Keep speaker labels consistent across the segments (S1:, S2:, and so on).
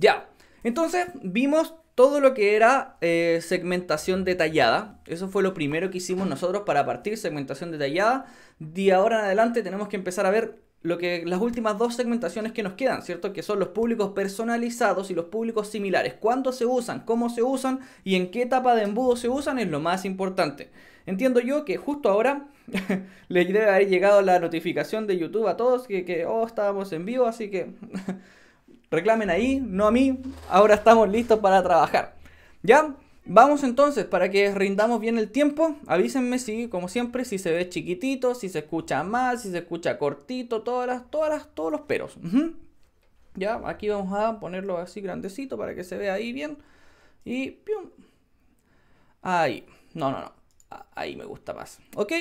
S1: Ya, entonces vimos todo lo que era eh, segmentación detallada. Eso fue lo primero que hicimos nosotros para partir segmentación detallada. De ahora en adelante tenemos que empezar a ver lo que las últimas dos segmentaciones que nos quedan, ¿cierto? Que son los públicos personalizados y los públicos similares. ¿Cuándo se usan? ¿Cómo se usan? ¿Y en qué etapa de embudo se usan? Es lo más importante. Entiendo yo que justo ahora les debe haber llegado la notificación de YouTube a todos que, que oh, estábamos en vivo, así que... reclamen ahí, no a mí, ahora estamos listos para trabajar. ¿Ya? Vamos entonces, para que rindamos bien el tiempo, avísenme si, como siempre, si se ve chiquitito, si se escucha mal, si se escucha cortito, todas las, todas las, todos los peros. Ya, aquí vamos a ponerlo así grandecito para que se vea ahí bien. Y ¡pium! Ahí. No, no, no. Ahí me gusta más. ¿Ok?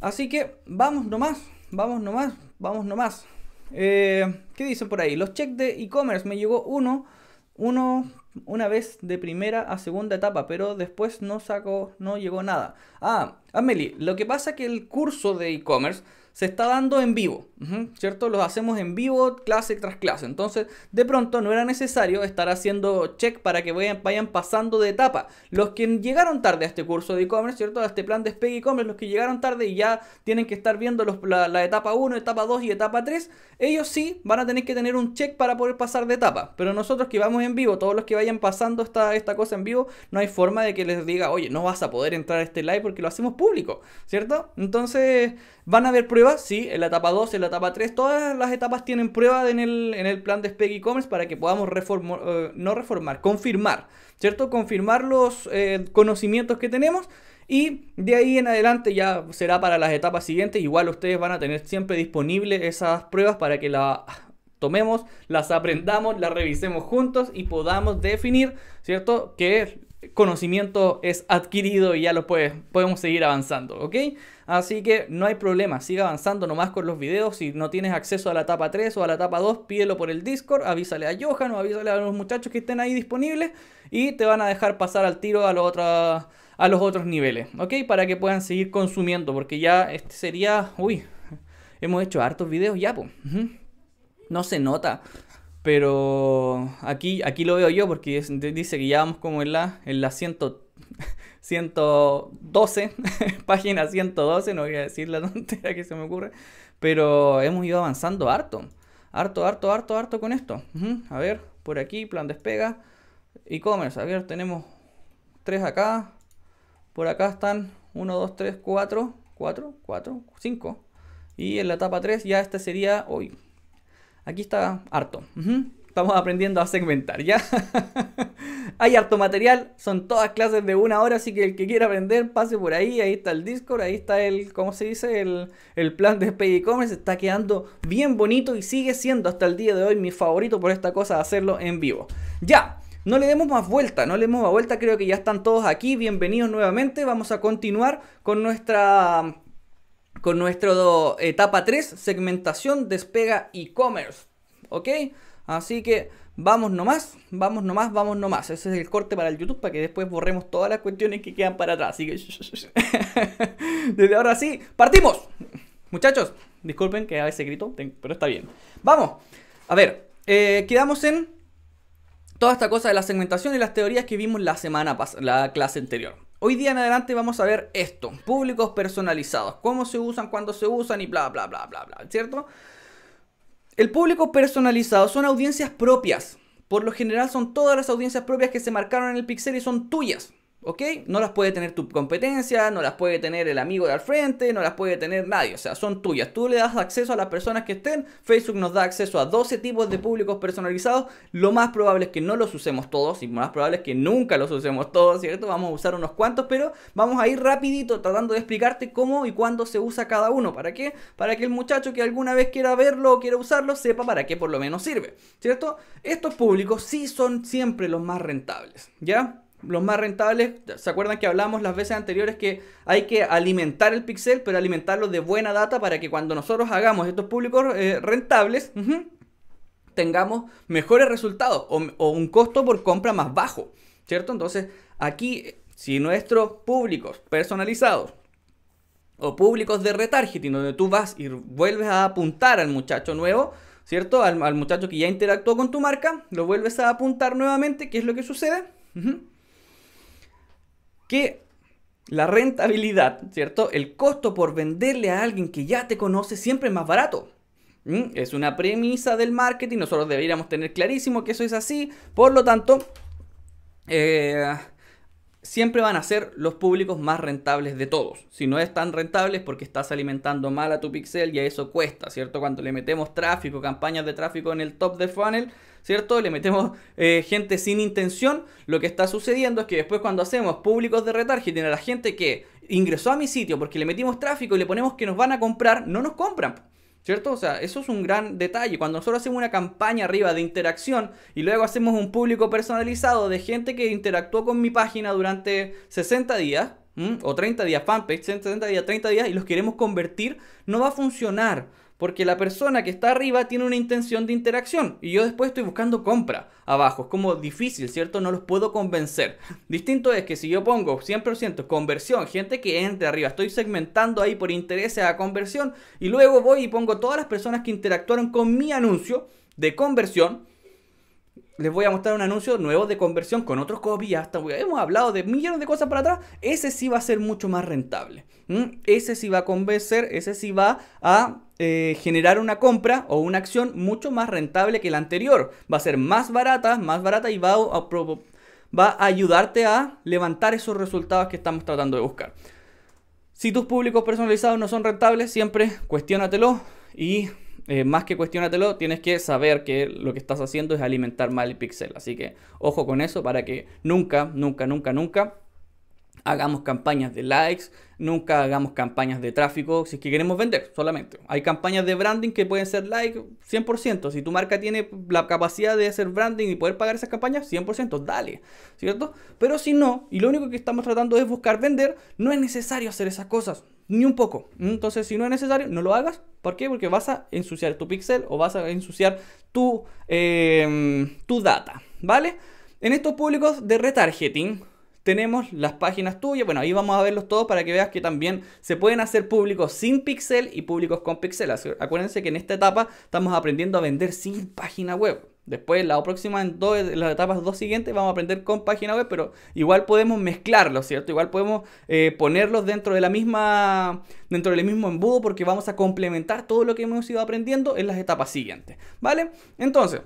S1: Así que vamos nomás, vamos nomás, vamos nomás. Eh, ¿Qué dicen por ahí? Los checks de e-commerce. Me llegó uno, uno una vez de primera a segunda etapa, pero después no sacó, no llegó nada. Ah, Amelie, lo que pasa es que el curso de e-commerce se está dando en vivo. ¿Cierto? Los hacemos en vivo, clase tras clase. Entonces, de pronto no era necesario estar haciendo check para que vayan, pasando de etapa. Los que llegaron tarde a este curso de e-commerce, ¿cierto? A este plan de speg e-commerce, los que llegaron tarde y ya tienen que estar viendo la, etapa 1, etapa 2 y etapa 3, ellos sí van a tener que tener un check para poder pasar de etapa. Pero nosotros que vamos en vivo, todos los que vayan pasando esta, esta cosa en vivo, no hay forma de que les diga, oye, no vas a poder entrar a este live porque lo hacemos público, ¿cierto? Entonces, ¿van a haber pruebas? Sí, en la etapa 2, en la etapa 3. Todas las etapas tienen pruebas en el, en el plan de Spec e-commerce para que podamos reformar, eh, no reformar, confirmar, ¿cierto? Confirmar los eh, conocimientos que tenemos. Y de ahí en adelante ya será para las etapas siguientes. Igual ustedes van a tener siempre disponibles esas pruebas para que la tomemos, las aprendamos, las revisemos juntos y podamos definir, ¿cierto? Que conocimiento es adquirido y ya lo puedes podemos seguir avanzando, ¿ok? Así que no hay problema, sigue avanzando nomás con los videos. Si no tienes acceso a la etapa 3 o a la etapa 2, pídelo por el Discord, avísale a Johan o avísale a los muchachos que estén ahí disponibles y te van a dejar pasar al tiro a los otros a los otros niveles, ¿ok? Para que puedan seguir consumiendo, porque ya este sería, uy, hemos hecho hartos videos ya, pues. No se nota, pero aquí, aquí lo veo yo porque dice que ya vamos como en la, en la ciento, 112, página 112, no voy a decir la tontería que se me ocurre, pero hemos ido avanzando harto, harto, harto, harto, harto con esto. A ver, por aquí, plan despega, e-commerce, a ver, tenemos tres acá, por acá están 1, 2, 3, 4, 4, 4, 5. Y en la etapa 3 ya este sería hoy. Aquí está harto estamos aprendiendo a segmentar, ¿ya? Hay harto material, son todas clases de una hora, así que el que quiera aprender, pase por ahí, ahí está el Discord, ahí está el, ¿cómo se dice? El, plan de y E-Commerce, está quedando bien bonito y sigue siendo hasta el día de hoy mi favorito por esta cosa de hacerlo en vivo. Ya, no le demos más vuelta, no le demos más vuelta, creo que ya están todos aquí, bienvenidos nuevamente, vamos a continuar con nuestra con nuestro etapa 3, segmentación, despega e-commerce, ¿ok? Así que vamos nomás, vamos nomás, vamos nomás. Ese es el corte para el YouTube para que después borremos todas las cuestiones que quedan para atrás. Así que desde ahora sí, partimos. Muchachos, disculpen que a veces grito, pero está bien. Vamos. A ver, eh, quedamos en toda esta cosa de la segmentación y las teorías que vimos la semana pasada, la clase anterior. Hoy día en adelante vamos a ver esto, públicos personalizados, cómo se usan, cuándo se usan y bla, bla, bla, bla, bla, ¿cierto? El público personalizado son audiencias propias. Por lo general son todas las audiencias propias que se marcaron en el pixel y son tuyas. ¿Ok? No las puede tener tu competencia, no las puede tener el amigo de al frente, no las puede tener nadie. O sea, son tuyas. Tú le das acceso a las personas que estén. Facebook nos da acceso a 12 tipos de públicos personalizados. Lo más probable es que no los usemos todos y más probable es que nunca los usemos todos, ¿cierto? Vamos a usar unos cuantos, pero vamos a ir rapidito tratando de explicarte cómo y cuándo se usa cada uno. ¿Para qué? Para que el muchacho que alguna vez quiera verlo o quiera usarlo sepa para qué por lo menos sirve, ¿cierto? Estos públicos sí son siempre los más rentables, ¿ya? los más rentables, ¿se acuerdan que hablamos las veces anteriores que hay que alimentar el pixel, pero alimentarlo de buena data para que cuando nosotros hagamos estos públicos eh, rentables, tengamos mejores resultados o, un costo por compra más bajo, ¿cierto? Entonces, aquí, si nuestros públicos personalizados o públicos de retargeting, donde tú vas y vuelves a apuntar al muchacho nuevo, ¿cierto? Al, muchacho que ya interactuó con tu marca, lo vuelves a apuntar nuevamente, ¿qué es lo que sucede? que la rentabilidad, ¿cierto? El costo por venderle a alguien que ya te conoce siempre es más barato. Es una premisa del marketing, nosotros deberíamos tener clarísimo que eso es así, por lo tanto, eh, siempre van a ser los públicos más rentables de todos. Si no es tan rentable es porque estás alimentando mal a tu pixel y a eso cuesta, ¿cierto? Cuando le metemos tráfico, campañas de tráfico en el top de funnel, ¿cierto? Le metemos eh, gente sin intención. Lo que está sucediendo es que después cuando hacemos públicos de retargeting a la gente que ingresó a mi sitio porque le metimos tráfico y le ponemos que nos van a comprar, no nos compran. ¿Cierto? O sea, eso es un gran detalle. Cuando nosotros hacemos una campaña arriba de interacción y luego hacemos un público personalizado de gente que interactuó con mi página durante 60 días, o 30 días, fanpage, 60 días, 30 días, y los queremos convertir, no va a funcionar. Porque la persona que está arriba tiene una intención de interacción y yo después estoy buscando compra abajo. Es como difícil, ¿cierto? No los puedo convencer. Distinto es que si yo pongo 100% conversión, gente que entre arriba, estoy segmentando ahí por interés a conversión y luego voy y pongo todas las personas que interactuaron con mi anuncio de conversión les voy a mostrar un anuncio nuevo de conversión con otros copias. Hasta hemos hablado de millones de cosas para atrás. Ese sí va a ser mucho más rentable. Ese sí va a convencer, ese sí va a eh, generar una compra o una acción mucho más rentable que la anterior. Va a ser más barata, más barata y va a, va a ayudarte a levantar esos resultados que estamos tratando de buscar. Si tus públicos personalizados no son rentables, siempre cuestiónatelo y eh, más que cuestionatelo, tienes que saber que lo que estás haciendo es alimentar mal el pixel. Así que ojo con eso para que nunca, nunca, nunca, nunca hagamos campañas de likes, nunca hagamos campañas de tráfico si es que queremos vender solamente. Hay campañas de branding que pueden ser like 100%. Si tu marca tiene la capacidad de hacer branding y poder pagar esas campañas, 100%, dale, ¿cierto? Pero si no, y lo único que estamos tratando es buscar vender, no es necesario hacer esas cosas, ni un poco. Entonces, si no es necesario, no lo hagas. ¿Por qué? Porque vas a ensuciar tu pixel o vas a ensuciar tu, em, tu data, ¿vale? En estos públicos de retargeting, tenemos las páginas tuyas. Bueno, ahí vamos a verlos todos para que veas que también se pueden hacer públicos sin pixel y públicos con pixel. Acuérdense que en esta etapa estamos aprendiendo a vender sin página web. Después, la próxima, en, dos, las etapas dos siguientes, vamos a aprender con página web, pero igual podemos mezclarlos, ¿cierto? Igual podemos eh, ponerlos dentro de la misma, dentro del mismo embudo, porque vamos a complementar todo lo que hemos ido aprendiendo en las etapas siguientes, ¿vale? Entonces,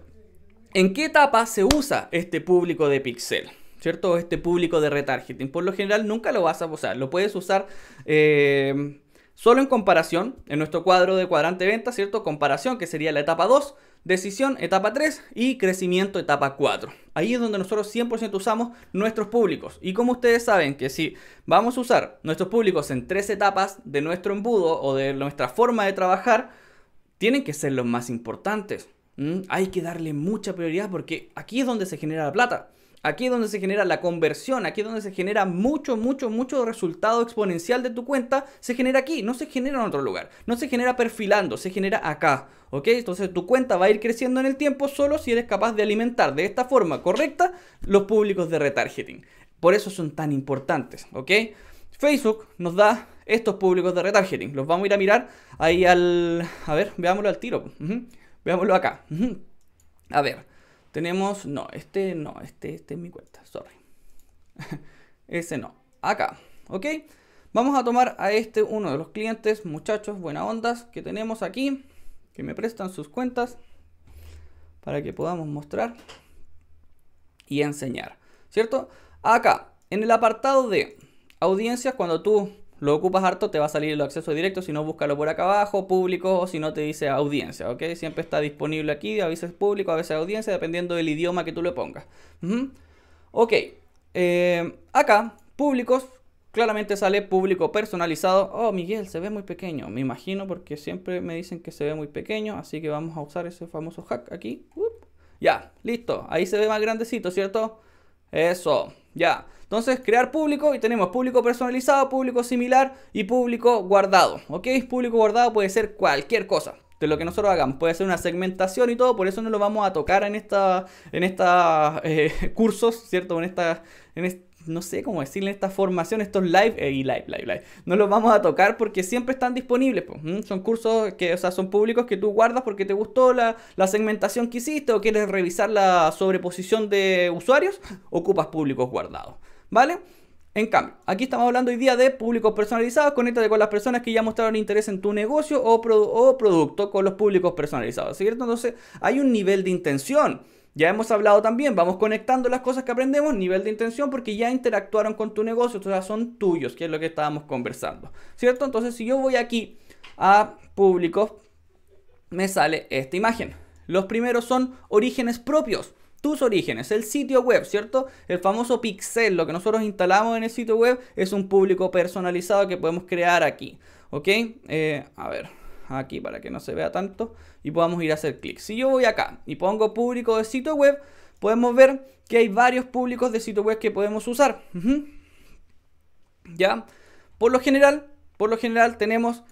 S1: ¿en qué etapa se usa este público de pixel? ¿cierto? Este público de retargeting. Por lo general nunca lo vas a usar, lo puedes usar... Eh, solo en comparación, en nuestro cuadro de cuadrante venta, ¿cierto? Comparación, que sería la etapa 2, decisión, etapa 3 y crecimiento, etapa 4. Ahí es donde nosotros 100% usamos nuestros públicos. Y como ustedes saben que si vamos a usar nuestros públicos en tres etapas de nuestro embudo o de nuestra forma de trabajar, tienen que ser los más importantes. Hay que darle mucha prioridad porque aquí es donde se genera la plata. Aquí es donde se genera la conversión, aquí es donde se genera mucho, mucho, mucho resultado exponencial de tu cuenta, se genera aquí, no se genera en otro lugar, no se genera perfilando, se genera acá, ¿ok? Entonces tu cuenta va a ir creciendo en el tiempo solo si eres capaz de alimentar de esta forma correcta los públicos de retargeting. Por eso son tan importantes, ¿ok? Facebook nos da estos públicos de retargeting, los vamos a ir a mirar ahí al... A ver, veámoslo al tiro, veámoslo acá. A ver, tenemos, no, este no, este, este es mi cuenta, sorry. Ese no, acá, ¿ok? Vamos a tomar a este uno de los clientes, muchachos, buena ondas, que tenemos aquí, que me prestan sus cuentas para que podamos mostrar y enseñar, ¿cierto? Acá, en el apartado de audiencias, cuando tú lo ocupas harto, te va a salir el acceso directo, si no, búscalo por acá abajo, público, o si no, te dice audiencia, ¿ok? Siempre está disponible aquí, a veces público, a veces audiencia, dependiendo del idioma que tú le pongas. Ok, eh, acá, públicos, claramente sale público personalizado. Oh, Miguel, se ve muy pequeño. Me imagino porque siempre me dicen que se ve muy pequeño. Así que vamos a usar ese famoso hack aquí. Ya, listo. Ahí se ve más grandecito, ¿cierto? Eso, ya. Entonces, crear público y tenemos público personalizado, público similar y público guardado. ¿Ok? Público guardado puede ser cualquier cosa de lo que nosotros hagamos. Puede ser una segmentación y todo, por eso no lo vamos a tocar en esta en esta, eh, cursos, ¿cierto? En esta, en no sé cómo decirle esta formación, estos live eh, live, live, live. No los vamos a tocar porque siempre están disponibles. Son cursos que, o sea, son públicos que tú guardas porque te gustó la, la, segmentación que hiciste o quieres revisar la sobreposición de usuarios. Ocupas públicos guardados. ¿Vale? En cambio, aquí estamos hablando hoy día de públicos personalizados. Conéctate con las personas que ya mostraron interés en tu negocio o, producto con los públicos personalizados. ¿Cierto? Entonces, hay un nivel de intención. Ya hemos hablado también, vamos conectando las cosas que aprendemos, nivel de intención, porque ya interactuaron con tu negocio, o sea, son tuyos, que es lo que estábamos conversando. ¿Cierto? Entonces, si yo voy aquí a públicos, me sale esta imagen. Los primeros son orígenes propios tus orígenes, el sitio web, ¿cierto? El famoso pixel, lo que nosotros instalamos en el sitio web, es un público personalizado que podemos crear aquí, ¿ok? Eh, a ver, aquí para que no se vea tanto y podamos ir a hacer clic. Si yo voy acá y pongo público de sitio web, podemos ver que hay varios públicos de sitio web que podemos usar. ¿Ya? Por lo general, por lo general tenemos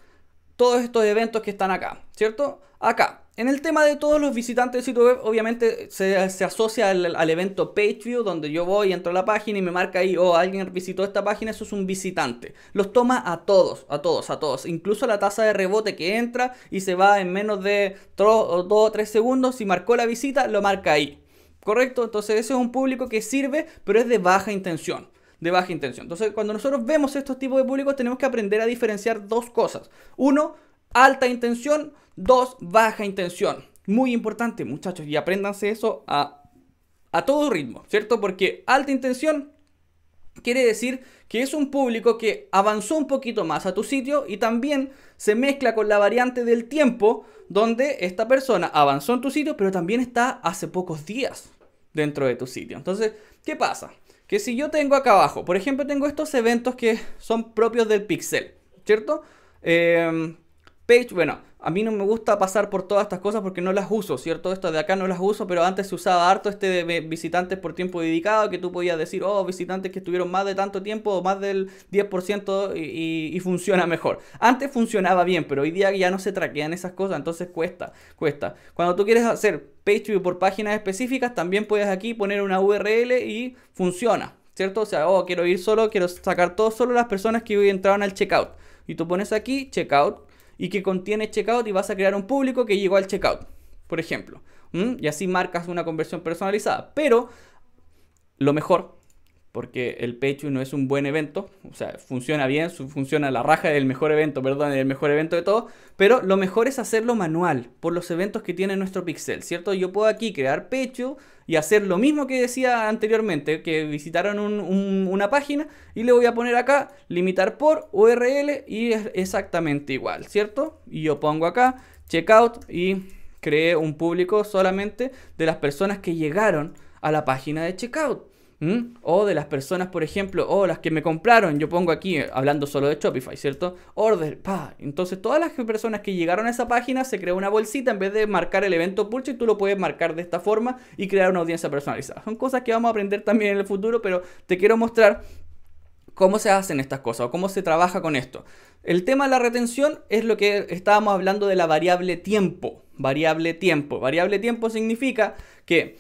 S1: todos estos eventos que están acá, ¿cierto? Acá, en el tema de todos los visitantes de sitio web, obviamente se, asocia al, al, evento PageView, donde yo voy, entro a la página y me marca ahí, oh, alguien visitó esta página, eso es un visitante. Los toma a todos, a todos, a todos. Incluso la tasa de rebote que entra y se va en menos de 2 o 3 segundos, si marcó la visita, lo marca ahí. ¿Correcto? Entonces ese es un público que sirve, pero es de baja intención de baja intención. Entonces, cuando nosotros vemos estos tipos de públicos, tenemos que aprender a diferenciar dos cosas. Uno, alta intención, dos baja intención. Muy importante, muchachos, y apréndanse eso a, todo ritmo, ¿cierto? Porque alta intención quiere decir que es un público que avanzó un poquito más a tu sitio y también se mezcla con la variante del tiempo donde esta persona avanzó en tu sitio pero también está hace pocos días dentro de tu sitio. Entonces, ¿qué pasa? Que si yo tengo acá abajo, por ejemplo, tengo estos eventos que son propios del pixel, ¿cierto? Em, Page, bueno, a mí no me gusta pasar por todas estas cosas porque no las uso, ¿cierto? Esto de acá no las uso, pero antes se usaba harto este de visitantes por tiempo dedicado, que tú podías decir, oh, visitantes que estuvieron más de tanto tiempo o más del 10% y, funciona mejor. Antes funcionaba bien, pero hoy día ya no se traquean esas cosas, entonces cuesta, cuesta. Cuando tú quieres hacer page por páginas específicas, también puedes aquí poner una URL y funciona, ¿cierto? O sea, oh, quiero ir solo, quiero sacar todo solo las personas que hoy entraron al checkout. Y tú pones aquí checkout y que contiene checkout y vas a crear un público que llegó al checkout, por ejemplo. Y así marcas una conversión personalizada. Pero lo mejor porque el pecho no es un buen evento, o sea, funciona bien, funciona la raja del mejor evento, perdón, el mejor evento de todo, pero lo mejor es hacerlo manual por los eventos que tiene nuestro pixel, ¿cierto? Yo puedo aquí crear pecho y hacer lo mismo que decía anteriormente, que visitaron una página y le voy a poner acá limitar por URL y es exactamente igual, ¿cierto? Y yo pongo acá checkout y creé un público solamente de las personas que llegaron a la página de checkout. ¿Mm? O de las personas, por ejemplo, o las que me compraron, yo pongo aquí, eh, hablando solo de Shopify, ¿cierto? Order, pa. Entonces todas las personas que llegaron a esa página se creó una bolsita en vez de marcar el evento pulse y tú lo puedes marcar de esta forma y crear una audiencia personalizada. Son cosas que vamos a aprender también en el futuro, pero te quiero mostrar cómo se hacen estas cosas o cómo se trabaja con esto. El tema de la retención es lo que estábamos hablando de la variable tiempo. Variable tiempo. Variable tiempo significa que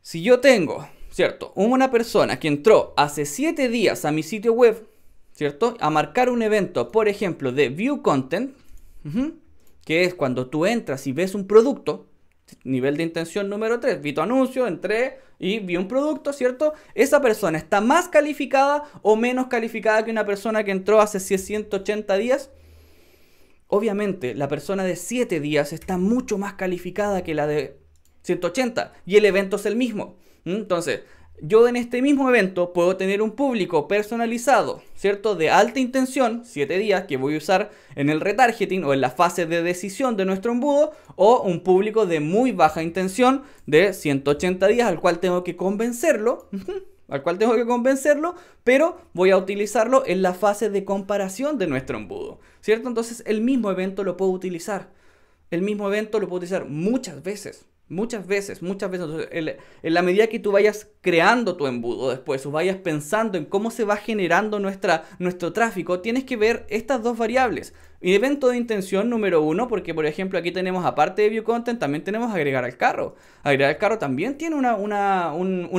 S1: si yo tengo ¿cierto? Una persona que entró hace 7 días a mi sitio web, ¿cierto? A marcar un evento, por ejemplo, de View Content, que es cuando tú entras y ves un producto, nivel de intención número 3, vi tu anuncio, entré y vi un producto, ¿cierto? Esa persona está más calificada o menos calificada que una persona que entró hace 180 días. Obviamente, la persona de 7 días está mucho más calificada que la de 180 y el evento es el mismo. ¿Mm? Entonces, yo en este mismo evento puedo tener un público personalizado, ¿cierto? De alta intención, 7 días, que voy a usar en el retargeting o en la fase de decisión de nuestro embudo, o un público de muy baja intención, de 180 días, al cual tengo que convencerlo. al cual tengo que convencerlo, pero voy a utilizarlo en la fase de comparación de nuestro embudo, ¿cierto? Entonces el mismo evento lo puedo utilizar, el mismo evento lo puedo utilizar muchas veces, Muchas veces, muchas veces. en, la medida que tú vayas creando tu embudo después, o vayas pensando en cómo se va generando nuestra, nuestro tráfico, tienes que ver estas dos variables. evento de intención número uno, porque por ejemplo aquí tenemos, aparte de View Content, también tenemos agregar al carro. Agregar al carro también tiene una,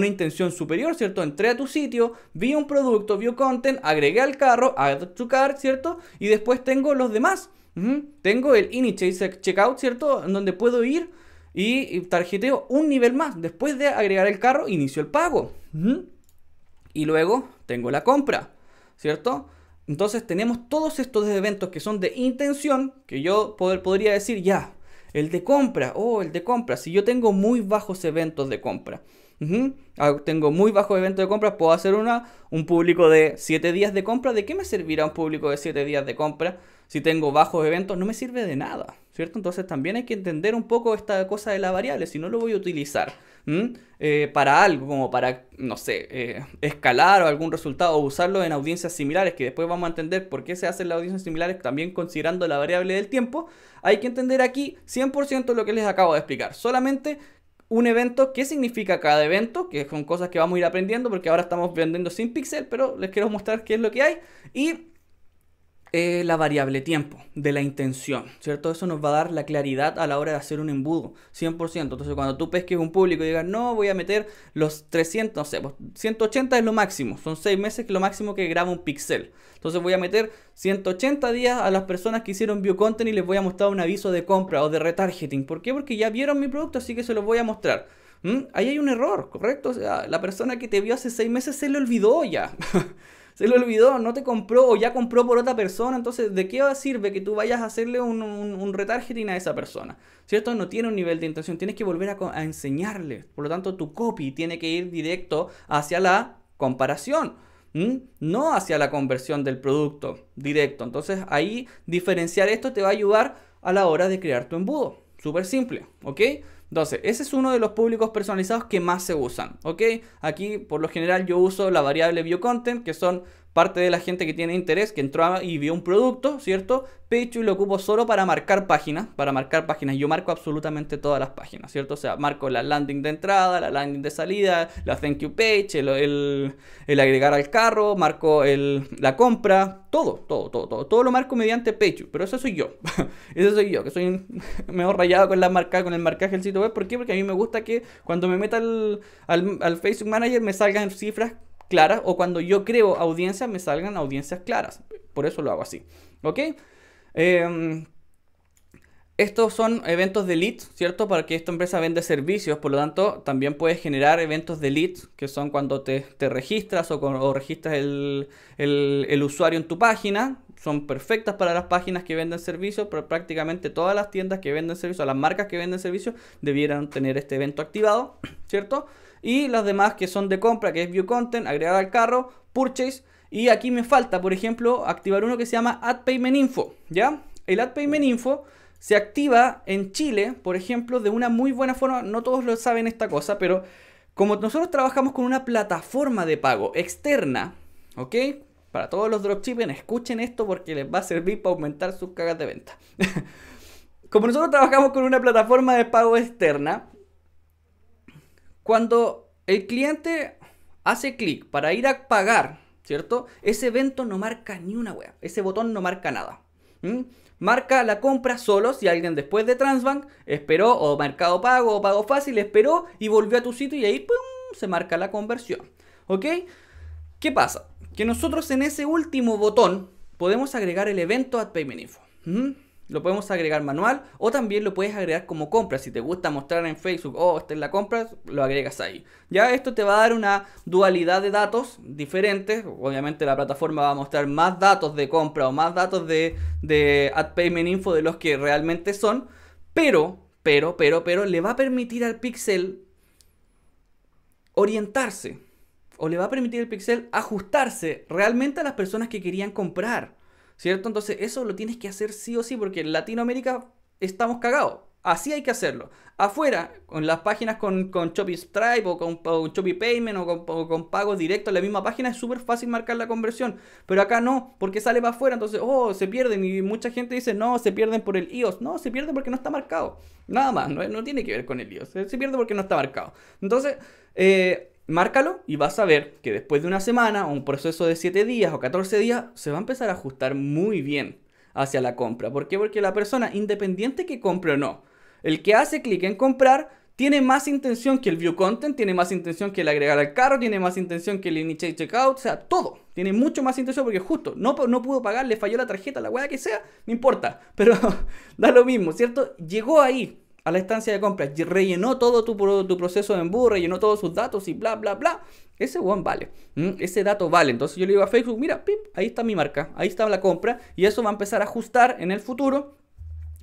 S1: intención superior, ¿cierto? Entré a tu sitio, vi un producto, View Content, agregué al carro, a tu cart, ¿cierto? Y después tengo los demás. Tengo el initiate checkout, ¿cierto? En donde puedo ir y tarjeteo un nivel más. Después de agregar el carro, inicio el pago. Y luego tengo la compra, ¿cierto? Entonces tenemos todos estos eventos que son de intención, que yo poder, podría decir ya, el de compra, o oh, el de compra. Si yo tengo muy bajos eventos de compra, ah, tengo muy bajos eventos de compra, puedo hacer una, un público de 7 días de compra. ¿De qué me servirá un público de 7 días de compra? Si tengo bajos eventos, no me sirve de nada. ¿cierto? Entonces también hay que entender un poco esta cosa de la variable, si no lo voy a utilizar eh, para algo, como para, no sé, eh, escalar o algún resultado, o usarlo en audiencias similares, que después vamos a entender por qué se hacen las audiencias similares también considerando la variable del tiempo, hay que entender aquí 100% lo que les acabo de explicar, solamente un evento, qué significa cada evento, que son cosas que vamos a ir aprendiendo, porque ahora estamos vendiendo sin pixel, pero les quiero mostrar qué es lo que hay, y eh, la variable tiempo de la intención, ¿cierto? Eso nos va a dar la claridad a la hora de hacer un embudo, 100%. Entonces, cuando tú pesques un público y digas, no, voy a meter los 300, no sé, 180 pues, es lo máximo, son 6 meses que lo máximo que graba un pixel. Entonces, voy a meter 180 días a las personas que hicieron view content y les voy a mostrar un aviso de compra o de retargeting. ¿Por qué? Porque ya vieron mi producto, así que se los voy a mostrar. ¿Mm? Ahí hay un error, ¿correcto? O sea, la persona que te vio hace 6 meses se le olvidó ya. se le olvidó, no te compró o ya compró por otra persona, entonces ¿de qué sirve que tú vayas a hacerle un, retargeting a esa persona? ¿Cierto? No tiene un nivel de intención, tienes que volver a, enseñarle, por lo tanto tu copy tiene que ir directo hacia la comparación. No hacia la conversión del producto directo. Entonces ahí diferenciar esto te va a ayudar a la hora de crear tu embudo. Súper simple, ¿ok? Entonces, ese es uno de los públicos personalizados que más se usan, ¿ok? Aquí, por lo general, yo uso la variable biocontent, que son parte de la gente que tiene interés, que entró y vio un producto, ¿cierto? y lo ocupo solo para marcar páginas, para marcar páginas. Yo marco absolutamente todas las páginas, ¿cierto? O sea, marco la landing de entrada, la landing de salida, la thank you page, el, agregar al carro, marco el, la compra, todo, todo, todo, todo. Todo lo marco mediante PageView, pero eso soy yo. eso soy yo, que soy mejor rayado con la marca, con el marcaje del sitio web. ¿Por qué? Porque a mí me gusta que cuando me meta al, al Facebook Manager me salgan cifras claras o cuando yo creo audiencias me salgan audiencias claras. Por eso lo hago así. ¿Ok? Em, estos son eventos de leads, ¿cierto? Para que esta empresa vende servicios, por lo tanto, también puedes generar eventos de leads, que son cuando te, registras o, registras el, el, usuario en tu página. Son perfectas para las páginas que venden servicios, pero prácticamente todas las tiendas que venden servicios, las marcas que venden servicios, debieran tener este evento activado, ¿cierto? Y las demás que son de compra, que es View Content, agregar al carro, Purchase. Y aquí me falta, por ejemplo, activar uno que se llama Ad Payment Info. ¿Ya? El Ad Payment Info se activa en Chile, por ejemplo, de una muy buena forma. No todos lo saben esta cosa, pero como nosotros trabajamos con una plataforma de pago externa, ¿ok? Para todos los dropshipping, escuchen esto porque les va a servir para aumentar sus cargas de venta. como nosotros trabajamos con una plataforma de pago externa, cuando el cliente hace clic para ir a pagar, ¿cierto? Ese evento no marca ni una web, Ese botón no marca nada. ¿Mm? Marca la compra solo si alguien después de Transbank esperó, o marcado Pago, o Pago Fácil, esperó y volvió a tu sitio y ahí se marca la conversión. ¿Ok? ¿Qué pasa? Que nosotros en ese último botón podemos agregar el evento Ad Payment Info. ¿Mm? lo podemos agregar manual o también lo puedes agregar como compra. Si te gusta mostrar en Facebook, oh, esta es la compra, lo agregas ahí. Ya esto te va a dar una dualidad de datos diferentes. Obviamente la plataforma va a mostrar más datos de compra o más datos de, de ad payment info de los que realmente son. Pero, pero, pero, pero, le va a permitir al pixel orientarse. O le va a permitir al pixel ajustarse realmente a las personas que querían comprar. ¿cierto? Entonces eso lo tienes que hacer sí o sí, porque en Latinoamérica estamos cagados. Así hay que hacerlo. Afuera, con las páginas con, con Stripe o con, Choppy Payment o con, Pago Directo, pagos en la misma página, es súper fácil marcar la conversión. Pero acá no, porque sale para afuera, entonces, oh, se pierden. Y mucha gente dice, no, se pierden por el iOS. No, se pierden porque no está marcado. Nada más, no, no tiene que ver con el iOS. Se pierde porque no está marcado. Entonces, eh, márcalo y vas a ver que después de una semana o un proceso de 7 días o 14 días se va a empezar a ajustar muy bien hacia la compra. ¿Por qué? Porque la persona, independiente que compre o no, el que hace clic en comprar tiene más intención que el view content, tiene más intención que el agregar al carro, tiene más intención que el initiate checkout, o sea, todo. Tiene mucho más intención porque justo no, no pudo pagar, le falló la tarjeta, la weá que sea, no importa, pero da lo mismo, ¿cierto? Llegó ahí, a la estancia de compra, rellenó todo tu, tu proceso de embudo, rellenó todos sus datos y bla, bla, bla. Ese one vale, ese dato vale. Entonces yo le digo a Facebook, mira, pip, ahí está mi marca, ahí está la compra y eso va a empezar a ajustar en el futuro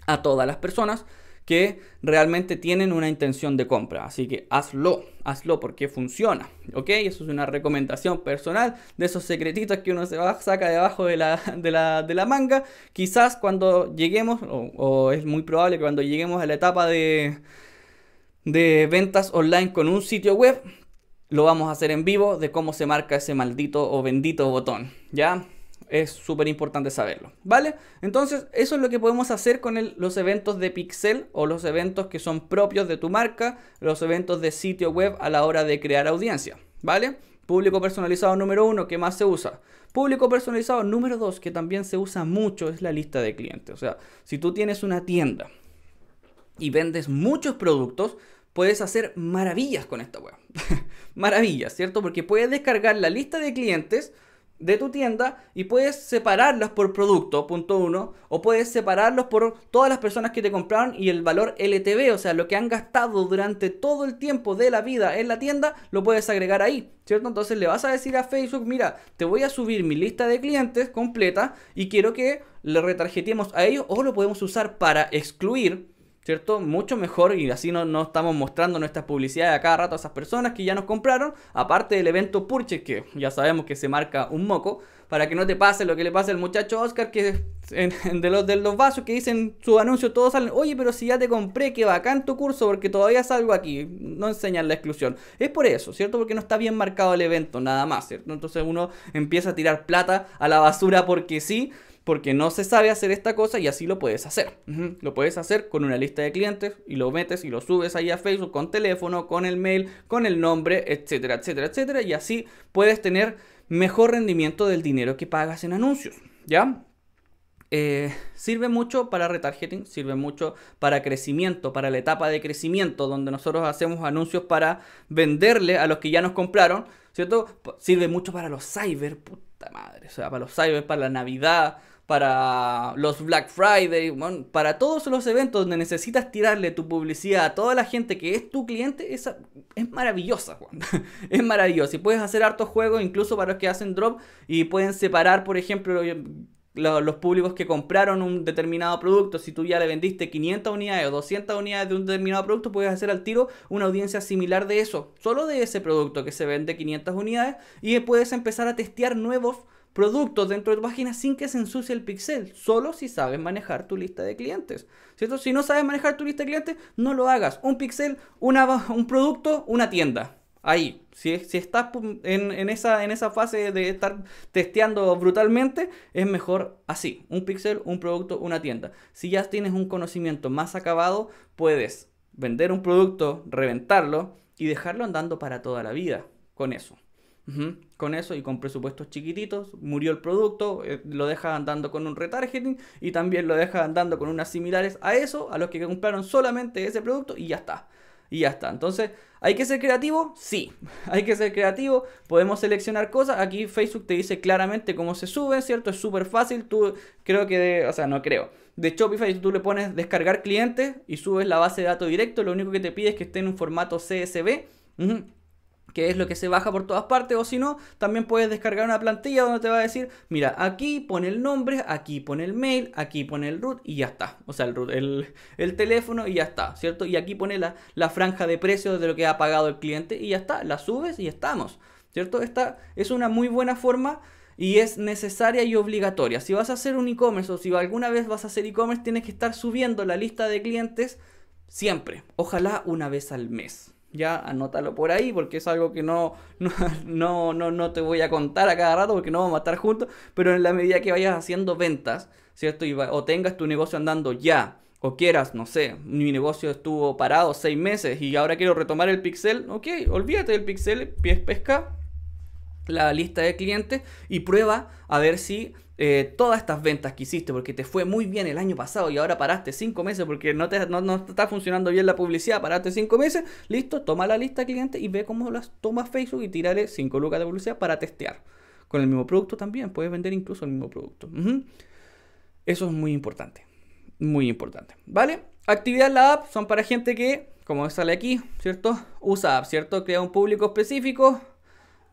S1: a todas las personas que realmente tienen una intención de compra. Así que hazlo, hazlo porque funciona. ¿Ok? Eso es una recomendación personal de esos secretitos que uno se va, saca debajo de la, de la, de la manga. Quizás cuando lleguemos, o, o es muy probable que cuando lleguemos a la etapa de, de ventas online con un sitio web, lo vamos a hacer en vivo de cómo se marca ese maldito o bendito botón. ¿Ya? es súper importante saberlo, ¿vale? Entonces, eso es lo que podemos hacer con los eventos de pixel o los eventos que son propios de tu marca, los eventos de sitio web a la hora de crear audiencia, ¿vale? Público personalizado número uno, que más se usa? Público personalizado número dos, que también se usa mucho, es la lista de clientes. O sea, si tú tienes una tienda y vendes muchos productos, puedes hacer maravillas con esta web. maravillas, ¿cierto? Porque puedes descargar la lista de clientes de tu tienda y puedes separarlos por producto, punto uno, o puedes separarlos por todas las personas que te compraron y el valor LTV, o sea, lo que han gastado durante todo el tiempo de la vida en la tienda, lo puedes agregar ahí, ¿cierto? Entonces le vas a decir a Facebook, mira, te voy a subir mi lista de clientes completa y quiero que le retargetemos a ellos o lo podemos usar para excluir ¿cierto? Mucho mejor y así no, no estamos mostrando nuestras publicidades a cada rato a esas personas que ya nos compraron, aparte del evento Purchase, que ya sabemos que se marca un moco, para que no te pase lo que le pase al muchacho Oscar, que en, de, los, de los vasos que dicen su anuncio todos salen, oye, pero si ya te compré, que bacán tu curso, porque todavía salgo aquí, no enseñan la exclusión. Es por eso, ¿cierto? Porque no está bien marcado el evento, nada más, ¿cierto? Entonces uno empieza a tirar plata a la basura porque sí porque no se sabe hacer esta cosa y así lo puedes hacer. Lo puedes hacer con una lista de clientes y lo metes y lo subes ahí a Facebook con teléfono, con el mail, con el nombre, etcétera, etcétera, etcétera. Y así puedes tener mejor rendimiento del dinero que pagas en anuncios. ¿Ya? Eh, sirve mucho para retargeting, sirve mucho para crecimiento, para la etapa de crecimiento, donde nosotros hacemos anuncios para venderle a los que ya nos compraron, ¿cierto? Sirve mucho para los cyber, madre. O sea, para los cyber, para la Navidad, para los Black Friday, para todos los eventos donde necesitas tirarle tu publicidad a toda la gente que es tu cliente, esa es maravillosa, Juan. es maravillosa. Y puedes hacer hartos juegos incluso para los que hacen drop y pueden separar, por ejemplo, los públicos que compraron un determinado producto, si tú ya le vendiste 500 unidades o 200 unidades de un determinado producto, puedes hacer al tiro una audiencia similar de eso, solo de ese producto que se vende 500 unidades y puedes empezar a testear nuevos productos dentro de tu página sin que se ensucie el pixel, solo si sabes manejar tu lista de clientes. ¿Cierto? Si no sabes manejar tu lista de clientes, no lo hagas. Un pixel, una, un producto, una tienda. Ahí. Si, estás en, esa, fase de estar testeando brutalmente, es mejor así. Un pixel, un producto, una tienda. Si ya tienes un conocimiento más acabado, puedes vender un producto, reventarlo y dejarlo andando para toda la vida con eso. Con eso y con presupuestos chiquititos, murió el producto, eh, lo deja andando con un retargeting y también lo deja andando con unas similares a eso, a los que compraron solamente ese producto y ya está. Y ya está. Entonces, ¿Hay que ser creativo? Sí, hay que ser creativo. Podemos seleccionar cosas. Aquí Facebook te dice claramente cómo se suben, ¿cierto? Es súper fácil. Tú creo que, de, o sea, no creo. De Shopify tú le pones descargar clientes y subes la base de datos directo. Lo único que te pide es que esté en un formato CSV que es lo que se baja por todas partes, o si no, también puedes descargar una plantilla donde te va a decir, mira, aquí pone el nombre, aquí pone el mail, aquí pone el root y ya está. O sea, el el, teléfono y ya está, ¿cierto? Y aquí pone la, la franja de precios de lo que ha pagado el cliente y ya está, la subes y estamos, ¿cierto? Esta es una muy buena forma y es necesaria y obligatoria. Si vas a hacer un e-commerce o si alguna vez vas a hacer e-commerce, tienes que estar subiendo la lista de clientes siempre, ojalá una vez al mes ya anótalo por ahí porque es algo que no, no, no, no, te voy a contar a cada rato porque no vamos a estar juntos, pero en la medida que vayas haciendo ventas, ¿cierto? o tengas tu negocio andando ya, o quieras, no sé, mi negocio estuvo parado seis meses y ahora quiero retomar el pixel, ok, olvídate del pixel, pies pesca, la lista de clientes y prueba a ver si eh, todas estas ventas que hiciste porque te fue muy bien el año pasado y ahora paraste 5 meses porque no está funcionando bien la publicidad, paraste 5 meses, listo, toma la lista cliente y ve cómo las toma Facebook y tírale 5 lucas de publicidad para testear. Con el mismo producto también, puedes vender incluso el mismo producto. Eso es muy importante, muy importante, ¿vale? Actividad en la app son para gente que, como sale aquí, ¿cierto? Usa app, ¿cierto? Crea un público específico,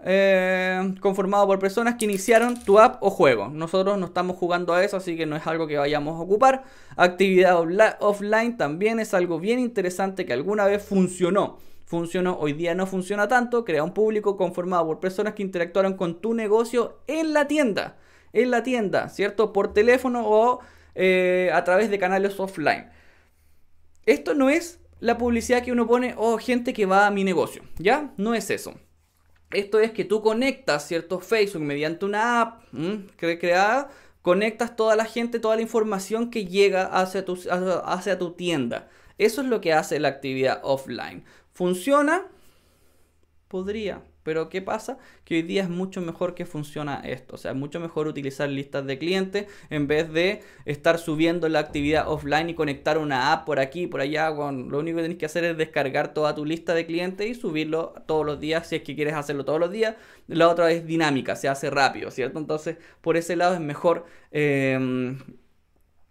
S1: eh, conformado por personas que iniciaron tu app o juego. Nosotros no estamos jugando a eso, así que no es algo que vayamos a ocupar. Actividad offline también es algo bien interesante que alguna vez funcionó. Funcionó, hoy día no funciona tanto. Crea un público conformado por personas que interactuaron con tu negocio en la tienda. En la tienda, ¿cierto? Por teléfono o eh, a través de canales offline. Esto no es la publicidad que uno pone, o oh, gente que va a mi negocio, ¿ya? No es eso. Esto es que tú conectas, ¿cierto? Facebook mediante una app creada, conectas toda la gente, toda la información que llega hacia tu tienda. Eso es lo que hace la actividad offline. ¿Funciona? Podría. Pero ¿qué pasa? Que hoy día es mucho mejor que funciona esto. O sea, es mucho mejor utilizar listas de clientes en vez de estar subiendo la actividad offline y conectar una app por aquí, por allá. lo único que tienes que hacer es descargar toda tu lista de clientes y subirlo todos los días si es que quieres hacerlo todos los días. La otra es dinámica, se hace rápido, ¿cierto? Entonces, por ese lado es mejor... Em,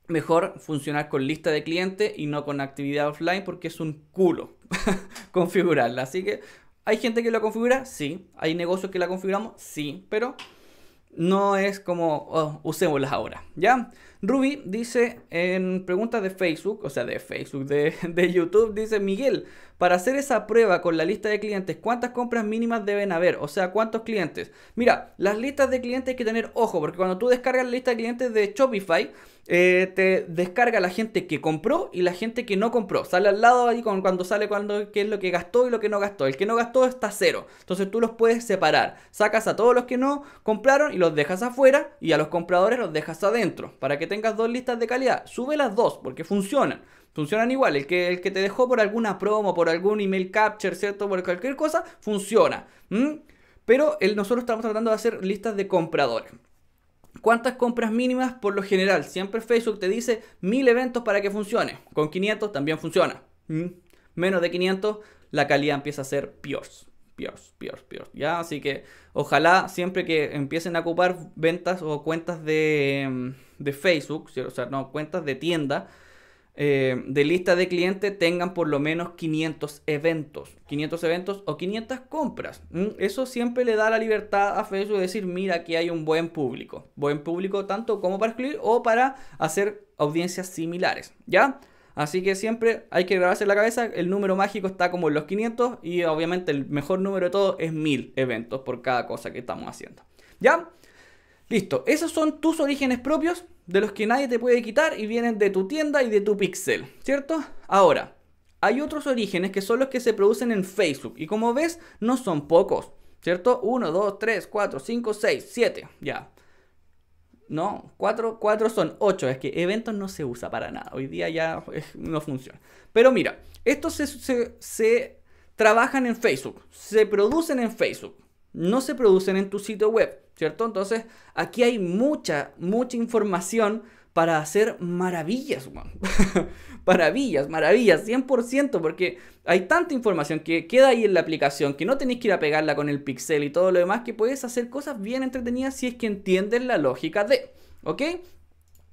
S1: mejor funcionar con lista de clientes y no con actividad offline porque es un culo configurarla. Así que ¿Hay gente que la configura? Sí. ¿Hay negocios que la configuramos? Sí. Pero no es como oh, usémoslas ahora, ¿ya? Ruby dice en preguntas de Facebook, o sea, de Facebook, de, de YouTube, dice Miguel, para hacer esa prueba con la lista de clientes, ¿cuántas compras mínimas deben haber? O sea, ¿cuántos clientes? Mira, las listas de clientes hay que tener ojo, porque cuando tú descargas la lista de clientes de Shopify, eh, te descarga la gente que compró y la gente que no compró. Sale al lado ahí con cuando sale cuando, qué es lo que gastó y lo que no gastó. El que no gastó está cero. Entonces tú los puedes separar. Sacas a todos los que no compraron y los dejas afuera y a los compradores los dejas adentro. Para que tengas dos listas de calidad. Sube las dos porque funcionan. Funcionan igual. El que, el que te dejó por alguna promo, por algún email capture, ¿cierto? Por cualquier cosa, funciona. Pero nosotros estamos tratando de hacer listas de compradores. ¿Cuántas compras mínimas por lo general? Siempre Facebook te dice 1000 eventos para que funcione. Con 500 también funciona. Menos de 500 la calidad empieza a ser peor. Peor, peor, ¿ya? Así que ojalá siempre que empiecen a ocupar ventas o cuentas de, de Facebook, o sea, no, cuentas de tienda eh, de lista de clientes tengan por lo menos 500 eventos, 500 eventos o 500 compras. Eso siempre le da la libertad a Facebook de decir, mira, aquí hay un buen público, buen público tanto como para excluir o para hacer audiencias similares, ¿ya? Así que siempre hay que grabarse la cabeza, el número mágico está como en los 500 y obviamente el mejor número de todo es 1000 eventos por cada cosa que estamos haciendo. ¿Ya? Listo, esos son tus orígenes propios de los que nadie te puede quitar y vienen de tu tienda y de tu pixel, ¿cierto? Ahora, hay otros orígenes que son los que se producen en Facebook y como ves, no son pocos, ¿cierto? 1, 2, 3, 4, 5, 6, 7, ya. No, 4, son 8, es que eventos no se usa para nada, hoy día ya eh, no funciona. Pero mira, estos se trabajan en Facebook, se producen en Facebook, no se producen en tu sitio web, ¿cierto? Entonces, aquí hay mucha, mucha información para hacer maravillas, man. maravillas, maravillas, 100%, porque hay tanta información que queda ahí en la aplicación, que no tenéis que ir a pegarla con el pixel y todo lo demás, que puedes hacer cosas bien entretenidas si es que entiendes la lógica de, ¿ok?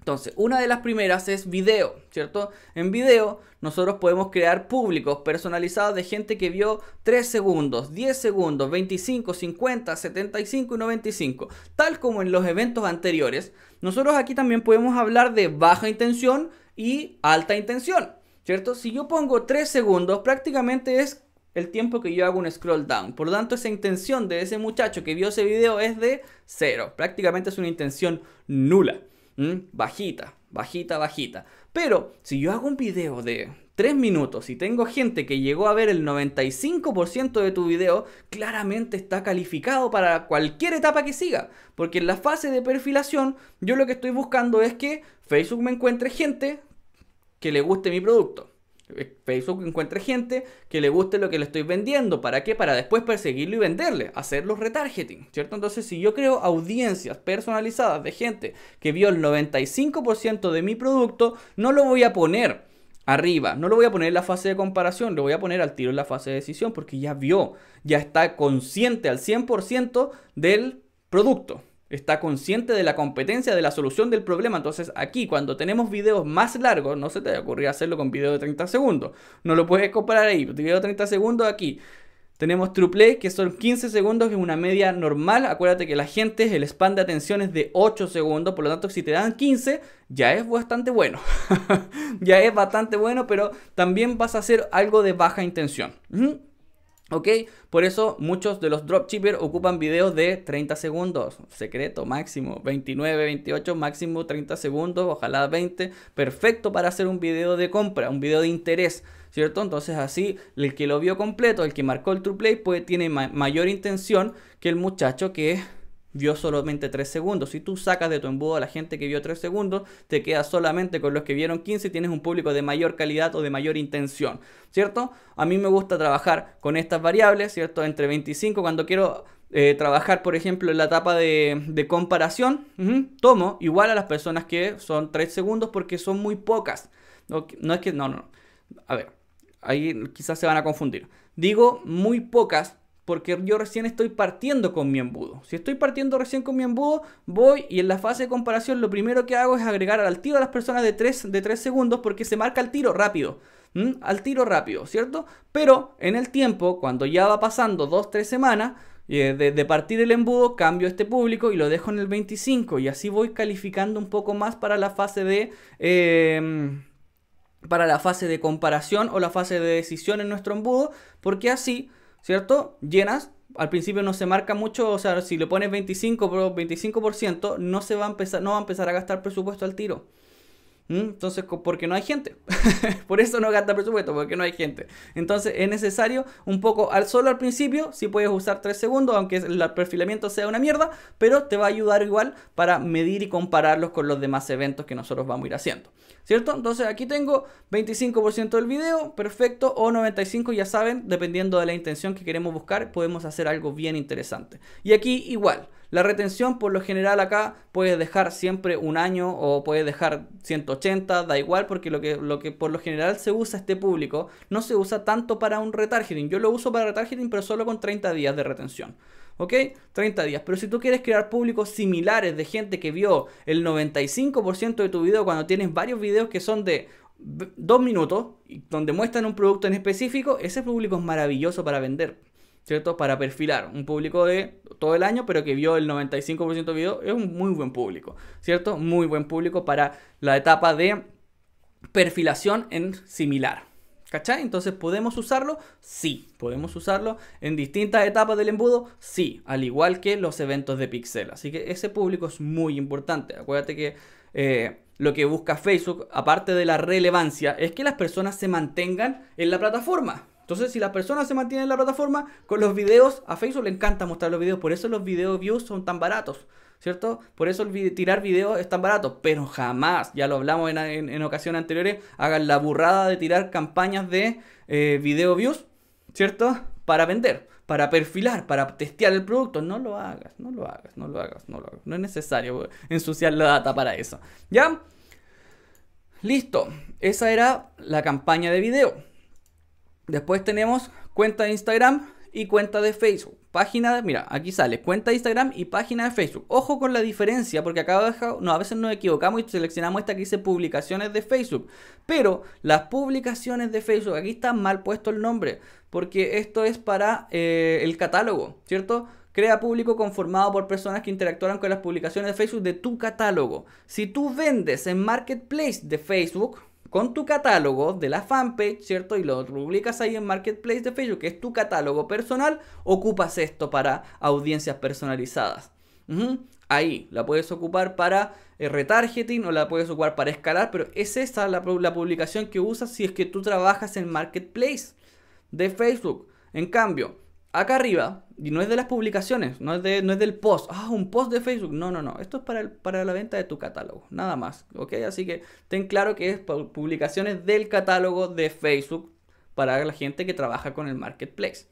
S1: Entonces, una de las primeras es video, ¿cierto? En video nosotros podemos crear públicos personalizados de gente que vio 3 segundos, 10 segundos, 25, 50, 75 y 95. Tal como en los eventos anteriores, nosotros aquí también podemos hablar de baja intención y alta intención, ¿cierto? Si yo pongo 3 segundos, prácticamente es el tiempo que yo hago un scroll down. Por lo tanto, esa intención de ese muchacho que vio ese video es de cero. Prácticamente es una intención nula. Bajita, bajita, bajita. Pero si yo hago un video de 3 minutos y tengo gente que llegó a ver el 95% de tu video, claramente está calificado para cualquier etapa que siga. Porque en la fase de perfilación, yo lo que estoy buscando es que Facebook me encuentre gente que le guste mi producto. Eh, Facebook encuentre gente que le guste lo que le estoy vendiendo. ¿Para qué? Para después perseguirlo y venderle, hacer los retargeting, ¿cierto? Entonces, si yo creo audiencias personalizadas de gente que vio el 95% de mi producto, no lo voy a poner arriba. No lo voy a poner en la fase de comparación, lo voy a poner al tiro en la fase de decisión porque ya vio, ya está consciente al 100% del producto está consciente de la competencia, de la solución del problema. Entonces aquí, cuando tenemos videos más largos, no se te ocurría hacerlo con videos de 30 segundos. No lo puedes comparar ahí, video de 30 segundos aquí. Tenemos triple e, que son 15 segundos, que es una media normal. Acuérdate que la gente, el span de atención es de 8 segundos, por lo tanto, si te dan 15, ya es bastante bueno. ya es bastante bueno, pero también vas a hacer algo de baja intención. ¿Ok? Por eso muchos de los dropshippers ocupan videos de 30 segundos, secreto máximo, 29, 28, máximo 30 segundos, ojalá 20, perfecto para hacer un video de compra, un video de interés, ¿cierto? Entonces así el que lo vio completo, el que marcó el true play, pues tiene mayor intención que el muchacho que vio solamente 3 segundos. Si tú sacas de tu embudo a la gente que vio 3 segundos, te quedas solamente con los que vieron 15 tienes un público de mayor calidad o de mayor intención, ¿cierto? A mí me gusta trabajar con estas variables, ¿cierto? Entre 25 cuando quiero... Eh, trabajar, por ejemplo, en la etapa de, comparación, tomo igual a las personas que son 3 segundos porque son muy pocas. No, no es que, no, no. A ver, ahí quizás se van a confundir. Digo muy pocas porque yo recién estoy partiendo con mi embudo. Si estoy partiendo recién con mi embudo, voy y en la fase de comparación lo primero que hago es agregar al tiro a las personas de 3, de segundos porque se marca el tiro rápido. Al tiro rápido, ¿cierto? Pero en el tiempo, cuando ya va pasando 2-3 semanas, eh, de, partir el embudo, cambio este público y lo dejo en el 25. Y así voy calificando un poco más para la fase de... Em, para la fase de comparación o la fase de decisión en nuestro embudo, porque así ¿cierto? Llenas, al principio no se marca mucho, o sea, si le pones 25, 25% no, se va a empezar, no va a empezar a gastar presupuesto al tiro. ¿Mm? Entonces, porque no hay gente. Por eso no gasta presupuesto, porque no hay gente. Entonces, es necesario un poco, al solo al principio, si puedes usar 3 segundos, aunque el perfilamiento sea una mierda, pero te va a ayudar igual para medir y compararlos con los demás eventos que nosotros vamos a ir haciendo. ¿cierto? Entonces aquí tengo 25% del video, perfecto, o 95, ya saben, dependiendo de la intención que queremos buscar, podemos hacer algo bien interesante. Y aquí igual. La retención por lo general acá puedes dejar siempre un año o puedes dejar 180, da igual porque lo que, por lo general se usa este público no se usa tanto para un retargeting. Yo lo uso para retargeting pero solo con 30 días de retención. ¿ok? 30 días. Pero si tú quieres crear públicos similares de gente que vio el 95% de tu video cuando tienes varios videos que son de 2 minutos, donde muestran un producto en específico, ese público es maravilloso para vender. ¿cierto? Para perfilar un público de todo el año, pero que vio el 95% de video, es un muy buen público, ¿cierto? Muy buen público para la etapa de perfilación en similar. ¿Cachai? Entonces, ¿podemos usarlo? Sí. ¿Podemos usarlo en distintas etapas del embudo? Sí. Al igual que los eventos de pixel. Así que ese público es muy importante. Acuérdate que eh, lo que busca Facebook, aparte de la relevancia, es que las personas se mantengan en la plataforma. Entonces, si las personas se mantienen en la plataforma, con los videos, a Facebook le encanta mostrar los videos, por eso los video views son tan baratos, ¿cierto? Por eso tirar videos es tan barato, pero jamás, ya lo hablamos en, ocasiones anteriores, hagan la burrada de tirar campañas de eh, video views, ¿cierto? Para vender, para perfilar, para testear el producto. No lo hagas, no lo hagas, no lo hagas, no lo hagas. No es necesario eh, ensuciar la data para eso. ¿Ya? Listo, esa era la campaña de video. Después tenemos cuenta de Instagram y cuenta de Facebook. Página, de, mira, aquí sale cuenta de Instagram y página de Facebook. Ojo con la diferencia, porque acá abajo no, a veces nos equivocamos y seleccionamos esta que dice publicaciones de Facebook. Pero las publicaciones de Facebook, aquí está mal puesto el nombre, porque esto es para eh, el catálogo, ¿cierto? Crea público conformado por personas que interactúan con las publicaciones de Facebook de tu catálogo. Si tú vendes en Marketplace de Facebook, con tu catálogo de la fanpage, ¿cierto? Y lo publicas ahí en Marketplace de Facebook, que es tu catálogo personal, ocupas esto para audiencias personalizadas. Ahí, la puedes ocupar para eh, retargeting o la puedes ocupar para escalar, pero es esa la publicación que usas si es que tú trabajas en Marketplace de Facebook. En cambio, acá arriba, y no es de las publicaciones, no es, no es del post. Ah, un post de Facebook. No, no, no. Esto es para, para la venta de tu catálogo, nada más. ¿Ok? Así que ten claro que es publicaciones del catálogo de Facebook para la gente que trabaja con el marketplace.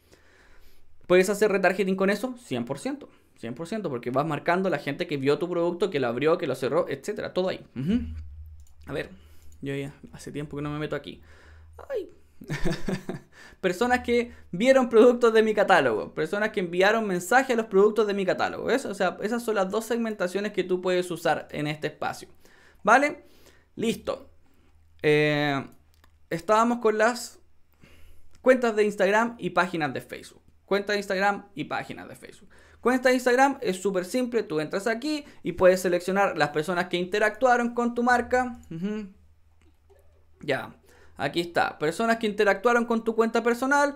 S1: ¿Puedes hacer retargeting con eso? 100%. 100%, porque vas marcando la gente que vio tu producto, que lo abrió, que lo cerró, etcétera. Todo ahí. A ver, yo ya hace tiempo que no me meto aquí. Ay, personas que vieron productos de mi catálogo, personas que enviaron mensajes a los productos de mi catálogo. Eso, o sea, esas son las dos segmentaciones que tú puedes usar en este espacio. ¿Vale? Listo. Eh, estábamos con las cuentas de Instagram y páginas de Facebook. Cuenta de Instagram y páginas de Facebook. Cuenta de Instagram es súper simple, tú entras aquí y puedes seleccionar las personas que interactuaron con tu marca. Ya, Aquí está, personas que interactuaron con tu cuenta personal,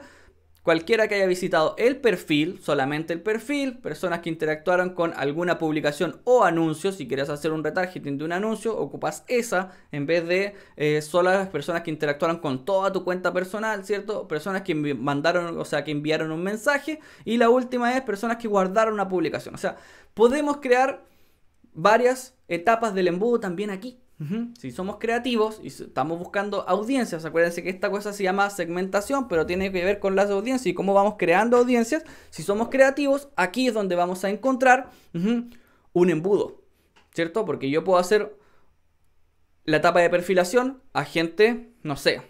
S1: cualquiera que haya visitado el perfil, solamente el perfil, personas que interactuaron con alguna publicación o anuncio, si quieres hacer un retargeting de un anuncio, ocupas esa en vez de solas eh, solo las personas que interactuaron con toda tu cuenta personal, ¿cierto? Personas que mandaron, o sea, que enviaron un mensaje y la última es personas que guardaron una publicación. O sea, podemos crear varias etapas del embudo también aquí. Si somos creativos y estamos buscando audiencias, acuérdense que esta cosa se llama segmentación, pero tiene que ver con las audiencias y cómo vamos creando audiencias. Si somos creativos, aquí es donde vamos a encontrar un embudo, ¿cierto? Porque yo puedo hacer la etapa de perfilación a gente, no sé,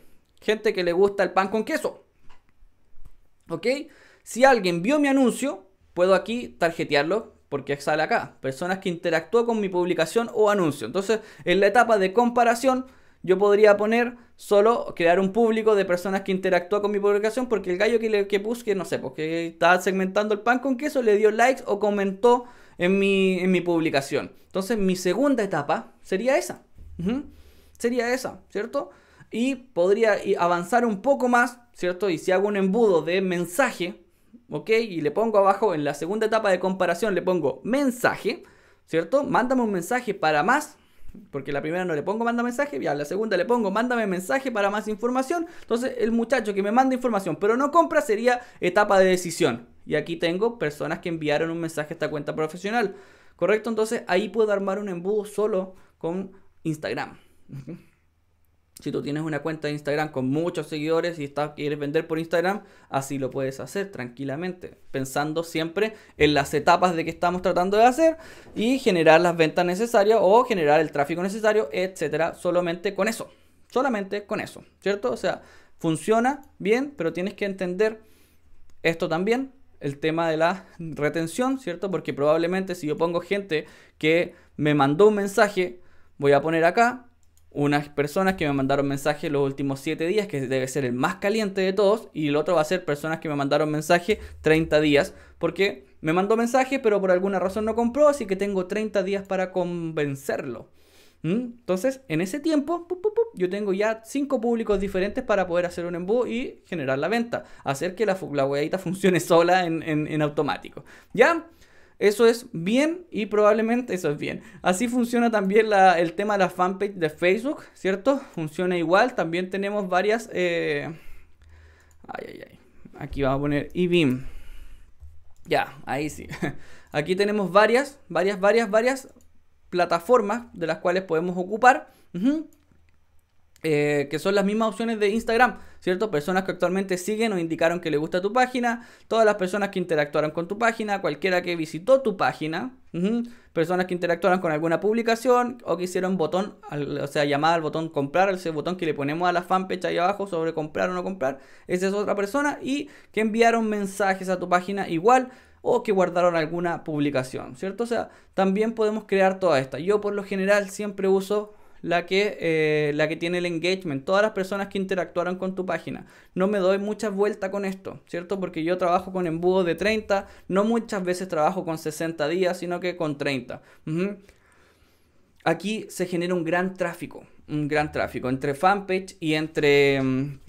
S1: gente que le gusta el pan con queso. ¿Ok? Si alguien vio mi anuncio, puedo aquí tarjetearlo porque sale acá, personas que interactúan con mi publicación o anuncio. Entonces, en la etapa de comparación, yo podría poner solo crear un público de personas que interactúan con mi publicación porque el gallo que, que busque, no sé, porque estaba segmentando el pan con queso, le dio likes o comentó en mi, en mi publicación. Entonces, mi segunda etapa sería esa. Sería esa, ¿cierto? Y podría avanzar un poco más, ¿cierto? Y si hago un embudo de mensaje, ¿ok? Y le pongo abajo en la segunda etapa de comparación, le pongo mensaje, ¿cierto? Mándame un mensaje para más, porque la primera no le pongo manda mensaje, ya la segunda le pongo mándame mensaje para más información. Entonces el muchacho que me manda información, pero no compra, sería etapa de decisión. Y aquí tengo personas que enviaron un mensaje a esta cuenta profesional, ¿correcto? Entonces ahí puedo armar un embudo solo con Instagram. Si tú tienes una cuenta de Instagram con muchos seguidores y quieres vender por Instagram, así lo puedes hacer tranquilamente, pensando siempre en las etapas de que estamos tratando de hacer y generar las ventas necesarias o generar el tráfico necesario, etcétera, solamente con eso. Solamente con eso, ¿cierto? O sea, funciona bien, pero tienes que entender esto también, el tema de la retención, ¿cierto? Porque probablemente si yo pongo gente que me mandó un mensaje, voy a poner acá unas personas que me mandaron mensaje los últimos 7 días, que debe ser el más caliente de todos, y el otro va a ser personas que me mandaron mensaje 30 días, porque me mandó mensaje, pero por alguna razón no compró, así que tengo 30 días para convencerlo. ¿Mm? Entonces, en ese tiempo, yo tengo ya cinco públicos diferentes para poder hacer un embudo y generar la venta. Hacer que la, la funcione sola en, en automático. ¿Ya? Eso es bien y probablemente eso es bien. Así funciona también el tema de la fanpage de Facebook, ¿cierto? Funciona igual. También tenemos varias... Eh, ay, ay, ay. Aquí vamos a poner eBeam Ya, ahí sí. Aquí tenemos varias, varias, varias, varias plataformas de las cuales podemos ocupar. Eh, que son las mismas opciones de Instagram, ¿cierto? Personas que actualmente siguen o indicaron que le gusta tu página, todas las personas que interactuaron con tu página, cualquiera que visitó tu página, personas que interactuaron con alguna publicación o que hicieron botón, o sea, llamada al botón comprar, ese botón que le ponemos a la fanpage ahí abajo sobre comprar o no comprar, esa es otra persona y que enviaron mensajes a tu página igual o que guardaron alguna publicación, ¿cierto? O sea, también podemos crear toda esta. Yo por lo general siempre uso la que, eh, la que tiene el engagement, todas las personas que interactuaron con tu página. No me doy muchas vueltas con esto, ¿cierto? Porque yo trabajo con embudo de 30, no muchas veces trabajo con 60 días, sino que con 30. Aquí se genera un gran tráfico, un gran tráfico entre fanpage y entre... Mm,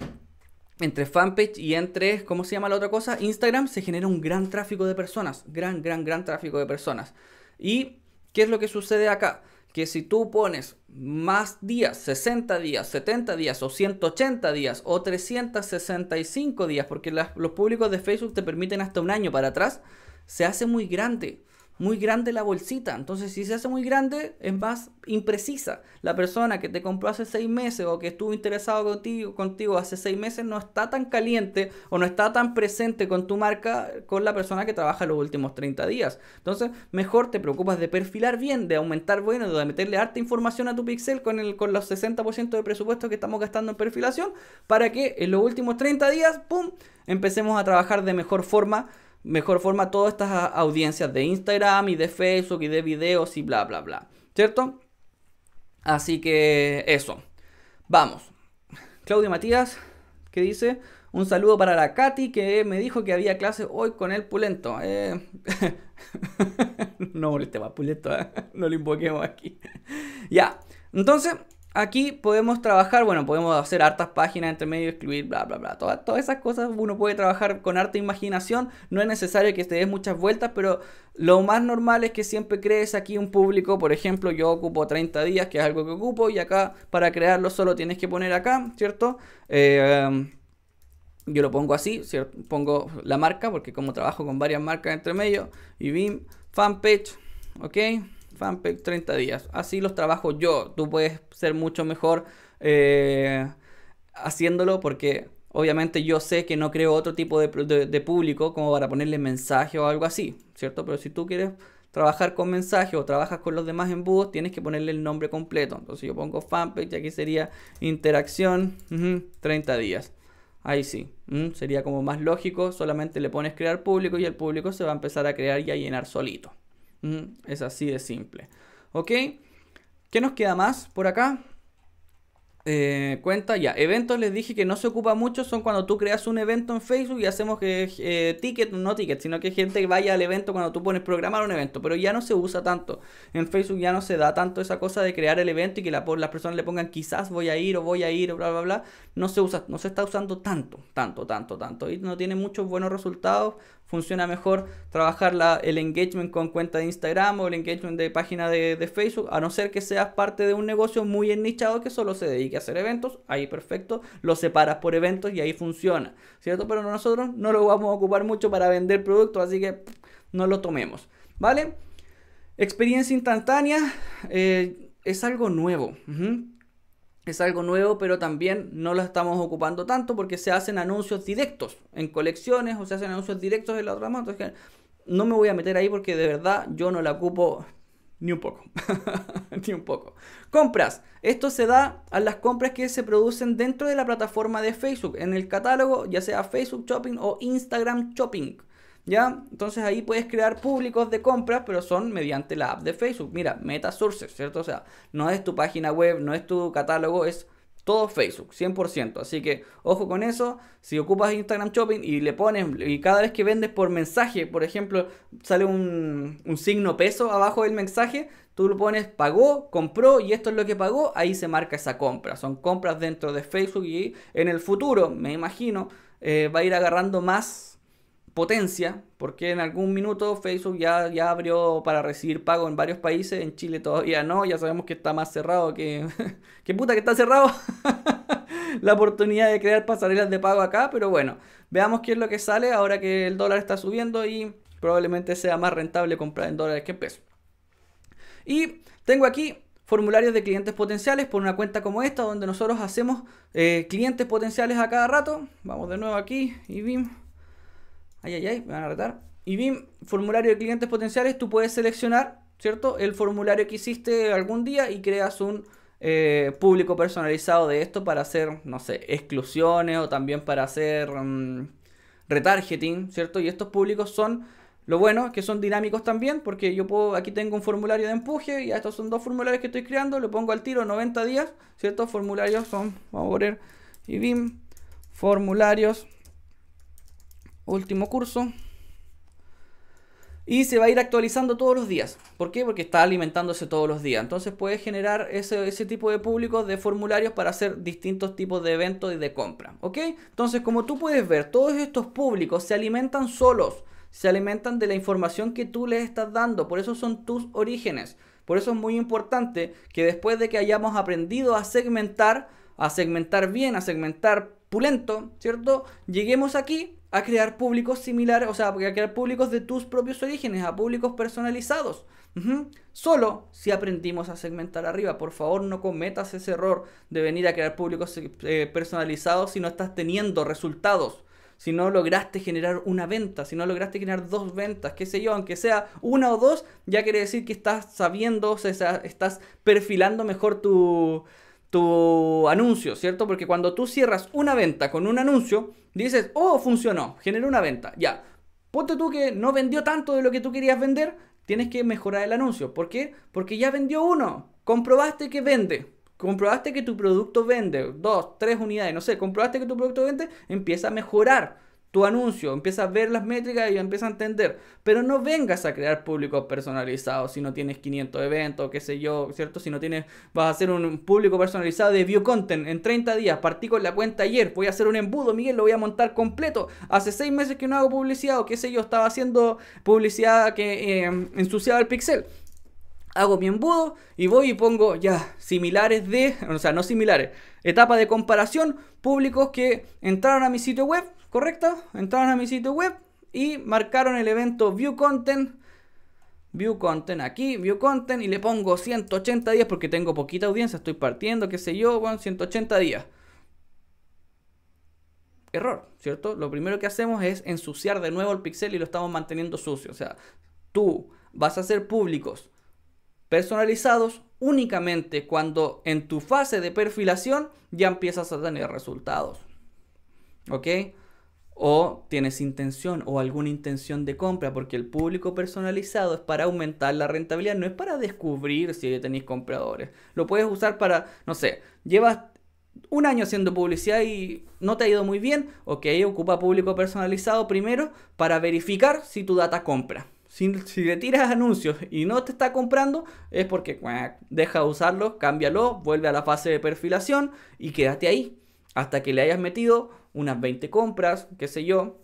S1: entre fanpage y entre, ¿cómo se llama la otra cosa? Instagram, se genera un gran tráfico de personas. Gran, gran, gran tráfico de personas. ¿Y qué es lo que sucede acá? que si tú pones más días, 60 días, 70 días o 180 días o 365 días, porque los públicos de Facebook te permiten hasta un año para atrás, se hace muy grande muy grande la bolsita. Entonces, si se hace muy grande, es más imprecisa. La persona que te compró hace seis meses o que estuvo interesado contigo, contigo hace seis meses no está tan caliente o no está tan presente con tu marca con la persona que trabaja los últimos 30 días. Entonces, mejor te preocupas de perfilar bien, de aumentar bueno, de meterle harta información a tu pixel con, el, con los 60% de presupuesto que estamos gastando en perfilación para que en los últimos 30 días, ¡pum!, empecemos a trabajar de mejor forma mejor forma todas estas audiencias de Instagram y de Facebook y de videos y bla, bla, bla. ¿Cierto? Así que eso. Vamos. Claudio Matías, ¿qué dice, un saludo para la Katy que me dijo que había clase hoy con el pulento. Eh, no moleste más pulento, ¿eh? no lo invoquemos aquí. ya, entonces, aquí podemos trabajar, bueno, podemos hacer hartas páginas entre medio, escribir, bla, bla, bla. todas esas cosas uno puede trabajar con harta imaginación. No es necesario que te des muchas vueltas, pero lo más normal es que siempre crees aquí un público. Por ejemplo, yo ocupo 30 días, que es algo que ocupo, y acá para crearlo solo tienes que poner acá, ¿cierto? Eh, um, yo lo pongo así, pongo la marca, porque como trabajo con varias marcas entre medio, y BIM, fanpage, ¿ok? fanpage 30 días. Así los trabajo yo. Tú puedes ser mucho mejor eh, haciéndolo porque obviamente yo sé que no creo otro tipo de, público como para ponerle mensaje o algo así, ¿cierto? Pero si tú quieres trabajar con mensaje o trabajas con los demás en embudos, tienes que ponerle el nombre completo. Entonces yo pongo fanpage y aquí sería interacción 30 días. Ahí sí, sería como más lógico, solamente le pones crear público y el público se va a empezar a crear y a llenar solito. Es así de simple. ¿Ok? ¿Qué nos queda más por acá? Eh, cuenta ya. Eventos les dije que no se ocupa mucho, son cuando tú creas un evento en Facebook y hacemos que eh, ticket, no ticket, sino que gente vaya al evento cuando tú pones programar un evento, pero ya no se usa tanto. En Facebook ya no se da tanto esa cosa de crear el evento y que la, las personas le pongan quizás voy a ir o voy a ir o bla, bla, bla. No se usa, no se está usando tanto, tanto, tanto, tanto y no tiene muchos buenos resultados funciona mejor trabajar el engagement con cuenta de Instagram o el engagement de página de, Facebook, a no ser que seas parte de un negocio muy ennichado que solo se dedique a hacer eventos, ahí perfecto, lo separas por eventos y ahí funciona, ¿cierto? Pero nosotros no lo vamos a ocupar mucho para vender productos, así que no lo tomemos, ¿vale? Experiencia instantánea eh, es algo nuevo es algo nuevo, pero también no lo estamos ocupando tanto porque se hacen anuncios directos en colecciones o se hacen anuncios directos en la otra mano. Entonces, no me voy a meter ahí porque de verdad yo no la ocupo ni un poco. ni un poco. Compras. Esto se da a las compras que se producen dentro de la plataforma de Facebook, en el catálogo, ya sea Facebook Shopping o Instagram Shopping. ¿Ya? Entonces ahí puedes crear públicos de compras, pero son mediante la app de Facebook. Mira, Meta Sources, ¿cierto? O sea, no es tu página web, no es tu catálogo, es todo Facebook, 100%. Así que ojo con eso, si ocupas Instagram Shopping y le pones, y cada vez que vendes por mensaje, por ejemplo, sale un, un signo peso abajo del mensaje, tú lo pones pagó, compró y esto es lo que pagó, ahí se marca esa compra. Son compras dentro de Facebook y en el futuro, me imagino, eh, va a ir agarrando más potencia, porque en algún minuto Facebook ya, ya abrió para recibir pago en varios países, en Chile todavía no, ya sabemos que está más cerrado que... ¡Qué puta que está cerrado! la oportunidad de crear pasarelas de pago acá, pero bueno, veamos qué es lo que sale ahora que el dólar está subiendo y probablemente sea más rentable comprar en dólares que en pesos. Y tengo aquí formularios de clientes potenciales por una cuenta como esta, donde nosotros hacemos eh, clientes potenciales a cada rato. Vamos de nuevo aquí y bim me van a retar. Y BIM, formulario de clientes potenciales, tú puedes seleccionar, ¿cierto? El formulario que hiciste algún día y creas un eh, público personalizado de esto para hacer, no sé, exclusiones o también para hacer mm, retargeting, ¿cierto? Y estos públicos son, lo bueno, que son dinámicos también, porque yo puedo, aquí tengo un formulario de empuje y estos son dos formularios que estoy creando, lo pongo al tiro 90 días, ¿cierto? Formularios son, vamos a poner, y bim, formularios último curso. Y se va a ir actualizando todos los días. ¿Por qué? Porque está alimentándose todos los días. Entonces puedes generar ese, tipo de público. de formularios para hacer distintos tipos de eventos y de compra. ¿Ok? Entonces, como tú puedes ver, todos estos públicos se alimentan solos. Se alimentan de la información que tú les estás dando. Por eso son tus orígenes. Por eso es muy importante que después de que hayamos aprendido a segmentar, a segmentar bien, a segmentar pulento, ¿cierto? Lleguemos aquí a crear públicos similares, o sea, a crear públicos de tus propios orígenes, a públicos personalizados. Solo si aprendimos a segmentar arriba. Por favor, no cometas ese error de venir a crear públicos eh, personalizados si no estás teniendo resultados. Si no lograste generar una venta, si no lograste generar dos ventas, qué sé yo, aunque sea una o dos, ya quiere decir que estás sabiendo, o estás perfilando mejor tu, tu anuncio, ¿cierto? Porque cuando tú cierras una venta con un anuncio, dices, oh, funcionó, generó una venta, ya. Ponte tú que no vendió tanto de lo que tú querías vender, tienes que mejorar el anuncio. ¿Por qué? Porque ya vendió uno, comprobaste que vende, comprobaste que tu producto vende, dos, tres unidades, no sé, comprobaste que tu producto vende, empieza a mejorar tu anuncio, empieza a ver las métricas y empieza a entender. Pero no vengas a crear públicos personalizados si no tienes 500 eventos, qué sé yo, ¿cierto? Si no tienes, vas a hacer un público personalizado de view content en 30 días. Partí con la cuenta ayer, voy a hacer un embudo, Miguel, lo voy a montar completo. Hace 6 meses que no hago publicidad o qué sé yo, estaba haciendo publicidad que eh, ensuciaba el pixel hago mi embudo y voy y pongo ya similares de, o sea, no similares, etapa de comparación, públicos que entraron a mi sitio web ¿Correcto? Entraron a mi sitio web y marcaron el evento View Content. View Content aquí, View Content y le pongo 180 días porque tengo poquita audiencia, estoy partiendo, qué sé yo, con 180 días. Error, ¿cierto? Lo primero que hacemos es ensuciar de nuevo el pixel y lo estamos manteniendo sucio. O sea, tú vas a hacer públicos personalizados únicamente cuando en tu fase de perfilación ya empiezas a tener resultados. ¿Ok? o tienes intención o alguna intención de compra, porque el público personalizado es para aumentar la rentabilidad, no es para descubrir si tenéis compradores. Lo puedes usar para, no sé, llevas un año haciendo publicidad y no te ha ido muy bien, ok, ocupa público personalizado primero para verificar si tu data compra. Si, si le tiras anuncios y no te está comprando, es porque deja de usarlo, cámbialo, vuelve a la fase de perfilación y quédate ahí hasta que le hayas metido unas 20 compras, qué sé yo.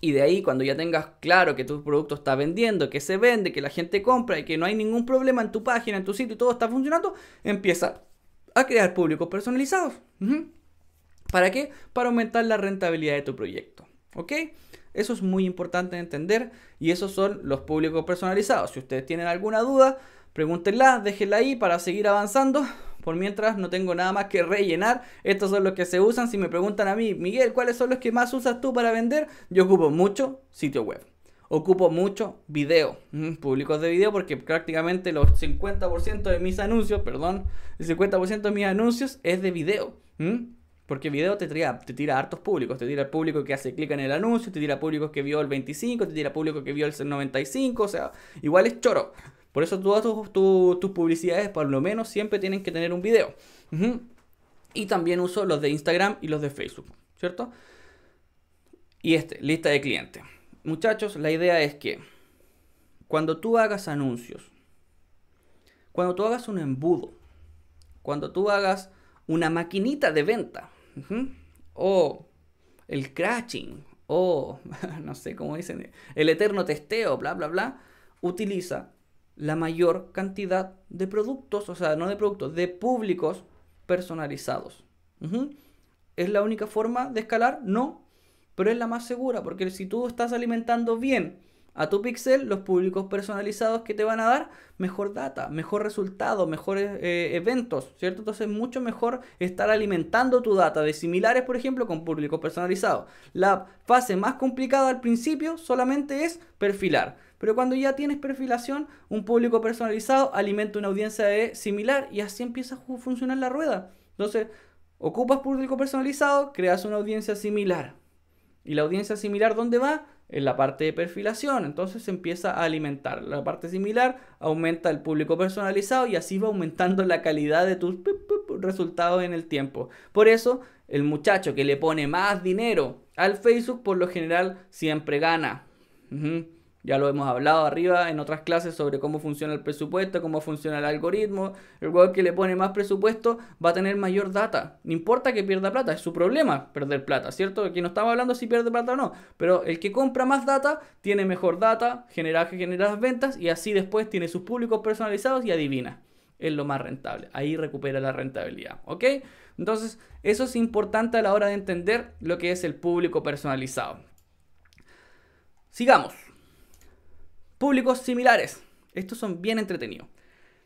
S1: Y de ahí, cuando ya tengas claro que tu producto está vendiendo, que se vende, que la gente compra y que no hay ningún problema en tu página, en tu sitio y todo está funcionando, empieza a crear públicos personalizados. ¿Para qué? Para aumentar la rentabilidad de tu proyecto. ¿Ok? Eso es muy importante entender y esos son los públicos personalizados. Si ustedes tienen alguna duda, Pregúntenla, déjenla ahí para seguir avanzando. Por mientras no tengo nada más que rellenar. Estos son los que se usan. Si me preguntan a mí, Miguel, ¿cuáles son los que más usas tú para vender? Yo ocupo mucho sitio web. Ocupo mucho video, mm, públicos de video, porque prácticamente los 50% de mis anuncios, perdón, el 50% de mis anuncios es de video. Mm, porque video te tira, te tira hartos públicos. Te tira el público que hace clic en el anuncio, te tira público que vio el 25, te tira público que vio el 95. O sea, igual es choro. Por eso todas tus, publicidades por lo menos siempre tienen que tener un video. Y también uso los de Instagram y los de Facebook, ¿cierto? Y este, lista de clientes. Muchachos, la idea es que cuando tú hagas anuncios, cuando tú hagas un embudo, cuando tú hagas una maquinita de venta, o el crashing, o no sé cómo dicen, el eterno testeo, bla, bla, bla, utiliza la mayor cantidad de productos, o sea, no de productos, de públicos personalizados. ¿Es la única forma de escalar? No, pero es la más segura, porque si tú estás alimentando bien a tu pixel, los públicos personalizados que te van a dar mejor data, mejor resultado, mejores eh, eventos, ¿cierto? Entonces es mucho mejor estar alimentando tu data de similares, por ejemplo, con públicos personalizados. La fase más complicada al principio solamente es perfilar. Pero cuando ya tienes perfilación, un público personalizado alimenta una audiencia de similar y así empieza a funcionar la rueda. Entonces, ocupas público personalizado, creas una audiencia similar. ¿Y la audiencia similar dónde va? En la parte de perfilación. Entonces se empieza a alimentar. La parte similar aumenta el público personalizado y así va aumentando la calidad de tus resultados en el tiempo. Por eso, el muchacho que le pone más dinero al Facebook por lo general siempre gana. Ya lo hemos hablado arriba en otras clases sobre cómo funciona el presupuesto, cómo funciona el algoritmo. El web que le pone más presupuesto va a tener mayor data. No importa que pierda plata, es su problema perder plata, ¿cierto? Aquí no estamos hablando si pierde plata o no, pero el que compra más data tiene mejor data, genera, genera ventas y así después tiene sus públicos personalizados y adivina es lo más rentable. Ahí recupera la rentabilidad, ¿ok? Entonces, eso es importante a la hora de entender lo que es el público personalizado. Sigamos públicos similares. Estos son bien entretenidos.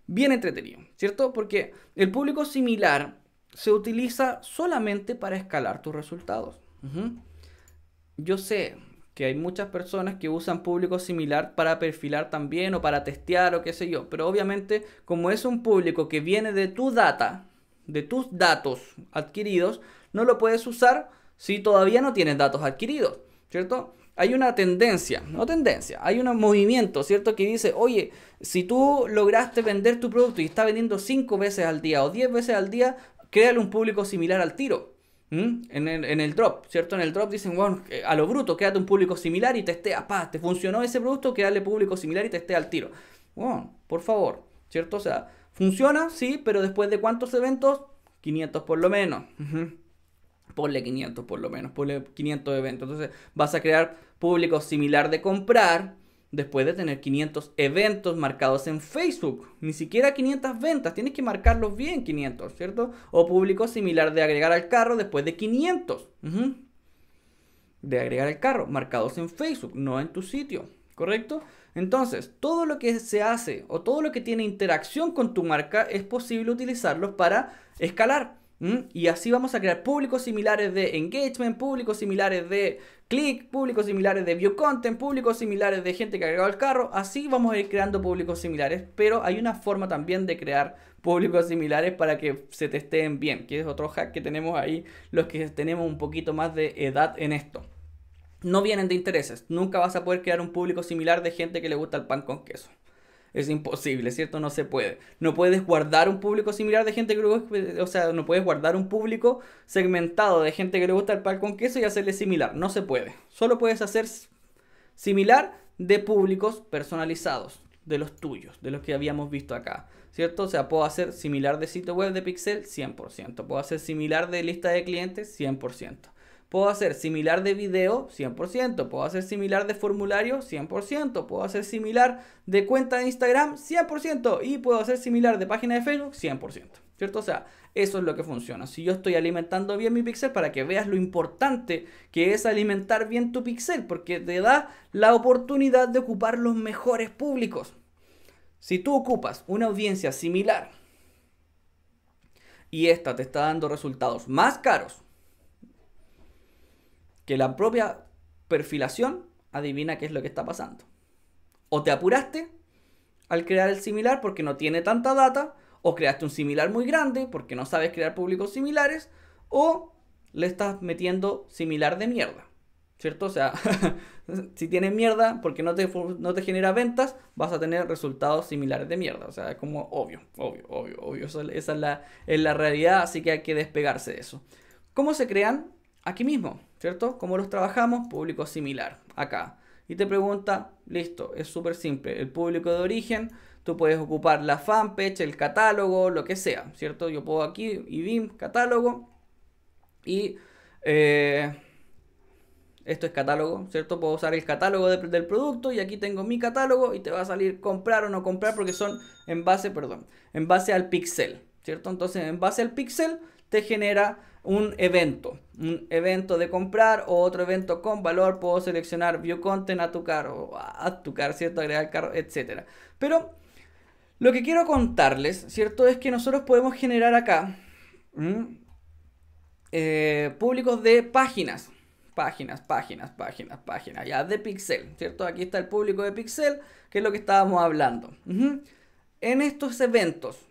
S1: Bien entretenidos, ¿cierto? Porque el público similar se utiliza solamente para escalar tus resultados. Yo sé que hay muchas personas que usan público similar para perfilar también o para testear o qué sé yo, pero obviamente como es un público que viene de tu data, de tus datos adquiridos, no lo puedes usar si todavía no tienes datos adquiridos, ¿cierto? hay una tendencia, no tendencia, hay un movimiento, ¿cierto? Que dice, oye, si tú lograste vender tu producto y está vendiendo 5 veces al día o diez veces al día, créale un público similar al tiro. En, el, drop, ¿cierto? En el drop dicen, bueno, a lo bruto, créate un público similar y testea, pa, te funcionó ese producto, créale público similar y esté al tiro. Bueno, por favor, ¿cierto? O sea, funciona, sí, pero después de cuántos eventos, 500 por lo menos ponle 500 por lo menos, ponle 500 eventos. Entonces vas a crear público similar de comprar después de tener 500 eventos marcados en Facebook. Ni siquiera 500 ventas, tienes que marcarlos bien 500, ¿cierto? O público similar de agregar al carro después de 500. De agregar al carro, marcados en Facebook, no en tu sitio, ¿correcto? Entonces, todo lo que se hace o todo lo que tiene interacción con tu marca es posible utilizarlos para escalar. ¿Mm? Y así vamos a crear públicos similares de engagement, públicos similares de click, públicos similares de view content, públicos similares de gente que ha agregado el carro. Así vamos a ir creando públicos similares, pero hay una forma también de crear públicos similares para que se testeen bien, que es otro hack que tenemos ahí los que tenemos un poquito más de edad en esto. No vienen de intereses, nunca vas a poder crear un público similar de gente que le gusta el pan con queso. Es imposible, ¿cierto? No se puede. No puedes guardar un público similar de gente que le gusta, o sea, no puedes guardar un público segmentado de gente que le gusta el pan con queso y hacerle similar. No se puede. Solo puedes hacer similar de públicos personalizados, de los tuyos, de los que habíamos visto acá, ¿cierto? O sea, puedo hacer similar de sitio web de Pixel 100%, puedo hacer similar de lista de clientes 100%. Puedo hacer similar de video 100%, puedo hacer similar de formulario 100%, puedo hacer similar de cuenta de Instagram 100% y puedo hacer similar de página de Facebook 100%. ¿Cierto? O sea, eso es lo que funciona. Si yo estoy alimentando bien mi pixel para que veas lo importante que es alimentar bien tu pixel, porque te da la oportunidad de ocupar los mejores públicos. Si tú ocupas una audiencia similar y esta te está dando resultados más caros, que la propia perfilación adivina qué es lo que está pasando. O te apuraste al crear el similar porque no tiene tanta data, o creaste un similar muy grande porque no sabes crear públicos similares, o le estás metiendo similar de mierda. ¿Cierto? O sea, si tienes mierda porque no te, no te genera ventas, vas a tener resultados similares de mierda. O sea, es como obvio, obvio, obvio, obvio. Esa, es, la, es la realidad, así que hay que despegarse de eso. ¿Cómo se crean aquí mismo, ¿cierto? Como los trabajamos, público similar, acá. Y te pregunta, listo, es súper simple, el público de origen, tú puedes ocupar la fanpage, el catálogo, lo que sea, ¿cierto? Yo puedo aquí, y IBIM, catálogo, y eh, esto es catálogo, ¿cierto? Puedo usar el catálogo del producto y aquí tengo mi catálogo y te va a salir comprar o no comprar porque son en base, perdón, en base al pixel, ¿cierto? Entonces, en base al pixel te genera un evento, un evento de comprar o otro evento con valor, puedo seleccionar view content a tu carro, a tu carro, ¿cierto? Agregar carro, etcétera. Pero lo que quiero contarles, ¿cierto? Es que nosotros podemos generar acá eh, públicos de páginas, páginas, páginas, páginas, páginas, ya de pixel, ¿cierto? Aquí está el público de pixel, que es lo que estábamos hablando. En estos eventos,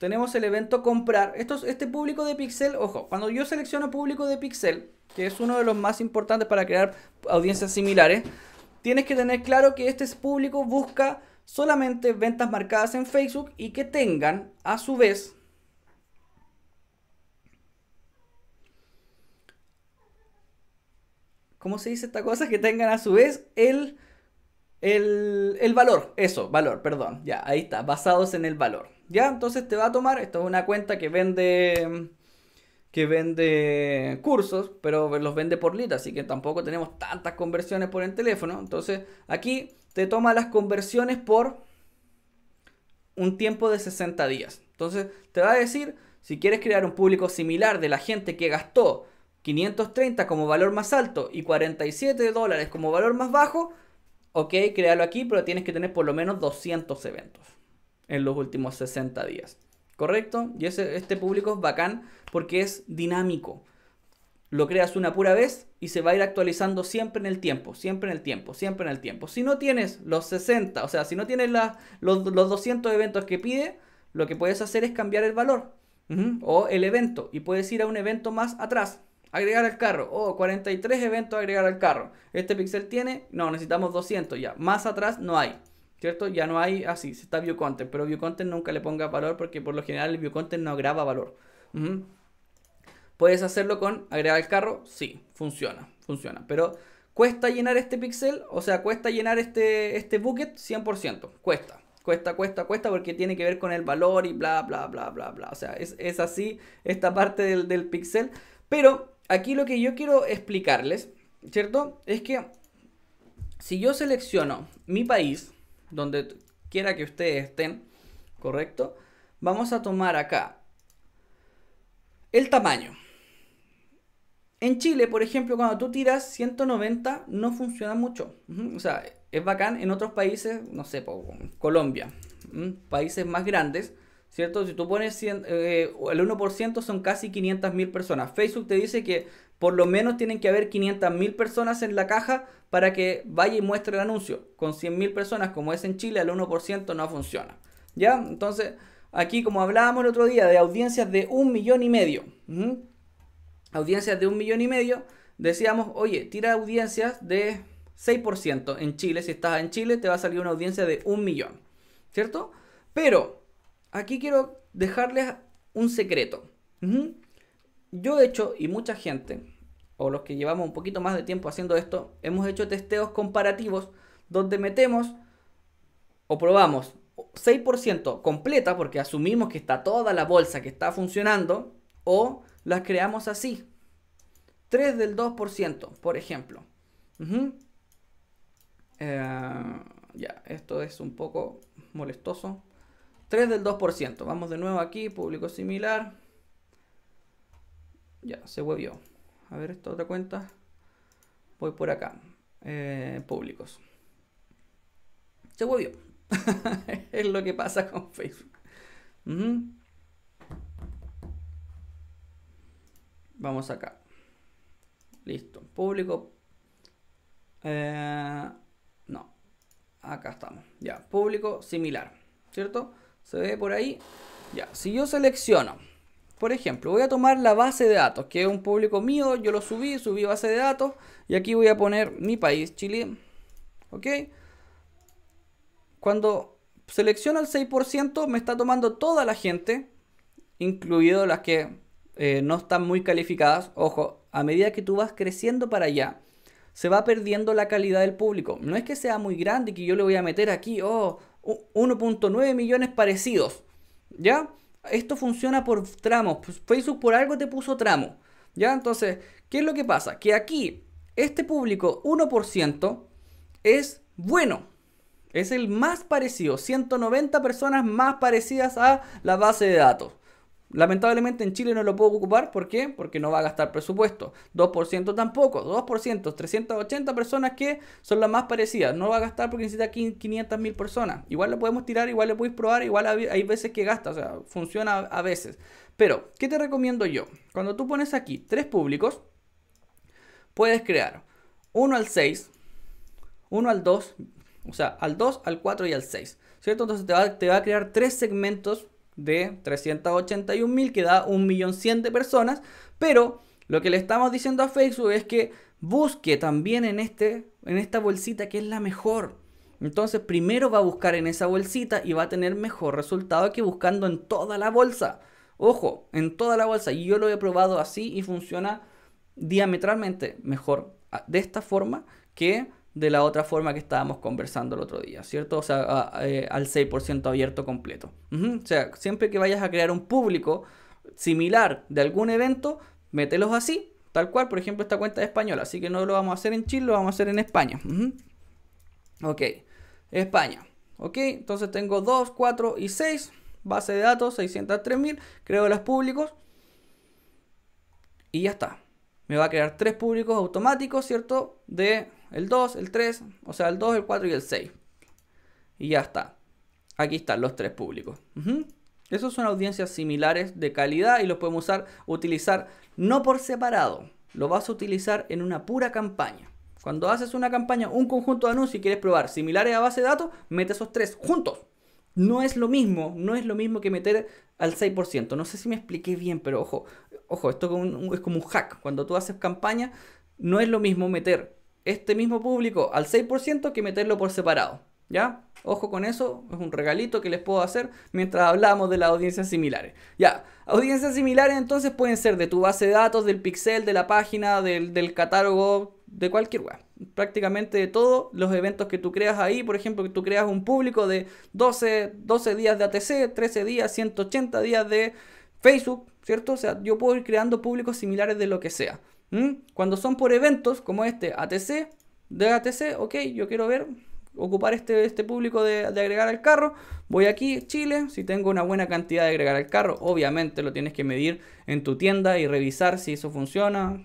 S1: tenemos el evento comprar. Esto, este público de pixel, ojo, cuando yo selecciono público de pixel, que es uno de los más importantes para crear audiencias similares, tienes que tener claro que este público busca solamente ventas marcadas en Facebook y que tengan a su vez ¿Cómo se dice esta cosa? Que tengan a su vez el, el, el valor. Eso, valor, perdón. Ya, ahí está, basados en el valor. Ya, entonces te va a tomar, esto es una cuenta que vende que vende cursos, pero los vende por lit, así que tampoco tenemos tantas conversiones por el teléfono. Entonces, aquí te toma las conversiones por un tiempo de 60 días. Entonces, te va a decir si quieres crear un público similar de la gente que gastó 530 como valor más alto y 47 dólares como valor más bajo, ok, créalo aquí, pero tienes que tener por lo menos 200 eventos en los últimos 60 días. ¿Correcto? Y ese, este público es bacán porque es dinámico. Lo creas una pura vez y se va a ir actualizando siempre en el tiempo, siempre en el tiempo, siempre en el tiempo. Si no tienes los 60, o sea, si no tienes los, 200 eventos que pide, lo que puedes hacer es cambiar el valor o el evento y puedes ir a un evento más atrás agregar al carro. o 43 eventos agregar al carro. Este pixel tiene, no, necesitamos 200 ya. Más atrás no hay. ¿cierto? Ya no hay así, se está ViewContent, pero ViewContent nunca le ponga valor porque por lo general el ViewContent no graba valor. ¿Puedes hacerlo con agregar el carro? Sí, funciona, funciona, pero ¿cuesta llenar este pixel? O sea, ¿cuesta llenar este, este bucket? 100%, cuesta. Cuesta, cuesta, cuesta porque tiene que ver con el valor y bla, bla, bla, bla, bla. O sea, es, así esta parte del, del pixel. Pero aquí lo que yo quiero explicarles, ¿cierto? Es que si yo selecciono mi país, donde quiera que ustedes estén, ¿correcto? Vamos a tomar acá el tamaño. En Chile, por ejemplo, cuando tú tiras 190 no funciona mucho. O sea, es bacán en otros países, no sé, Colombia, países más grandes, ¿cierto? Si tú pones eh, el 1% son casi 500.000 personas. Facebook te dice que por lo menos tienen que haber 500.000 personas en la caja para que vaya y muestre el anuncio. Con 100.000 personas, como es en Chile, el 1% no funciona. ¿Ya? Entonces, aquí como hablábamos el otro día, de audiencias de un millón y medio. Audiencias de un millón y medio, decíamos, oye, tira audiencias de 6% en Chile. Si estás en Chile, te va a salir una audiencia de un millón. ¿Cierto? Pero, aquí quiero dejarles un secreto. Yo he hecho, y mucha gente, o los que llevamos un poquito más de tiempo haciendo esto, hemos hecho testeos comparativos donde metemos o probamos 6% completa porque asumimos que está toda la bolsa que está funcionando o las creamos así. 3 del 2%, por ejemplo. Eh, ya, esto es un poco molestoso. 3 del 2%. Vamos de nuevo aquí, público similar. Ya, se huevió a ver esta otra cuenta, voy por acá, eh, públicos. Se volvió, es lo que pasa con Facebook. Vamos acá. Listo. Público. Eh, no. Acá estamos. Ya. Público similar. ¿Cierto? Se ve por ahí. Ya. Si yo selecciono por ejemplo, voy a tomar la base de datos, que es un público mío, yo lo subí, subí base de datos, y aquí voy a poner mi país, Chile. ¿Ok? Cuando selecciono el 6%, me está tomando toda la gente, incluido las que eh, no están muy calificadas. Ojo, a medida que tú vas creciendo para allá, se va perdiendo la calidad del público. No es que sea muy grande y que yo le voy a meter aquí, oh, 1.9 millones parecidos. ¿Ya? esto funciona por tramos. Pues, Facebook por algo te puso tramo. ¿Ya? Entonces, ¿qué es lo que pasa? Que aquí, este público 1% es bueno. Es el más parecido. 190 personas más parecidas a la base de datos. Lamentablemente en Chile no lo puedo ocupar, ¿por qué? Porque no va a gastar presupuesto. 2% tampoco, 2%, 380 personas que son las más parecidas. No va a gastar porque necesita 500 mil personas. Igual lo podemos tirar, igual le podéis probar, igual hay veces que gasta, o sea, funciona a veces. Pero, ¿qué te recomiendo yo? Cuando tú pones aquí tres públicos, puedes crear 1 al 6, 1 al 2, o sea, al 2, al 4 y al 6. ¿Cierto? Entonces te va, te va a crear tres segmentos de 381 mil, que da 1.100.000 de personas, pero lo que le estamos diciendo a Facebook es que busque también en, este, en esta bolsita que es la mejor. Entonces primero va a buscar en esa bolsita y va a tener mejor resultado que buscando en toda la bolsa. Ojo, en toda la bolsa. Y yo lo he probado así y funciona diametralmente mejor ah, de esta forma que de la otra forma que estábamos conversando el otro día, ¿cierto? O sea, eh, al 6% abierto completo. O sea, siempre que vayas a crear un público similar de algún evento, mételos así, tal cual, por ejemplo, esta cuenta es española, así que no lo vamos a hacer en Chile, lo vamos a hacer en España. Ok, España. Ok, entonces tengo 2, 4 y 6, base de datos, 603.000, creo los públicos y ya está. Me va a crear tres públicos automáticos, ¿cierto? De el 2, el 3, o sea, el 2, el 4 y el 6. Y ya está. Aquí están los tres públicos. Esas Esos son audiencias similares de calidad y los podemos usar, utilizar no por separado. Lo vas a utilizar en una pura campaña. Cuando haces una campaña, un conjunto de anuncios y quieres probar similares a base de datos, mete esos tres juntos. No es lo mismo, no es lo mismo que meter al 6%. No sé si me expliqué bien, pero ojo, ojo, esto es como un hack. Cuando tú haces campaña, no es lo mismo meter este mismo público al 6% que meterlo por separado. ¿Ya? Ojo con eso, es un regalito que les puedo hacer mientras hablamos de las audiencias similares. Ya, audiencias similares entonces pueden ser de tu base de datos, del pixel, de la página, del, catálogo, de cualquier web. Prácticamente de todos los eventos que tú creas ahí, por ejemplo, que tú creas un público de 12, 12 días de ATC, 13 días, 180 días de Facebook, ¿cierto? O sea, yo puedo ir creando públicos similares de lo que sea. ¿Mm? Cuando son por eventos como este, ATC, de ATC, ok, yo quiero ver, ocupar este, este público de, agregar al carro. Voy aquí, Chile, si tengo una buena cantidad de agregar al carro, obviamente lo tienes que medir en tu tienda y revisar si eso funciona.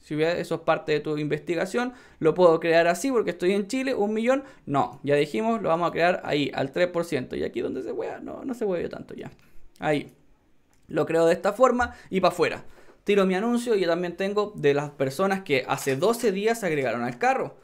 S1: Si eso es parte de tu investigación, lo puedo crear así porque estoy en Chile, un millón. No, ya dijimos, lo vamos a crear ahí, al 3%. Y aquí donde se huea, no, no se hueve tanto ya. Ahí. Lo creo de esta forma y para afuera tiro mi anuncio y yo también tengo de las personas que hace 12 días agregaron al carro.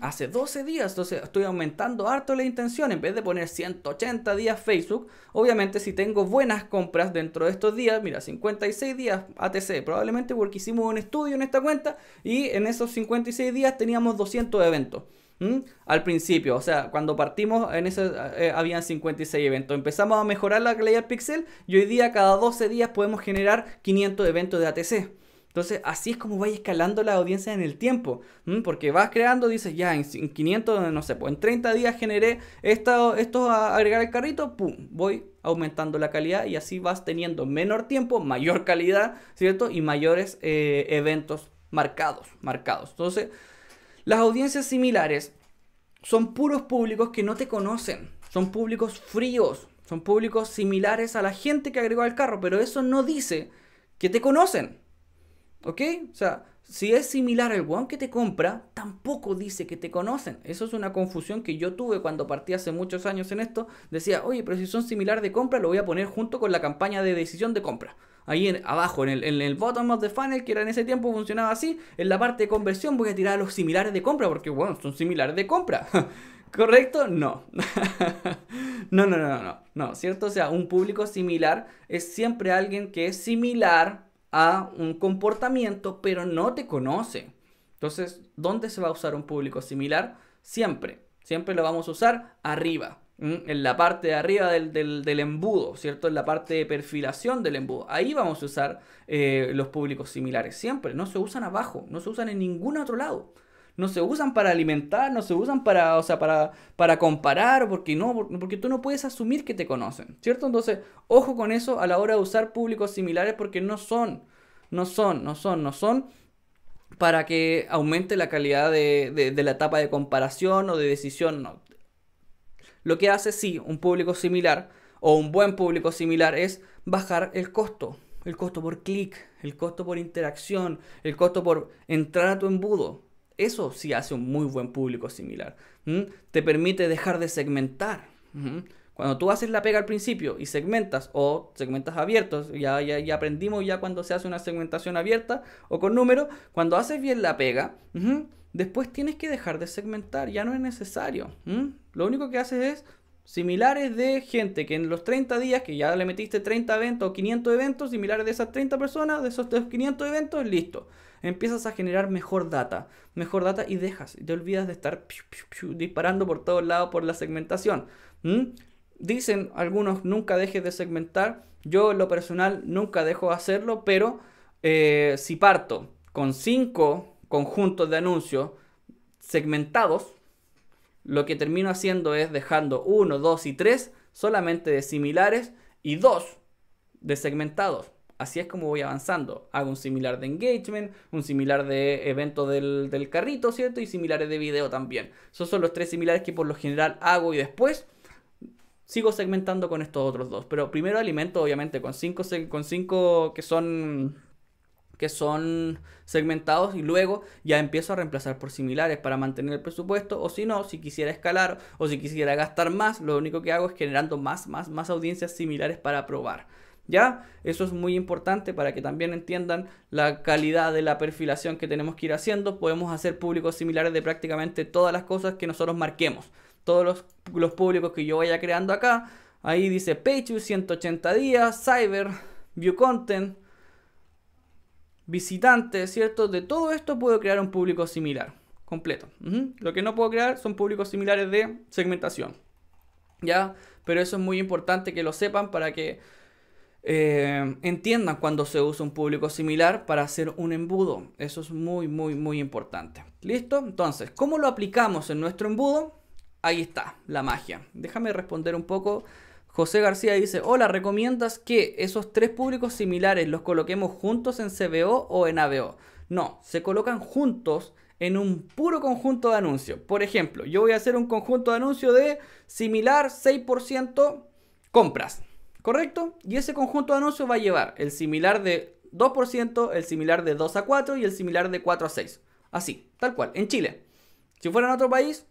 S1: hace 12 días, entonces estoy aumentando harto la intención. En vez de poner 180 días Facebook, obviamente si tengo buenas compras dentro de estos días, mira, 56 días ATC, probablemente porque hicimos un estudio en esta cuenta y en esos 56 días teníamos 200 eventos. ¿Mm? al principio. O sea, cuando partimos en ese, eh, habían 56 eventos. Empezamos a mejorar la calidad del pixel y hoy día cada 12 días podemos generar 500 eventos de ATC. Entonces, así es como va escalando la audiencia en el tiempo. Porque vas creando, dices, ya en 500, no sé, pues en 30 días generé esto, esto a agregar el carrito, pum, voy aumentando la calidad y así vas teniendo menor tiempo, mayor calidad, ¿cierto? Y mayores eh, eventos marcados, marcados. Entonces, las audiencias similares son puros públicos que no te conocen, son públicos fríos, son públicos similares a la gente que agregó al carro, pero eso no dice que te conocen. ¿Ok? O sea, si es similar al one que te compra, tampoco dice que te conocen. Eso es una confusión que yo tuve cuando partí hace muchos años en esto. Decía, oye, pero si son similar de compra, lo voy a poner junto con la campaña de decisión de compra ahí abajo, en el, en el, bottom of the funnel, que era en ese tiempo funcionaba así, en la parte de conversión voy a tirar a los similares de compra, porque bueno, son similares de compra. ¿Correcto? No. no, no, no, no, no, ¿cierto? O sea, un público similar es siempre alguien que es similar a un comportamiento, pero no te conoce. Entonces, ¿dónde se va a usar un público similar? Siempre, siempre lo vamos a usar arriba en la parte de arriba del, del, embudo, ¿cierto? En la parte de perfilación del embudo. Ahí vamos a usar eh, los públicos similares, siempre. No se usan abajo, no se usan en ningún otro lado. No se usan para alimentar, no se usan para, o sea, para, para comparar, porque no, porque tú no puedes asumir que te conocen, ¿cierto? Entonces, ojo con eso a la hora de usar públicos similares porque no son, no son, no son, no son para que aumente la calidad de, de, de la etapa de comparación o de decisión. No, lo que hace, sí, un público similar o un buen público similar es bajar el costo. El costo por clic, el costo por interacción, el costo por entrar a tu embudo. Eso sí hace un muy buen público similar. Te permite dejar de segmentar. Cuando tú haces la pega al principio y segmentas o segmentas abiertos, ya, ya, aprendimos ya cuando se hace una segmentación abierta o con número, cuando haces bien la pega, después tienes que dejar de segmentar, ya no es necesario. Lo único que haces es similares de gente que en los 30 días, que ya le metiste 30 eventos o 500 eventos, similares de esas 30 personas, de esos 500 eventos, listo. Empiezas a generar mejor data, mejor data y dejas, te olvidas de estar disparando por todos lados por la segmentación. Dicen algunos, nunca dejes de segmentar. Yo en lo personal nunca dejo de hacerlo, pero eh, si parto con 5 conjuntos de anuncios segmentados, lo que termino haciendo es dejando 1, 2 y 3 solamente de similares y dos de segmentados. Así es como voy avanzando. Hago un similar de engagement, un similar de evento del, carrito, ¿cierto? Y similares de video también. Esos son los tres similares que por lo general hago y después sigo segmentando con estos otros dos. Pero primero alimento obviamente con con cinco que son que son segmentados y luego ya empiezo a reemplazar por similares para mantener el presupuesto o si no, si quisiera escalar o si quisiera gastar más, lo único que hago es generando más, más, más audiencias similares para probar. ¿Ya? Eso es muy importante para que también entiendan la calidad de la perfilación que tenemos que ir haciendo. Podemos hacer públicos similares de prácticamente todas las cosas que nosotros marquemos. Todos los, públicos que yo vaya creando acá. Ahí dice PageView 180 días, Cyber, View Content, visitantes, ¿cierto? De todo esto puedo crear un público similar, completo. Lo que no puedo crear son públicos similares de segmentación, ¿ya? Pero eso es muy importante que lo sepan para que eh, entiendan cuando se usa un público similar para hacer un embudo. Eso es muy, muy, muy importante. ¿Listo? Entonces, ¿cómo lo aplicamos en nuestro embudo? Ahí está, la magia. Déjame responder un poco José García dice, hola, ¿recomiendas que esos tres públicos similares los coloquemos juntos en CBO o en ABO? No, se colocan juntos en un puro conjunto de anuncios. Por ejemplo, yo voy a hacer un conjunto de anuncios de similar 6% compras, ¿correcto? Y ese conjunto de anuncios va a llevar el similar de 2%, el similar de 2 a 4 y el similar de 4 a 6. Así, tal cual, en Chile. Si fuera en otro país,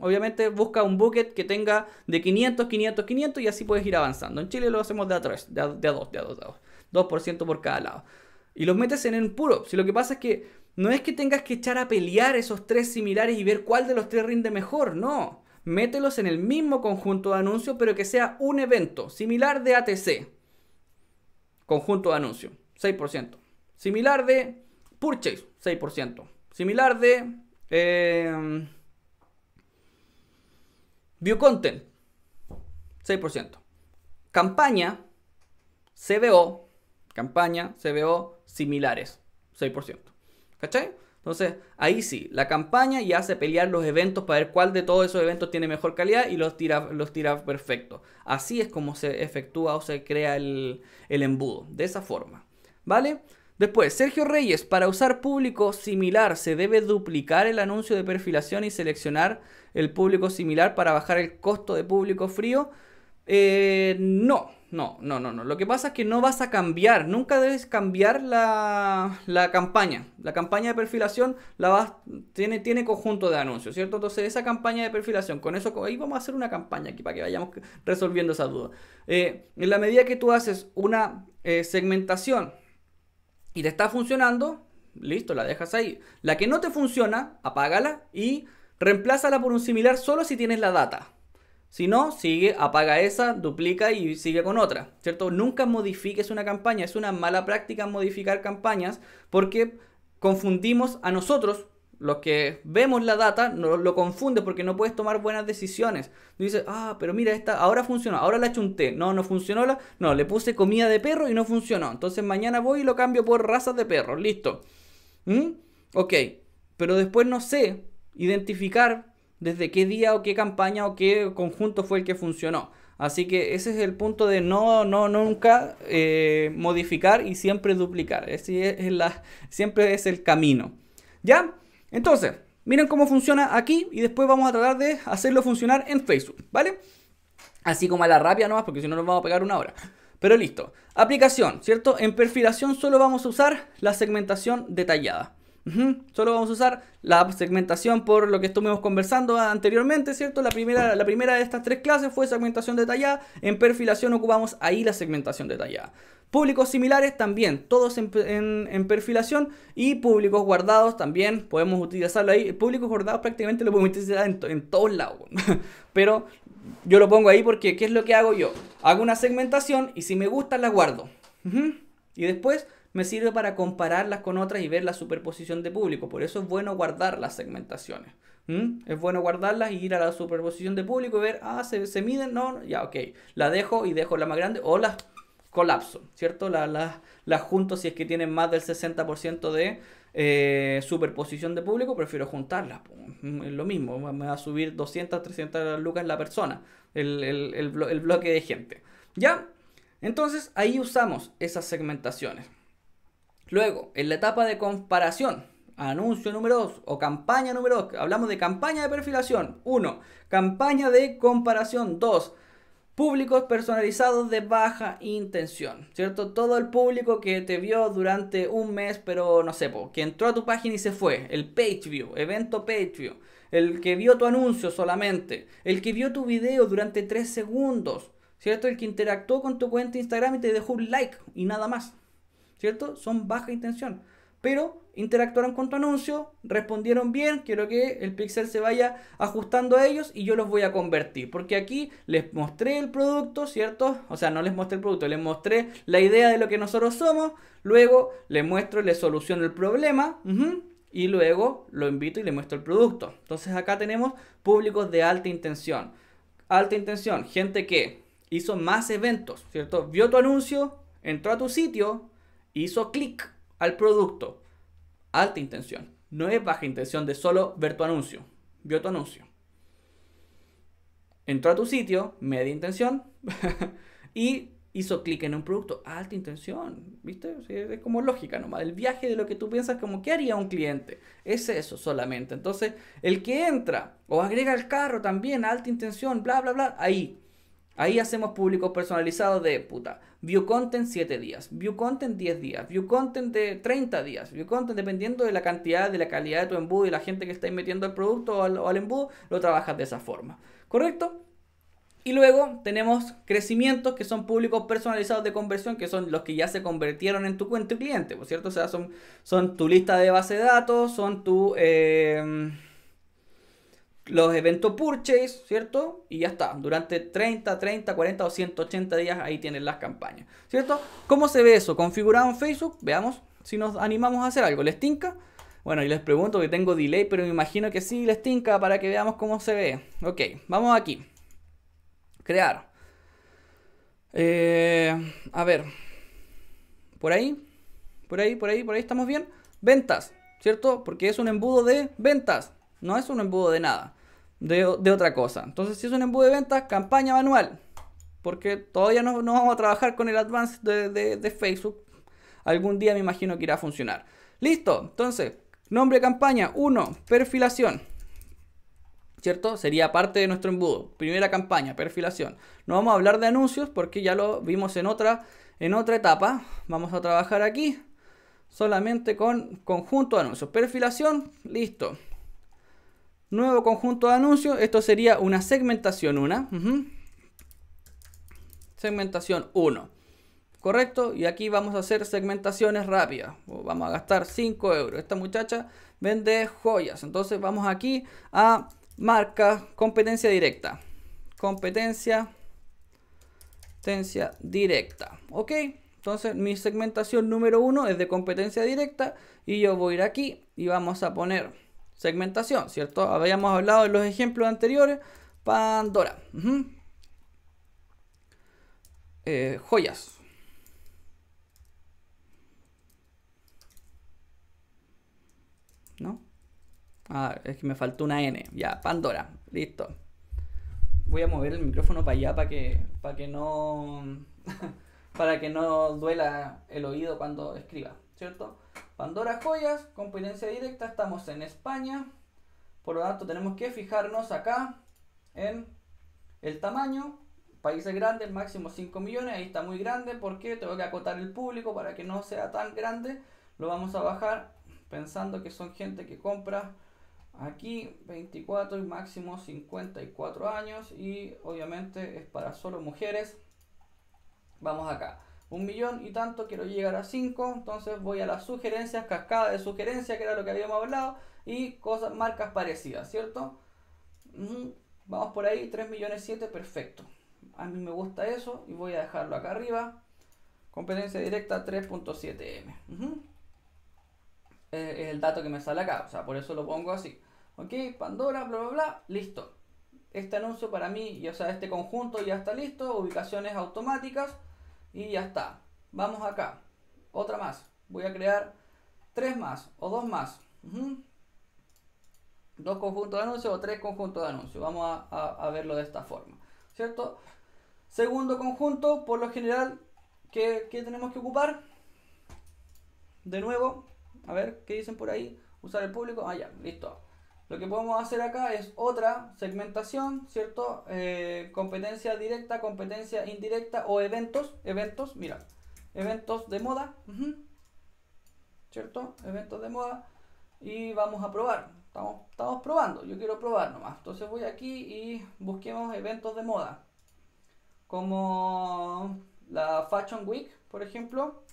S1: Obviamente busca un bucket que tenga de 500, 500, 500 y así puedes ir avanzando. En Chile lo hacemos de a de a, de 2, de a 2, de 2. por cada lado. Y los metes en un puro. Si lo que pasa es que no es que tengas que echar a pelear esos tres similares y ver cuál de los tres rinde mejor, no. Mételos en el mismo conjunto de anuncios, pero que sea un evento similar de ATC. Conjunto de anuncios, 6%. Similar de purchase, 6%. Similar de... Eh, View Content, 6%. Campaña, CBO, campaña, CBO, similares, 6%. ¿Cachai? Entonces, ahí sí, la campaña ya hace pelear los eventos para ver cuál de todos esos eventos tiene mejor calidad y los tira, los perfecto. Así es como se efectúa o se crea el, el embudo, de esa forma. ¿Vale? Después, Sergio Reyes, para usar público similar se debe duplicar el anuncio de perfilación y seleccionar el público similar para bajar el costo de público frío? no, no, no, no, no. Lo que pasa es que no vas a cambiar, nunca debes cambiar la, campaña. La campaña de perfilación la tiene, tiene conjunto de anuncios, ¿cierto? Entonces esa campaña de perfilación, con eso, ahí vamos a hacer una campaña aquí para que vayamos resolviendo esa duda. en la medida que tú haces una segmentación y te está funcionando, listo, la dejas ahí. La que no te funciona, apágala y Reemplázala por un similar solo si tienes la data. Si no, sigue, apaga esa, duplica y sigue con otra, ¿cierto? Nunca modifiques una campaña, es una mala práctica modificar campañas porque confundimos a nosotros, los que vemos la data, no, lo confunde porque no puedes tomar buenas decisiones. dices, ah, pero mira, esta ahora funcionó, ahora la chunté, no, no funcionó, la, no, le puse comida de perro y no funcionó, entonces mañana voy y lo cambio por razas de perro, listo. ¿Mm? Ok, pero después no sé, identificar desde qué día o qué campaña o qué conjunto fue el que funcionó. Así que ese es el punto de no, no, nunca eh, modificar y siempre duplicar. Ese es la, siempre es el camino. ¿Ya? Entonces, miren cómo funciona aquí y después vamos a tratar de hacerlo funcionar en Facebook, ¿vale? Así como a la rápida nomás, porque si no nos vamos a pegar una hora. Pero listo. Aplicación, ¿cierto? En perfilación solo vamos a usar la segmentación detallada. Solo vamos a usar la segmentación por lo que estuvimos conversando anteriormente, ¿cierto? La primera, la primera de estas tres clases fue segmentación detallada. En perfilación ocupamos ahí la segmentación detallada. Públicos similares también, todos en, perfilación. Y públicos guardados también podemos utilizarlo ahí. Públicos guardados prácticamente lo podemos utilizar en, todos lados. Pero yo lo pongo ahí porque ¿qué es lo que hago yo? Hago una segmentación y si me gusta la guardo. Y después me sirve para compararlas con otras y ver la superposición de público. Por eso es bueno guardar las segmentaciones. Es bueno guardarlas y ir a la superposición de público y ver, ah, se, miden, no, ya, ok. La dejo y dejo la más grande o las colapso, ¿cierto? Las la, junto si es que tienen más del 60% de eh, superposición de público, prefiero juntarlas. Es lo mismo, me va a subir 200, 300 lucas la persona, el, el bloque de gente. ¿Ya? Entonces ahí usamos esas segmentaciones. Luego, en la etapa de comparación, anuncio número dos o campaña número dos, hablamos de campaña de perfilación uno, campaña de comparación dos, públicos personalizados de baja intención, ¿cierto? Todo el público que te vio durante un mes, pero no sé, que entró a tu página y se fue, el page view, evento page view, el que vio tu anuncio solamente, el que vio tu video durante tres segundos, ¿cierto? El que interactuó con tu cuenta Instagram y te dejó un like y nada más. ¿cierto? Son baja intención. Pero interactuaron con tu anuncio, respondieron bien, quiero que el pixel se vaya ajustando a ellos y yo los voy a convertir. Porque aquí les mostré el producto, ¿cierto? O sea, no les mostré el producto, les mostré la idea de lo que nosotros somos, luego les muestro, les soluciono el problema. y luego lo invito y le muestro el producto. Entonces acá tenemos públicos de alta intención. Alta intención, gente que hizo más eventos, ¿cierto? Vio tu anuncio, entró a tu sitio, hizo clic al producto. Alta intención. No es baja intención de solo ver tu anuncio. Vio tu anuncio. Entró a tu sitio, media intención, y hizo clic en un producto. Alta intención. ¿Viste? Es como lógica nomás. El viaje de lo que tú piensas como que haría un cliente. Es eso solamente. Entonces, el que entra o agrega el carro también, alta intención, bla, bla, bla, ahí Ahí hacemos públicos personalizados de puta. View content 7 días, view content 10 días, view content de 30 días, view content dependiendo de la cantidad, de la calidad de tu embudo y la gente que está metiendo el producto o al, embudo, lo trabajas de esa forma. ¿Correcto? Y luego tenemos crecimientos que son públicos personalizados de conversión, que son los que ya se convirtieron en tu cuenta cliente, ¿por cierto? O sea, son, son tu lista de base de datos, son tu... Eh, los eventos purchase, ¿cierto? Y ya está, durante 30, 30, 40 o 180 días ahí tienen las campañas, ¿cierto? ¿Cómo se ve eso? Configurado en Facebook, veamos si nos animamos a hacer algo, ¿les tinca? Bueno, y les pregunto que tengo delay, pero me imagino que sí les tinca para que veamos cómo se ve. Ok, vamos aquí. Crear. Eh, a ver. Por ahí. Por ahí, por ahí, por ahí estamos bien. Ventas, ¿cierto? Porque es un embudo de ventas. No es un embudo de nada, de, otra cosa. Entonces, si es un embudo de ventas, campaña manual. Porque todavía no, vamos a trabajar con el advance de, Facebook. Algún día me imagino que irá a funcionar. Listo. Entonces, nombre de campaña 1, perfilación. ¿Cierto? Sería parte de nuestro embudo. Primera campaña, perfilación. No vamos a hablar de anuncios porque ya lo vimos en otra, en otra etapa. Vamos a trabajar aquí solamente con conjunto de anuncios. Perfilación, listo. Nuevo conjunto de anuncios. Esto sería una segmentación 1. Segmentación 1. ¿Correcto? Y aquí vamos a hacer segmentaciones rápidas. Vamos a gastar 5 euros. Esta muchacha vende joyas. Entonces vamos aquí a marca competencia directa. Competencia, competencia directa. ¿Ok? Entonces mi segmentación número 1 es de competencia directa. Y yo voy a ir aquí y vamos a poner segmentación, ¿cierto? Habíamos hablado en los ejemplos anteriores. Pandora. Eh, joyas. ¿No? Ah, es que me faltó una N. Ya, Pandora. Listo. Voy a mover el micrófono para allá para que, para que no... para que no duela el oído cuando escriba, ¿cierto? Pandora Joyas, competencia directa, estamos en España. Por lo tanto, tenemos que fijarnos acá en el tamaño. Países grandes, máximo 5 millones. Ahí está muy grande porque tengo que acotar el público para que no sea tan grande. Lo vamos a bajar pensando que son gente que compra aquí 24 y máximo 54 años. Y obviamente es para solo mujeres. Vamos acá un millón y tanto, quiero llegar a 5, entonces voy a las sugerencias, cascada de sugerencias, que era lo que habíamos hablado, y cosas, marcas parecidas, ¿cierto? Vamos por ahí, 3 millones 7, perfecto. A mí me gusta eso y voy a dejarlo acá arriba. Competencia directa 3.7M. es el dato que me sale acá, o sea, por eso lo pongo así. Ok, Pandora, bla, bla, bla, listo. Este anuncio para mí, o sea, este conjunto ya está listo, ubicaciones automáticas y ya está. Vamos acá. Otra más. Voy a crear tres más o dos más. Dos conjuntos de anuncios o tres conjuntos de anuncios. Vamos a, verlo de esta forma. ¿Cierto? Segundo conjunto, por lo general, que ¿qué, tenemos que ocupar? De nuevo, a ver, ¿qué dicen por ahí? Usar el público. Ah, ya, listo. Lo que podemos hacer acá es otra segmentación, ¿cierto? Eh, competencia directa, competencia indirecta o eventos. Eventos, mira, eventos de moda, ¿cierto? Eventos de moda. Y vamos a probar. estamos probando. Yo quiero probar nomás. Entonces voy aquí y busquemos eventos de moda. Como la Fashion Week, por ejemplo.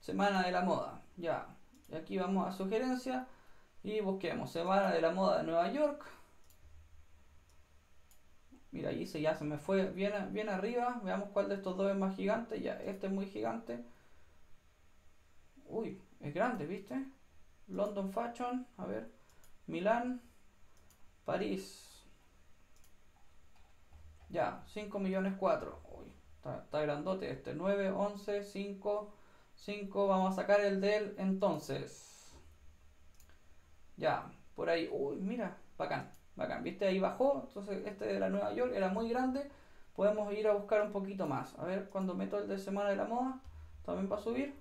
S1: Semana de la moda. Ya aquí vamos a sugerencia y busquemos Semana de la Moda de Nueva York. Mira, ahí se, ya se me fue bien, bien arriba. Veamos cuál de estos dos es más gigante. Ya, este es muy gigante. Uy, es grande, ¿viste? London Fashion, a ver. Milán, París. Ya, 5 millones cuatro. Uy, está, está grandote este. 9, 11, 5. 5, vamos a sacar el del entonces. Ya, por ahí. Uy, mira, bacán, bacán. ¿Viste? Ahí bajó. Entonces, este de la Nueva York era muy grande. Podemos ir a buscar un poquito más. A ver, cuando meto el de Semana de la Moda, también va a subir.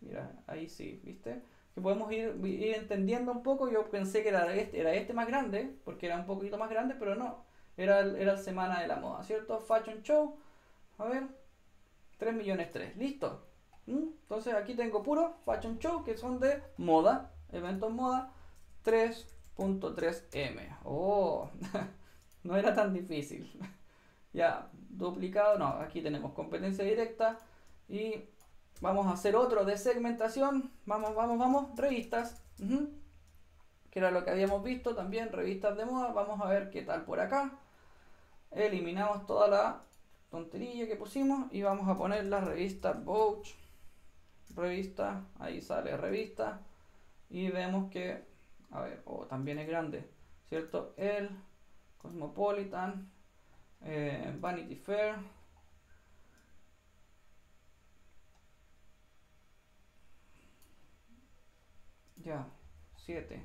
S1: Mira, ahí sí, ¿viste? Que podemos ir, entendiendo un poco. Yo pensé que era este, era este más grande, porque era un poquito más grande, pero no. Era, era Semana de la Moda, ¿cierto? Fashion Show. A ver. 3 millones 3. Listo. Mm, entonces aquí tengo puro fashion show que son de moda, eventos moda 3.3M. Oh, no era tan difícil. ya, duplicado, no, aquí tenemos competencia directa y vamos a hacer otro de segmentación. Vamos, vamos, vamos, revistas. Que era lo que habíamos visto también, revistas de moda. Vamos a ver qué tal por acá. Eliminamos toda la tontería que pusimos y vamos a poner la revista Vogue revista, ahí sale revista y vemos que, a ver, también es grande, ¿cierto? El Cosmopolitan, eh, Vanity Fair. Ya, 7.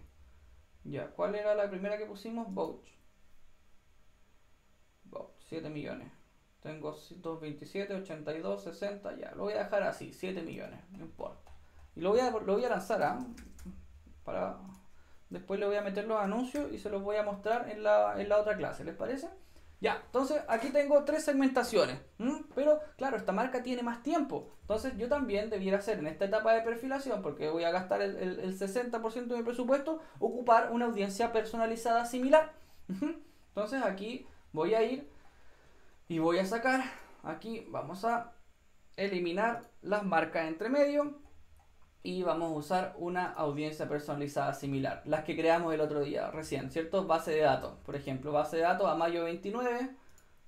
S1: Ya, ¿cuál era la primera que pusimos? vote 7 millones. Tengo 127, 82, 60, ya. Lo voy a dejar así, 7 millones, no importa. Y lo voy a, lo voy a lanzar ¿ah? para... Después le voy a meter los anuncios y se los voy a mostrar en la, otra clase, ¿les parece? Ya, entonces aquí tengo tres segmentaciones, pero claro, esta marca tiene más tiempo. Entonces yo también debiera hacer en esta etapa de perfilación, porque voy a gastar el, el, el 60% de mi presupuesto, ocupar una audiencia personalizada similar. Entonces aquí voy a ir y voy a sacar aquí vamos a eliminar las marcas entre medio y vamos a usar una audiencia personalizada similar, las que creamos el otro día recién, ¿cierto? Base de datos, por ejemplo, base de datos a mayo 29,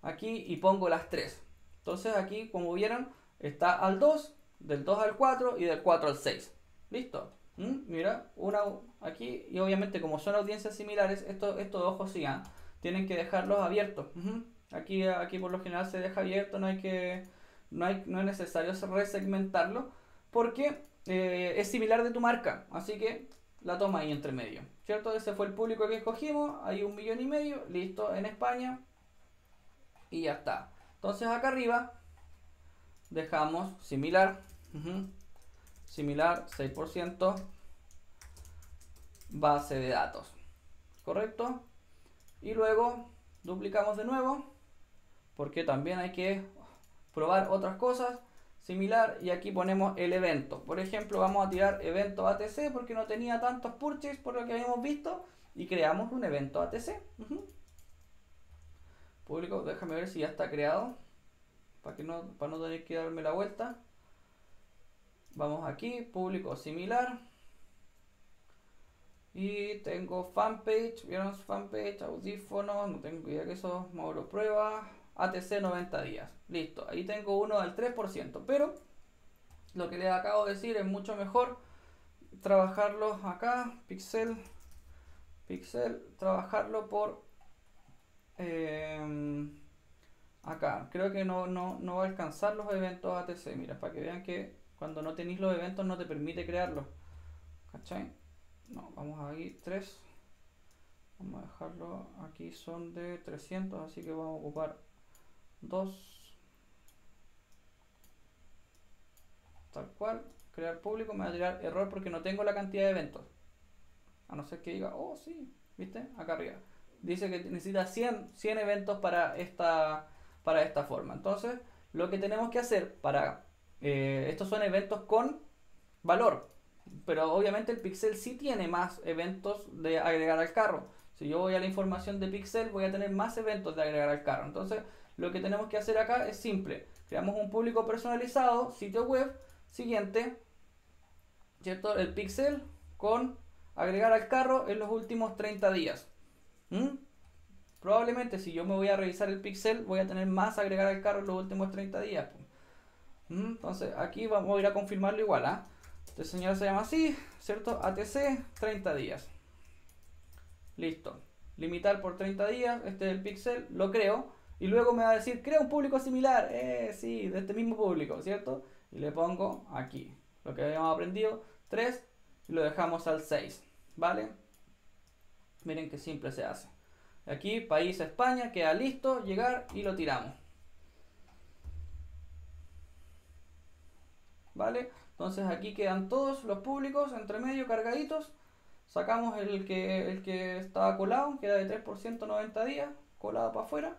S1: aquí y pongo las 3. Entonces aquí, como vieron, está al 2, del 2 al 4 y del 4 al 6. ¿Listo? ¿Mm? Mira, una aquí y obviamente como son audiencias similares, estos, estos ojos sigan, ah, tienen que dejarlos abiertos. ¿Mm? Aquí, aquí por lo general se deja abierto, no hay que. No, es necesario resegmentarlo. Porque eh, es similar de tu marca. Así que la toma ahí entre medio. ¿Cierto? Ese fue el público que escogimos. Hay un millón y medio. Listo, en España. Y ya está. Entonces acá arriba dejamos similar. similar 6% base de datos. ¿Correcto? Y luego duplicamos de nuevo porque también hay que probar otras cosas similar y aquí ponemos el evento. Por ejemplo, vamos a tirar evento ATC porque no tenía tantos purchases por lo que habíamos visto y creamos un evento ATC. Público, déjame ver si ya está creado para que no para no tener que darme la vuelta. Vamos aquí, público similar. Y tengo fanpage, vieron fanpage, audífonos, no tengo idea que eso, Mauro prueba, ATC 90 días. Listo, ahí tengo uno al 3%, pero lo que les acabo de decir es mucho mejor trabajarlo acá, pixel, pixel, trabajarlo por eh, acá. Creo que no, no, va a alcanzar los eventos ATC, mira, para que vean que cuando no tenéis los eventos no te permite crearlos. ¿Cachai? No, vamos aquí, 3. Vamos a dejarlo, aquí son de 300, así que vamos a ocupar 2 tal cual crear público me va a tirar error porque no tengo la cantidad de eventos a no ser que diga oh sí viste acá arriba dice que necesita 100, 100 eventos para esta para esta forma entonces lo que tenemos que hacer para eh, estos son eventos con valor pero obviamente el pixel sí tiene más eventos de agregar al carro si yo voy a la información de pixel voy a tener más eventos de agregar al carro entonces lo que tenemos que hacer acá es simple. Creamos un público personalizado, sitio web, siguiente, ¿cierto? El pixel con agregar al carro en los últimos 30 días. ¿Mm? Probablemente si yo me voy a revisar el pixel voy a tener más agregar al carro en los últimos 30 días. ¿Mm? Entonces aquí vamos a ir a confirmarlo igual. ¿ah? Este señor se llama así, ¿cierto? ATC 30 días. Listo. Limitar por 30 días. Este es el pixel. Lo creo. Y luego me va a decir, crea un público similar, eh, sí, de este mismo público, ¿cierto? Y le pongo aquí, lo que habíamos aprendido, 3, y lo dejamos al 6, ¿vale? Miren qué simple se hace. Aquí, país España, queda listo, llegar y lo tiramos. ¿Vale? Entonces aquí quedan todos los públicos entre medio cargaditos. Sacamos el que, el que estaba colado, queda de 3 por días, colado para afuera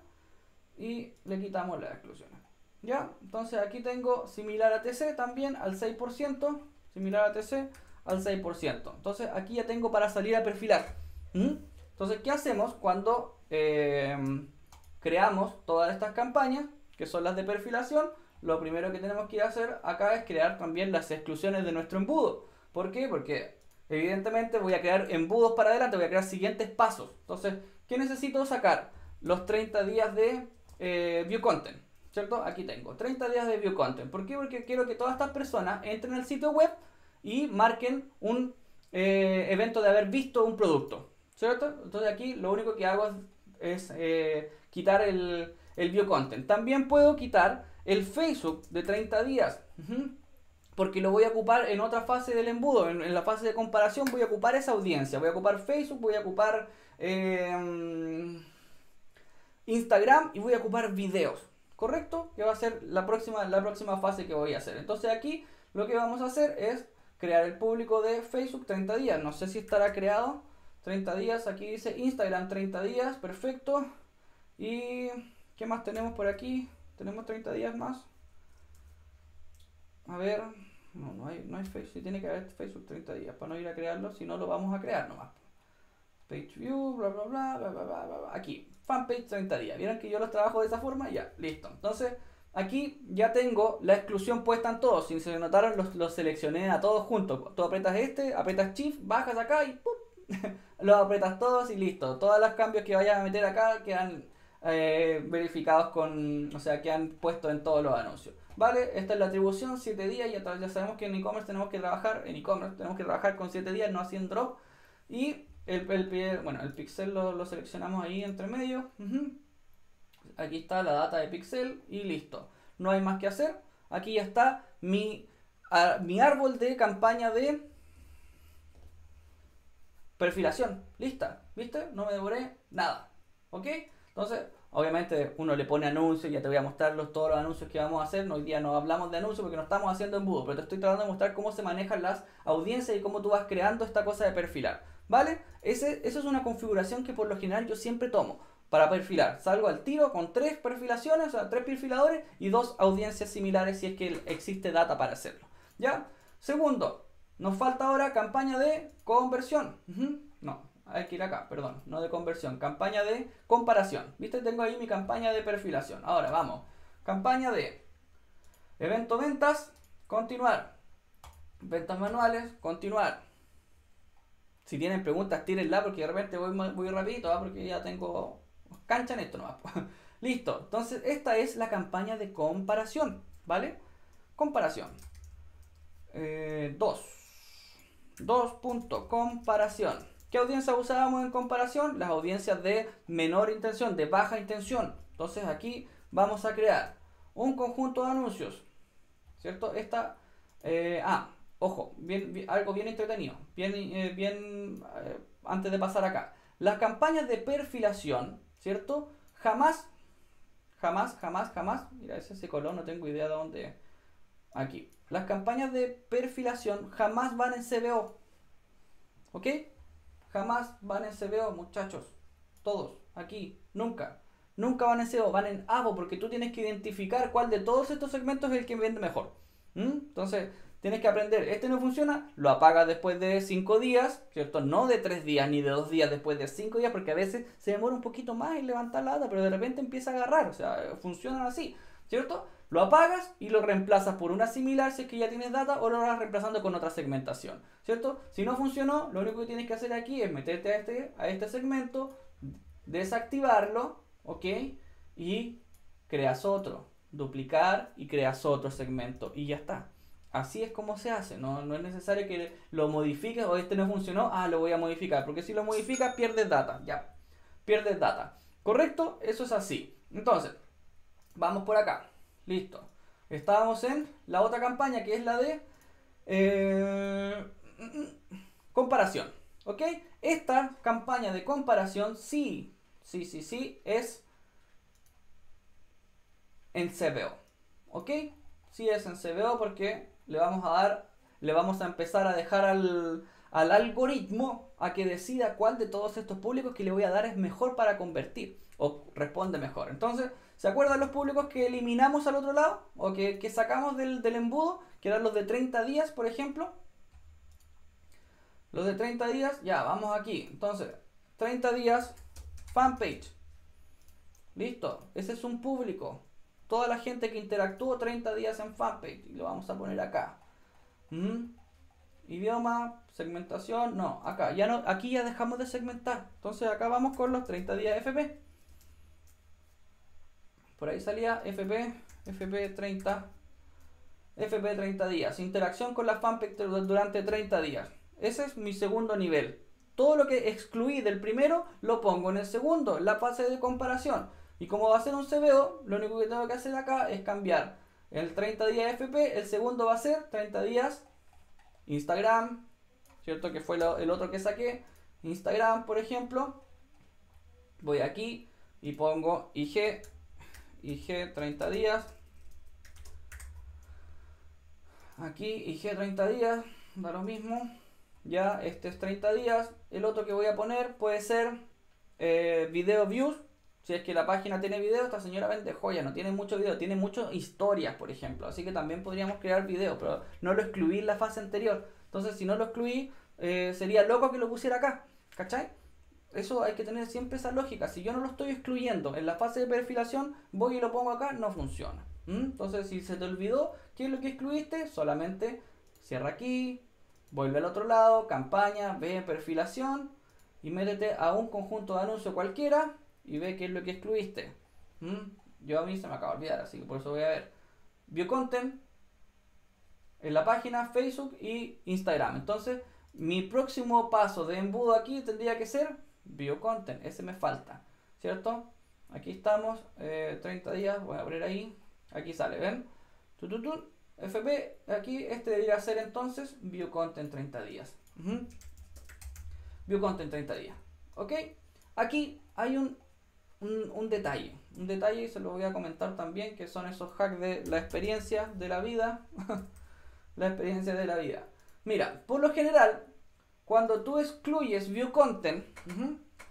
S1: y le quitamos las exclusiones. ¿Ya? Entonces aquí tengo similar a TC también al 6%, similar a TC al 6%. Entonces aquí ya tengo para salir a perfilar. ¿Mm? Entonces, ¿qué hacemos cuando em, creamos todas estas campañas, que son las de perfilación? Lo primero que tenemos que hacer acá es crear también las exclusiones de nuestro embudo. ¿Por qué? Porque evidentemente voy a crear embudos para adelante, voy a crear siguientes pasos. Entonces, ¿qué necesito sacar? Los 30 días de eh, view content, ¿cierto? Aquí tengo 30 días de view content. ¿Por qué? Porque quiero que todas estas personas entren al sitio web y marquen un eh, evento de haber visto un producto, ¿cierto? Entonces aquí lo único que hago es, eh, quitar el, el view content. También puedo quitar el Facebook de 30 días. porque lo voy a ocupar en otra fase del embudo, en, la fase de comparación voy a ocupar esa audiencia, voy a ocupar Facebook, voy a ocupar eh, Instagram y voy a ocupar videos, ¿correcto? Que va a ser la próxima, la próxima fase que voy a hacer. Entonces aquí lo que vamos a hacer es crear el público de Facebook 30 días. No sé si estará creado 30 días. Aquí dice Instagram 30 días, perfecto. ¿Y qué más tenemos por aquí? ¿Tenemos 30 días más? A ver, no, hay, no hay Facebook, tiene que haber Facebook 30 días para no ir a crearlo, si no lo vamos a crear nomás. Page view, bla, bla, bla, bla, bla, bla, bla, Aquí, fanpage 30 días. Vieron que yo los trabajo de esa forma, ya, listo. Entonces, aquí ya tengo la exclusión puesta en todos. Si se notaron, los, los seleccioné a todos juntos. Tú apretas este, apretas shift, bajas acá y ¡pum! los apretas todos y listo. Todos los cambios que vayas a meter acá quedan eh, verificados con, o sea, que han puesto en todos los anuncios. ¿Vale? Esta es la atribución, 7 días. y ya sabemos que en e-commerce tenemos que trabajar, en e-commerce tenemos que trabajar con 7 días, no haciendo drop. Y el, bueno, el pixel lo, seleccionamos ahí entre medio. Aquí está la data de pixel y listo. No hay más que hacer. Aquí ya está mi, mi árbol de campaña de perfilación. Lista. ¿Viste? No me devoré nada. ¿Ok? Entonces, obviamente uno le pone anuncios. Ya te voy a mostrar los, todos los anuncios que vamos a hacer. Hoy día no hablamos de anuncios porque no estamos haciendo embudo. Pero te estoy tratando de mostrar cómo se manejan las audiencias y cómo tú vas creando esta cosa de perfilar. ¿Vale? Ese, eso es una configuración que por lo general yo siempre tomo para perfilar. Salgo al tiro con tres perfilaciones, o sea, tres perfiladores y dos audiencias similares si es que existe data para hacerlo. ¿Ya? Segundo, nos falta ahora campaña de conversión. No, hay que ir acá, perdón, no de conversión, campaña de comparación. ¿Viste? Tengo ahí mi campaña de perfilación. Ahora vamos. Campaña de evento ventas, continuar. Ventas manuales, continuar si tienen preguntas, tírenla porque de repente voy, muy rapidito, ¿ah? porque ya tengo cancha en esto nomás. Listo, entonces esta es la campaña de comparación, ¿vale? Comparación. Eh, dos puntos. Comparación. ¿Qué audiencia usábamos en comparación? Las audiencias de menor intención, de baja intención. Entonces aquí vamos a crear un conjunto de anuncios, ¿cierto? Esta, eh, ah, ojo, bien, algo bien entretenido, bien, eh, bien eh, antes de pasar acá. Las campañas de perfilación, ¿cierto? Jamás, jamás, jamás, jamás, mira ese, color, no tengo idea de dónde, aquí. Las campañas de perfilación jamás van en CBO, ¿ok? Jamás van en CBO, muchachos, todos, aquí, nunca. Nunca van en CBO van en AVO, porque tú tienes que identificar cuál de todos estos segmentos es el que vende mejor. Entonces, Tienes que aprender, este no funciona, lo apagas después de 5 días, ¿cierto? No de 3 días ni de 2 días, después de 5 días, porque a veces se demora un poquito más en levantar la data, pero de repente empieza a agarrar, o sea, funcionan así, ¿cierto? Lo apagas y lo reemplazas por una similar si es que ya tienes data o lo vas reemplazando con otra segmentación, ¿cierto? Si no funcionó, lo único que tienes que hacer aquí es meterte a este, a este segmento, desactivarlo, ¿ok? Y creas otro, duplicar y creas otro segmento y ya está. Así es como se hace, no, es necesario que lo modifiques o este no funcionó, ah, lo voy a modificar, porque si lo modifica pierdes data, ya, pierdes data. ¿Correcto? Eso es así. Entonces, vamos por acá, listo. Estábamos en la otra campaña que es la de eh, mm, mm, comparación, ¿ok? Esta campaña de comparación sí, sí, sí, sí, es en CBO, ¿ok? Sí es en CBO porque le vamos a dar, le vamos a empezar a dejar al, algoritmo a que decida cuál de todos estos públicos que le voy a dar es mejor para convertir o responde mejor. Entonces, ¿se acuerdan los públicos que eliminamos al otro lado o que, sacamos del, del, embudo? Que eran los de 30 días, por ejemplo. Los de 30 días, ya, vamos aquí. Entonces, 30 días, fanpage. Listo, ese es un público toda la gente que interactuó 30 días en fanpage. Y lo vamos a poner acá. ¿Mm? Idioma, segmentación, no, acá. Ya no, aquí ya dejamos de segmentar. Entonces acá vamos con los 30 días FP. Por ahí salía FP, FP 30, FP 30 días. Interacción con la fanpage durante 30 días. Ese es mi segundo nivel. Todo lo que excluí del primero lo pongo en el segundo, la fase de comparación. Y como va a ser un CBO, lo único que tengo que hacer acá es cambiar el 30 días FP, el segundo va a ser 30 días Instagram, ¿cierto? Que fue el otro que saqué. Instagram, por ejemplo. Voy aquí y pongo IG, IG 30 días. Aquí IG 30 días, da lo mismo. Ya, este es 30 días. El otro que voy a poner puede ser eh, video views, si es que la página tiene video, esta señora vende joyas, no tiene mucho video, tiene muchas historias, por ejemplo. Así que también podríamos crear video, pero no lo excluí en la fase anterior. Entonces, si no lo excluí, eh, sería loco que lo pusiera acá. ¿Cachai? Eso hay que tener siempre esa lógica. Si yo no lo estoy excluyendo en la fase de perfilación, voy y lo pongo acá, no funciona. Entonces, si se te olvidó qué es lo que excluiste, solamente cierra aquí, vuelve al otro lado, campaña, ve perfilación y métete a un conjunto de anuncios cualquiera y ve qué es lo que excluiste. ¿Mm? Yo a mí se me acaba de olvidar, así que por eso voy a ver. biocontent en la página Facebook y Instagram. Entonces, mi próximo paso de embudo aquí tendría que ser biocontent Ese me falta, ¿cierto? Aquí estamos, 30 eh, días, voy a abrir ahí. Aquí sale, ¿ven? tu FP, aquí este debería ser entonces biocontent 30 días. biocontent 30 días. ¿Ok? Aquí hay un un, detalle, un detalle y se lo voy a comentar también, que son esos hacks de la experiencia de la vida, la experiencia de la vida. Mira, por lo general, cuando tú excluyes view content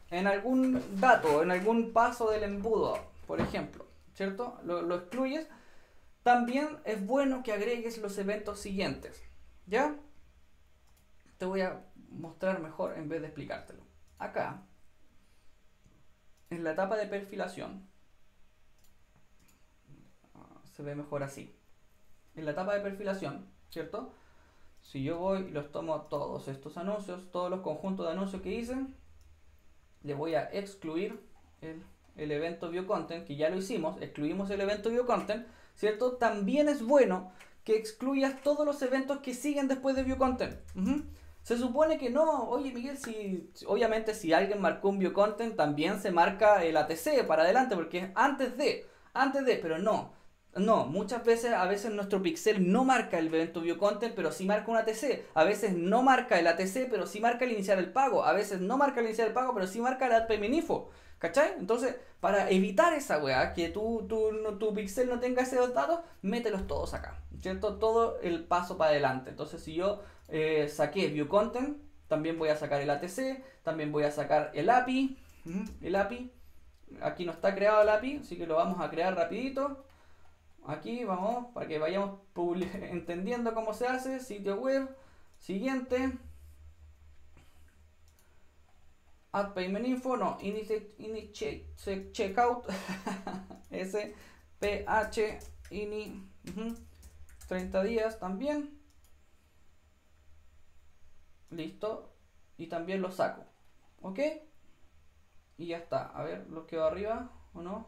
S1: en algún dato, en algún paso del embudo, por ejemplo, ¿cierto? lo excluyes. También es bueno que agregues los eventos siguientes, ¿ya? Te voy a mostrar mejor en vez de explicártelo. Acá en la etapa de perfilación, ah, se ve mejor así. En la etapa de perfilación, ¿cierto? Si yo voy y los tomo todos estos anuncios, todos los conjuntos de anuncios que hice, le voy a excluir el, evento CONTENT, que ya lo hicimos, excluimos el evento CONTENT, ¿cierto? También es bueno que excluyas todos los eventos que siguen después de VIEW se supone que no, oye Miguel, si obviamente si alguien marcó un biocontent también se marca el ATC para adelante porque es antes de, antes de, pero no. No, muchas veces, a veces nuestro pixel no marca el evento biocontent, pero sí marca un ATC. A veces no marca el ATC, pero sí marca el iniciar el pago. A veces no marca el iniciar el pago, pero sí marca el adpeminifo. ¿Cachai? Entonces, para evitar esa weá, que tú, tu, tu pixel no tenga ese dato, mételos todos acá. ¿Cierto? Todo el paso para adelante. Entonces, si yo eh, saqué View Content, también voy a sacar el ATC, también voy a sacar el API, el API, aquí no está creado el API, así que lo vamos a crear rapidito, aquí vamos, para que vayamos entendiendo cómo se hace, sitio web, siguiente, add payment info, no, initiate, checkout, SPH, ini, 30 días también, Listo. Y también lo saco. ¿Ok? Y ya está. A ver, lo que va arriba o no.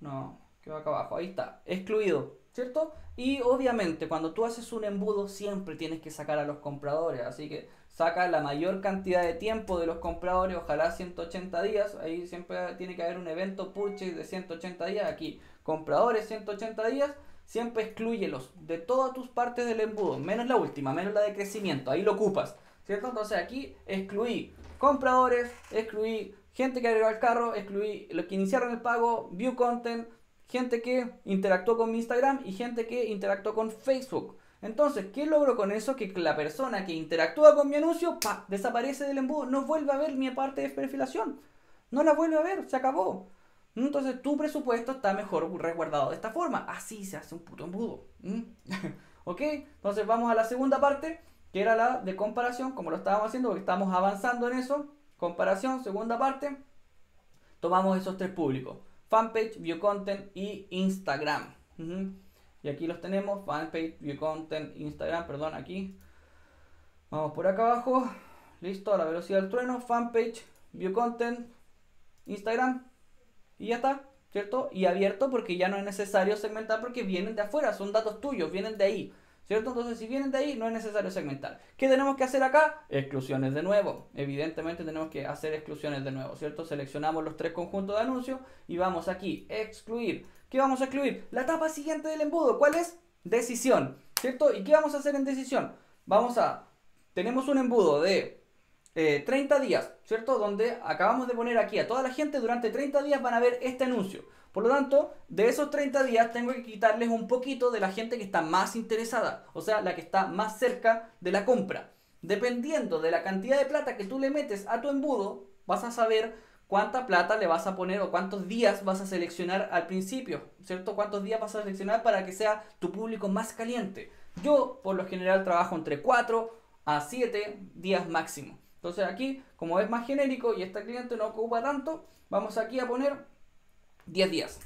S1: No, quedó acá abajo. Ahí está. Excluido. ¿Cierto? Y obviamente cuando tú haces un embudo siempre tienes que sacar a los compradores. Así que saca la mayor cantidad de tiempo de los compradores. Ojalá 180 días. Ahí siempre tiene que haber un evento purchase de 180 días. Aquí compradores 180 días siempre excluyelos de todas tus partes del embudo, menos la última, menos la de crecimiento, ahí lo ocupas, ¿cierto? Entonces aquí excluí compradores, excluí gente que agregó al carro, excluí los que iniciaron el pago, view content, gente que interactuó con mi Instagram y gente que interactuó con Facebook. Entonces, ¿qué logro con eso? Que la persona que interactúa con mi anuncio, desaparece del embudo, no vuelve a ver mi parte de perfilación. No la vuelve a ver, se acabó. ¿Mm? Entonces tu presupuesto está mejor resguardado de esta forma. Así se hace un puto embudo. ¿Mm? ¿Ok? Entonces vamos a la segunda parte, que era la de comparación, como lo estábamos haciendo, porque estamos avanzando en eso. Comparación, segunda parte. Tomamos esos tres públicos. Fanpage, biocontent Content y Instagram. ¿Mm? Y aquí los tenemos. Fanpage, biocontent, Instagram, perdón, aquí. Vamos por acá abajo. Listo, a la velocidad del trueno. Fanpage, View Content, Instagram y ya está, ¿cierto? Y abierto porque ya no es necesario segmentar porque vienen de afuera, son datos tuyos, vienen de ahí, ¿cierto? Entonces, si vienen de ahí, no es necesario segmentar. ¿Qué tenemos que hacer acá? Exclusiones de nuevo. Evidentemente tenemos que hacer exclusiones de nuevo, ¿cierto? Seleccionamos los tres conjuntos de anuncios y vamos aquí, excluir. ¿Qué vamos a excluir? La etapa siguiente del embudo, ¿cuál es? Decisión, ¿cierto? ¿Y qué vamos a hacer en decisión? Vamos a, tenemos un embudo de 30 eh, días, ¿cierto? Donde acabamos de poner aquí a toda la gente, durante 30 días van a ver este anuncio. Por lo tanto, de esos 30 días tengo que quitarles un poquito de la gente que está más interesada, o sea, la que está más cerca de la compra. Dependiendo de la cantidad de plata que tú le metes a tu embudo, vas a saber cuánta plata le vas a poner o cuántos días vas a seleccionar al principio, ¿cierto? Cuántos días vas a seleccionar para que sea tu público más caliente. Yo, por lo general, trabajo entre 4 a 7 días máximo. Entonces aquí, como es más genérico y este cliente no ocupa tanto, vamos aquí a poner 10 días.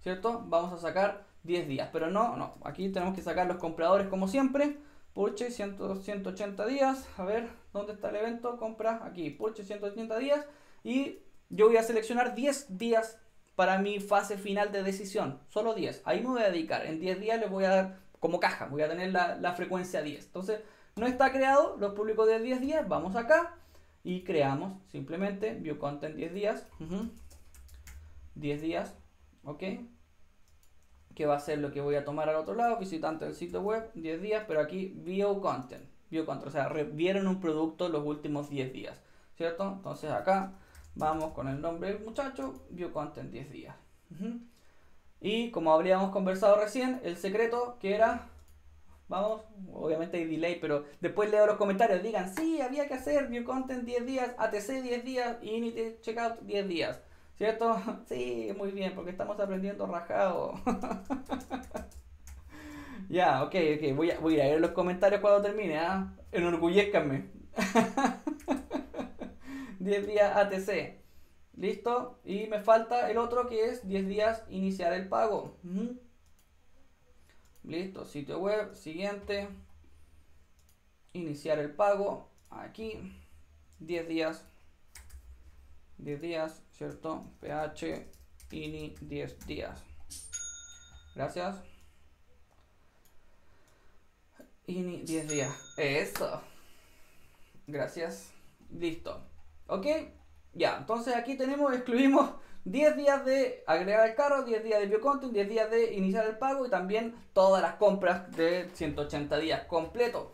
S1: ¿Cierto? Vamos a sacar 10 días. Pero no, no. Aquí tenemos que sacar los compradores como siempre. Purchase 180 días. A ver, ¿dónde está el evento? Compra aquí. Purchase 180 días. Y yo voy a seleccionar 10 días para mi fase final de decisión. Solo 10. Ahí me voy a dedicar. En 10 días les voy a dar como caja. Voy a tener la, la frecuencia 10. Entonces no está creado, lo públicos de 10 días, vamos acá y creamos simplemente view content 10 días. 10 días, ok. Que va a ser lo que voy a tomar al otro lado, visitante del sitio web, 10 días, pero aquí view content. content, o sea, vieron un producto los últimos 10 días, ¿cierto? Entonces acá vamos con el nombre del muchacho, view content 10 días. Y como habríamos conversado recién, el secreto que era Vamos, obviamente hay delay, pero después leo los comentarios. Digan, sí, había que hacer View Content 10 días, ATC 10 días, Init Checkout 10 días. ¿Cierto? Sí, muy bien, porque estamos aprendiendo rajado. ya, ok, ok. Voy a, voy a leer los comentarios cuando termine, ¿ah? 10 días ATC. Listo. Y me falta el otro que es 10 días iniciar el pago. Listo, sitio web, siguiente. Iniciar el pago. Aquí. 10 días. 10 días, ¿cierto? PH INI 10 días. Gracias. INI 10 días. Eso. Gracias. Listo. Ok. Ya, entonces aquí tenemos, excluimos 10 días de agregar el carro, 10 días de biocontent, 10 días de iniciar el pago y también todas las compras de 180 días completo.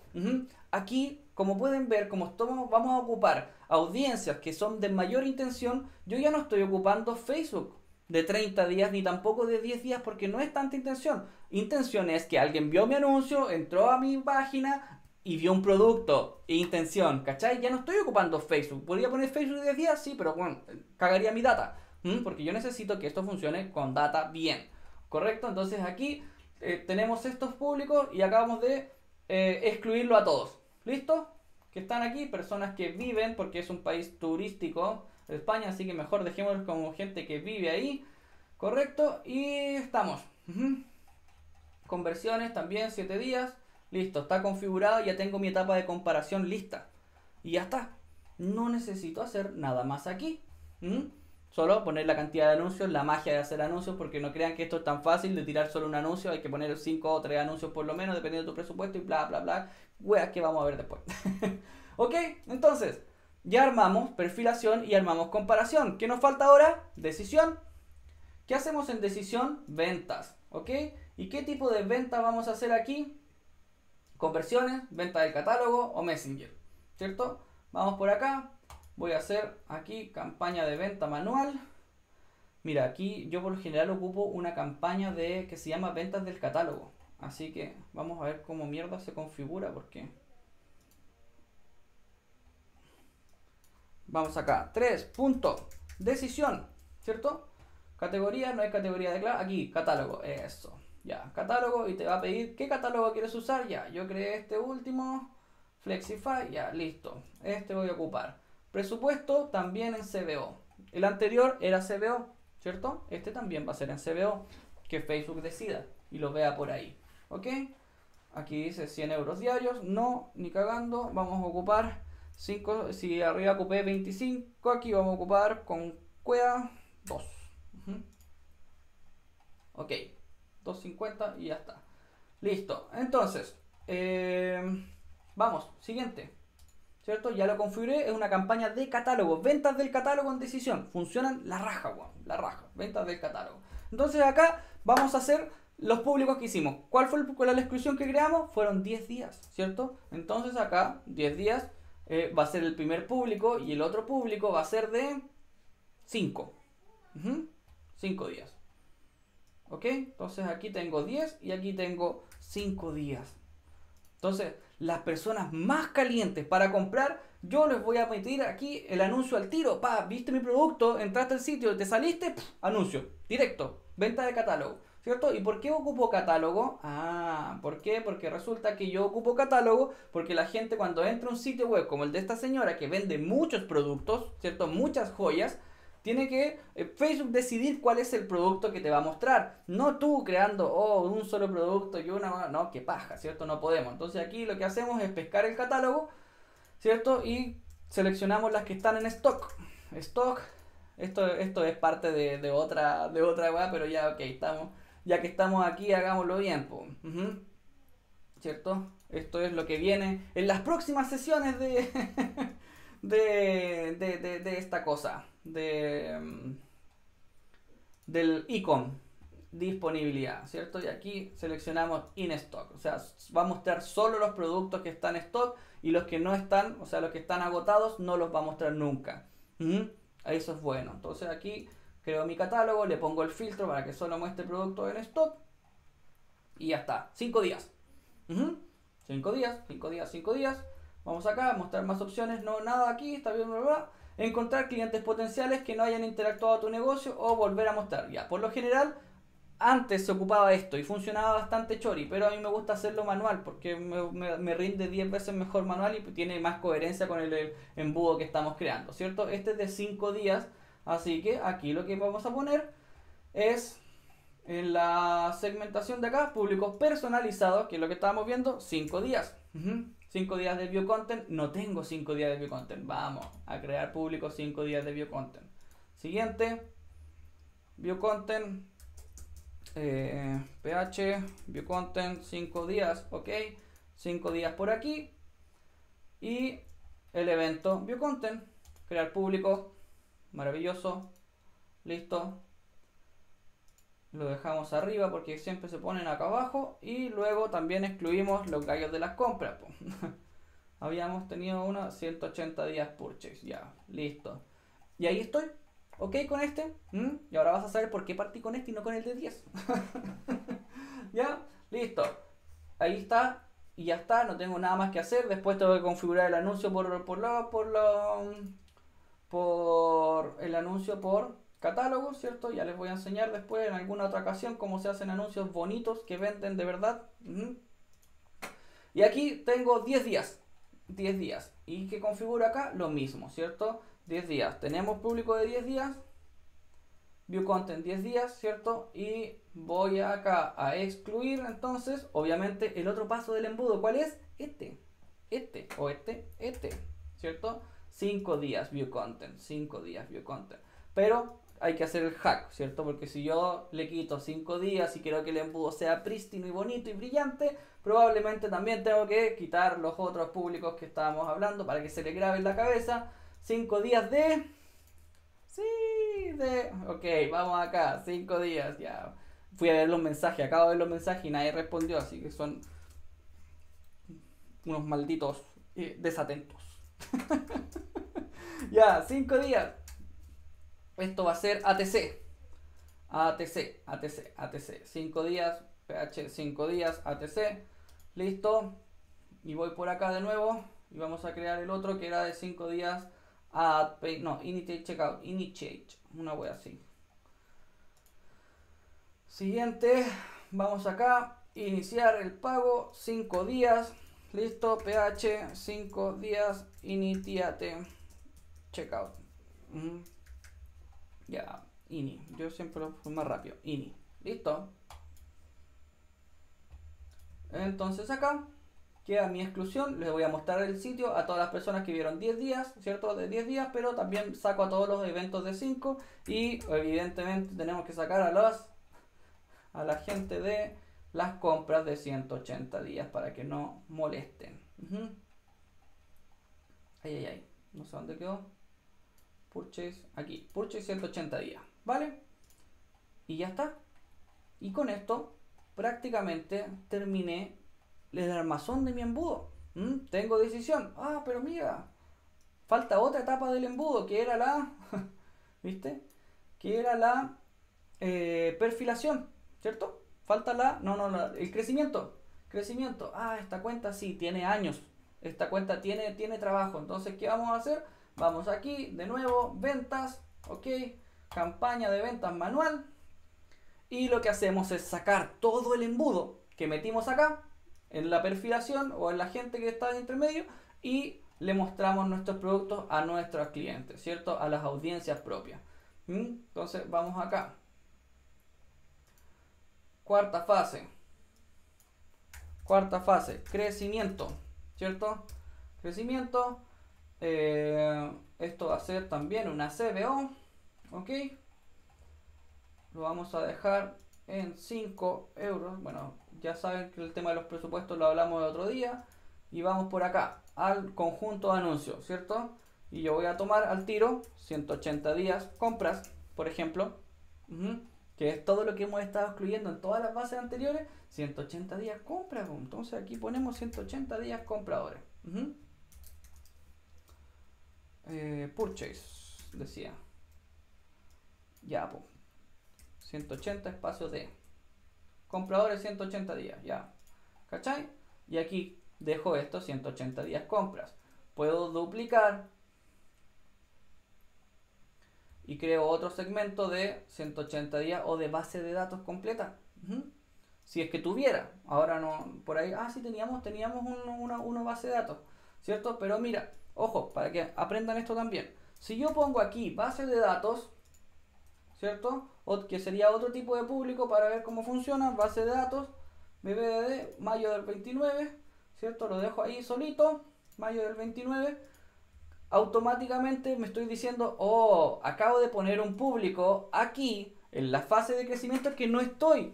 S1: Aquí, como pueden ver, como estamos, vamos a ocupar audiencias que son de mayor intención, yo ya no estoy ocupando Facebook de 30 días ni tampoco de 10 días porque no es tanta intención. Intención es que alguien vio mi anuncio, entró a mi página, y vio un producto intención, ¿cachai? Ya no estoy ocupando Facebook. Podría poner Facebook de 10 días, sí, pero bueno, cagaría mi data. ¿Mm? porque yo necesito que esto funcione con data bien. ¿Correcto? Entonces aquí eh, tenemos estos públicos y acabamos de eh, excluirlo a todos. ¿Listo? Que están aquí, personas que viven, porque es un país turístico, España, así que mejor dejemos como gente que vive ahí. ¿Correcto? Y estamos. Conversiones también, 7 días. Listo, está configurado, ya tengo mi etapa de comparación lista. Y ya está. No necesito hacer nada más aquí. ¿Mm? Solo poner la cantidad de anuncios, la magia de hacer anuncios, porque no crean que esto es tan fácil de tirar solo un anuncio, hay que poner 5 o 3 anuncios por lo menos, dependiendo de tu presupuesto y bla, bla, bla. Weas que vamos a ver después. ok, entonces, ya armamos perfilación y armamos comparación. ¿Qué nos falta ahora? Decisión. ¿Qué hacemos en decisión? Ventas. ¿Ok? ¿Y qué tipo de ventas vamos a hacer aquí? Conversiones, venta del catálogo o messenger. ¿Cierto? Vamos por acá voy a hacer aquí campaña de venta manual. Mira, aquí yo por lo general ocupo una campaña de que se llama ventas del catálogo. Así que vamos a ver cómo mierda se configura porque... Vamos acá. 3. Punto. Decisión. ¿Cierto? Categoría, no hay categoría de clase. Aquí, catálogo. Eso. Ya, catálogo y te va a pedir qué catálogo quieres usar. Ya, yo creé este último. Flexify. Ya, listo. Este voy a ocupar. Presupuesto también en CBO. El anterior era CBO, ¿cierto? Este también va a ser en CBO. Que Facebook decida y lo vea por ahí. ¿Ok? Aquí dice 100 euros diarios. No, ni cagando. Vamos a ocupar 5. Si arriba ocupé 25, aquí vamos a ocupar con cueva 2. Ok. 2.50 y ya está. Listo. Entonces, eh, vamos. Siguiente. ¿cierto? Ya lo configuré, es una campaña de catálogo, ventas del catálogo en decisión, funcionan la raja, weón, la raja, ventas del catálogo. Entonces acá vamos a hacer los públicos que hicimos. ¿Cuál fue el, la exclusión que creamos? Fueron 10 días, ¿cierto? Entonces acá, 10 días, eh, va a ser el primer público y el otro público va a ser de 5. 5 días. ¿Ok? Entonces aquí tengo 10 y aquí tengo 5 días. Entonces, las personas más calientes para comprar, yo les voy a meter aquí el anuncio al tiro. Pa, viste mi producto, entraste al sitio, te saliste, anuncio, directo, venta de catálogo. ¿Cierto? ¿Y por qué ocupo catálogo? Ah, ¿por qué? Porque resulta que yo ocupo catálogo porque la gente cuando entra a un sitio web como el de esta señora que vende muchos productos, ¿cierto? Muchas joyas, tiene que eh, Facebook decidir cuál es el producto que te va a mostrar. No tú creando, oh, un solo producto y una... No, qué paja, ¿cierto? No podemos. Entonces aquí lo que hacemos es pescar el catálogo, ¿cierto? Y seleccionamos las que están en stock. Stock, esto, esto es parte de, otra de otra web, pero ya, ok, estamos... Ya que estamos aquí, hagámoslo bien, ¿cierto? Esto es lo que viene en las próximas sesiones de, de, de, de esta cosa de, mm, del icon disponibilidad, ¿cierto? Y aquí seleccionamos in stock, o sea, va a mostrar solo los productos que están en stock y los que no están, o sea, los que están agotados no los va a mostrar nunca. ¿Mm? Eso es bueno. Entonces aquí creo mi catálogo, le pongo el filtro para que solo muestre productos en stock y ya está. 5 días. 5 ¿Mm? días, 5 días, 5 días. Vamos acá, mostrar más opciones, no nada aquí, está bien, bla, encontrar clientes potenciales que no hayan interactuado a tu negocio o volver a mostrar. Ya, por lo general, antes se ocupaba esto y funcionaba bastante chori, pero a mí me gusta hacerlo manual porque me, rinde 10 veces mejor manual y tiene más coherencia con el, embudo que estamos creando, ¿cierto? Este es de 5 días, así que aquí lo que vamos a poner es en la segmentación de acá, públicos personalizados, que es lo que estábamos viendo, 5 días. 5 días de view no tengo 5 días de view Vamos a crear público 5 días de view Siguiente, view eh, ph, view 5 días, ok, 5 días por aquí. Y el evento view crear público, maravilloso, listo, lo dejamos arriba porque siempre se ponen acá abajo y luego también excluimos los gallos de las compras habíamos tenido unos 180 días purchase ya listo y ahí estoy ok con este y ahora vas a saber por qué partí con este y no con el de 10 ya listo ahí está y ya está no tengo nada más que hacer después tengo que configurar el anuncio por por por lo, por el anuncio por Catálogo, ¿cierto? Ya les voy a enseñar después en alguna otra ocasión cómo se hacen anuncios bonitos que venden de verdad. Y aquí tengo 10 días. 10 días. Y que configuro acá lo mismo, ¿cierto? 10 días. Tenemos público de 10 días. View content 10 días, ¿cierto? Y voy acá a excluir entonces, obviamente, el otro paso del embudo. ¿Cuál es? Este. Este. O este. Este. ¿Cierto? 5 días view content. 5 días view content. Pero hay que hacer el hack, ¿cierto? Porque si yo le quito cinco días y quiero que el embudo sea prístino y bonito y brillante, probablemente también tengo que quitar los otros públicos que estábamos hablando para que se le grabe en la cabeza. 5 días de... Sí, de... Ok, vamos acá, 5 días, ya. Fui a ver los mensajes, acabo de ver los mensajes y nadie respondió, así que son unos malditos eh, desatentos. ya, cinco días esto va a ser ATC. ATC, ATC, ATC. 5 días, pH 5 días, ATC. Listo. Y voy por acá de nuevo. Y vamos a crear el otro que era de 5 días. no, initiate checkout, initiate. Una web así. Siguiente. Vamos acá. Iniciar el pago. 5 días. Listo, pH, 5 días, initiate, checkout. Ya, ini. Yo siempre lo fui más rápido. Ini. Listo. Entonces acá queda mi exclusión. Les voy a mostrar el sitio a todas las personas que vieron 10 días, ¿cierto? De 10 días, pero también saco a todos los eventos de 5. Y evidentemente tenemos que sacar a los a la gente de las compras de 180 días para que no molesten. Ay, ay, ay. No sé dónde quedó aquí, purchase 180 días, ¿vale? Y ya está. Y con esto prácticamente terminé el armazón de mi embudo. ¿Mm? Tengo decisión. Ah, pero mira, falta otra etapa del embudo, que era la, ¿viste? Que era la eh, perfilación, ¿cierto? Falta la, no, no, no, el crecimiento. Crecimiento. Ah, esta cuenta sí, tiene años. Esta cuenta tiene, tiene trabajo. Entonces, ¿qué vamos a hacer? Vamos aquí, de nuevo, ventas, ok, campaña de ventas manual. Y lo que hacemos es sacar todo el embudo que metimos acá, en la perfilación o en la gente que está en intermedio, y le mostramos nuestros productos a nuestros clientes, ¿cierto? A las audiencias propias. ¿Mm? Entonces, vamos acá. Cuarta fase. Cuarta fase, crecimiento, ¿cierto? Crecimiento eh, esto va a ser también una CBO. Ok. Lo vamos a dejar en 5 euros. Bueno, ya saben que el tema de los presupuestos lo hablamos el otro día. Y vamos por acá al conjunto de anuncios, ¿cierto? Y yo voy a tomar al tiro 180 días compras, por ejemplo. Que es todo lo que hemos estado excluyendo en todas las bases anteriores. 180 días compras. Pues. Entonces aquí ponemos 180 días compradores. Eh, purchase, decía. Ya, 180 espacios de compradores 180 días, ya. ¿Cachai? Y aquí dejo esto 180 días compras. Puedo duplicar y creo otro segmento de 180 días o de base de datos completa. Si es que tuviera, ahora no, por ahí, ah, teníamos, teníamos una, base de datos, ¿cierto? Pero mira, Ojo, para que aprendan esto también. Si yo pongo aquí base de datos, ¿cierto? O, que sería otro tipo de público para ver cómo funciona, base de datos, BBDD, mayo del 29, ¿cierto? Lo dejo ahí solito, mayo del 29. Automáticamente me estoy diciendo, oh, acabo de poner un público aquí en la fase de crecimiento que no estoy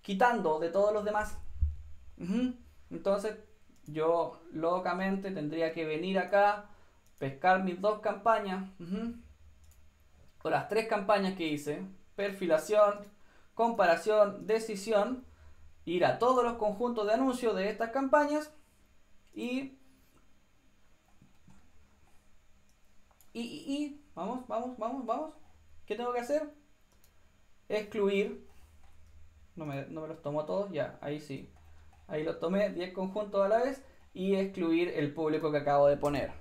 S1: quitando de todos los demás. Entonces, yo locamente tendría que venir acá, pescar mis dos campañas, o las tres campañas que hice, perfilación, comparación, decisión, ir a todos los conjuntos de anuncios de estas campañas y... Y, y, vamos, vamos, vamos, vamos. ¿Qué tengo que hacer? Excluir. No me, no me los tomo todos, ya, ahí sí ahí lo tomé, 10 conjuntos a la vez, y excluir el público que acabo de poner.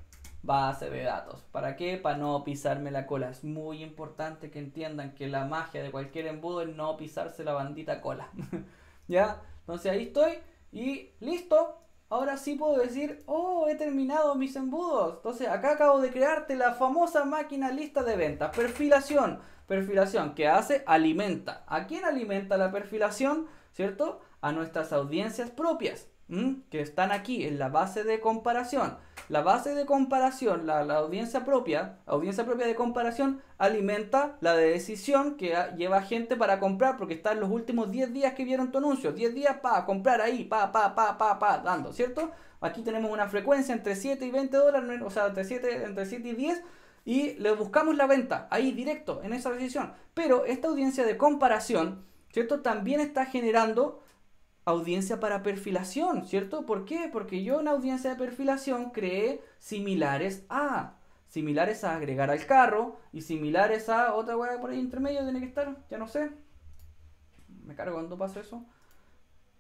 S1: Base de datos. ¿Para qué? Para no pisarme la cola. Es muy importante que entiendan que la magia de cualquier embudo es no pisarse la bandita cola. ¿Ya? Entonces ahí estoy y listo. Ahora sí puedo decir, oh, he terminado mis embudos. Entonces acá acabo de crearte la famosa máquina lista de ventas. Perfilación. Perfilación. que hace? Alimenta. ¿A quién alimenta la perfilación? ¿Cierto? a nuestras audiencias propias, que están aquí en la base de comparación. La base de comparación, la, audiencia propia, audiencia propia de comparación, alimenta la de decisión que lleva gente para comprar, porque está en los últimos 10 días que vieron tu anuncio. 10 días para comprar ahí, pa, pa, pa, pa, pa, dando, ¿cierto? Aquí tenemos una frecuencia entre 7 y 20 dólares, o sea, entre 7, entre 7 y 10 y le buscamos la venta ahí directo en esa decisión. Pero esta audiencia de comparación, ¿cierto? También está generando audiencia para perfilación, ¿cierto? ¿Por qué? Porque yo en audiencia de perfilación creé similares a, similares a agregar al carro y similares a otra hueá por ahí intermedio tiene que estar, ya no sé. Me cargo cuando pasa eso.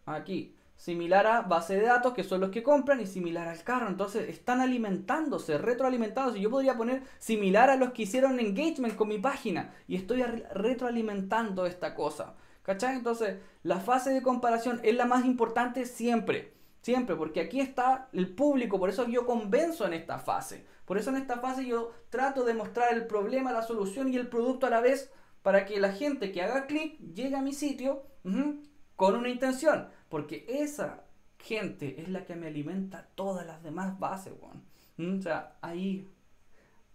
S1: Aquí, similar a base de datos que son los que compran y similar al carro. Entonces están alimentándose, retroalimentándose. Yo podría poner similar a los que hicieron engagement con mi página y estoy retroalimentando esta cosa. Entonces, la fase de comparación es la más importante siempre. Siempre, porque aquí está el público, por eso yo convenzo en esta fase. Por eso en esta fase yo trato de mostrar el problema, la solución y el producto a la vez para que la gente que haga clic llegue a mi sitio con una intención. Porque esa gente es la que me alimenta todas las demás bases, mm, O sea, ahí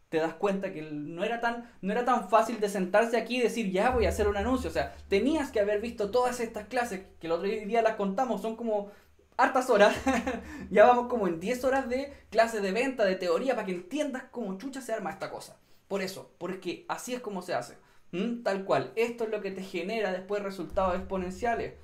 S1: te das cuenta que no era tan, no era tan fácil de sentarse aquí y decir, ya voy a hacer un anuncio. O sea, tenías que haber visto todas estas clases, que el otro día las contamos, son como hartas horas. ya vamos como en 10 horas de clases de venta, de teoría, para que entiendas cómo chucha se arma esta cosa. Por eso, porque así es como se hace. Tal cual, esto es lo que te genera después resultados exponenciales.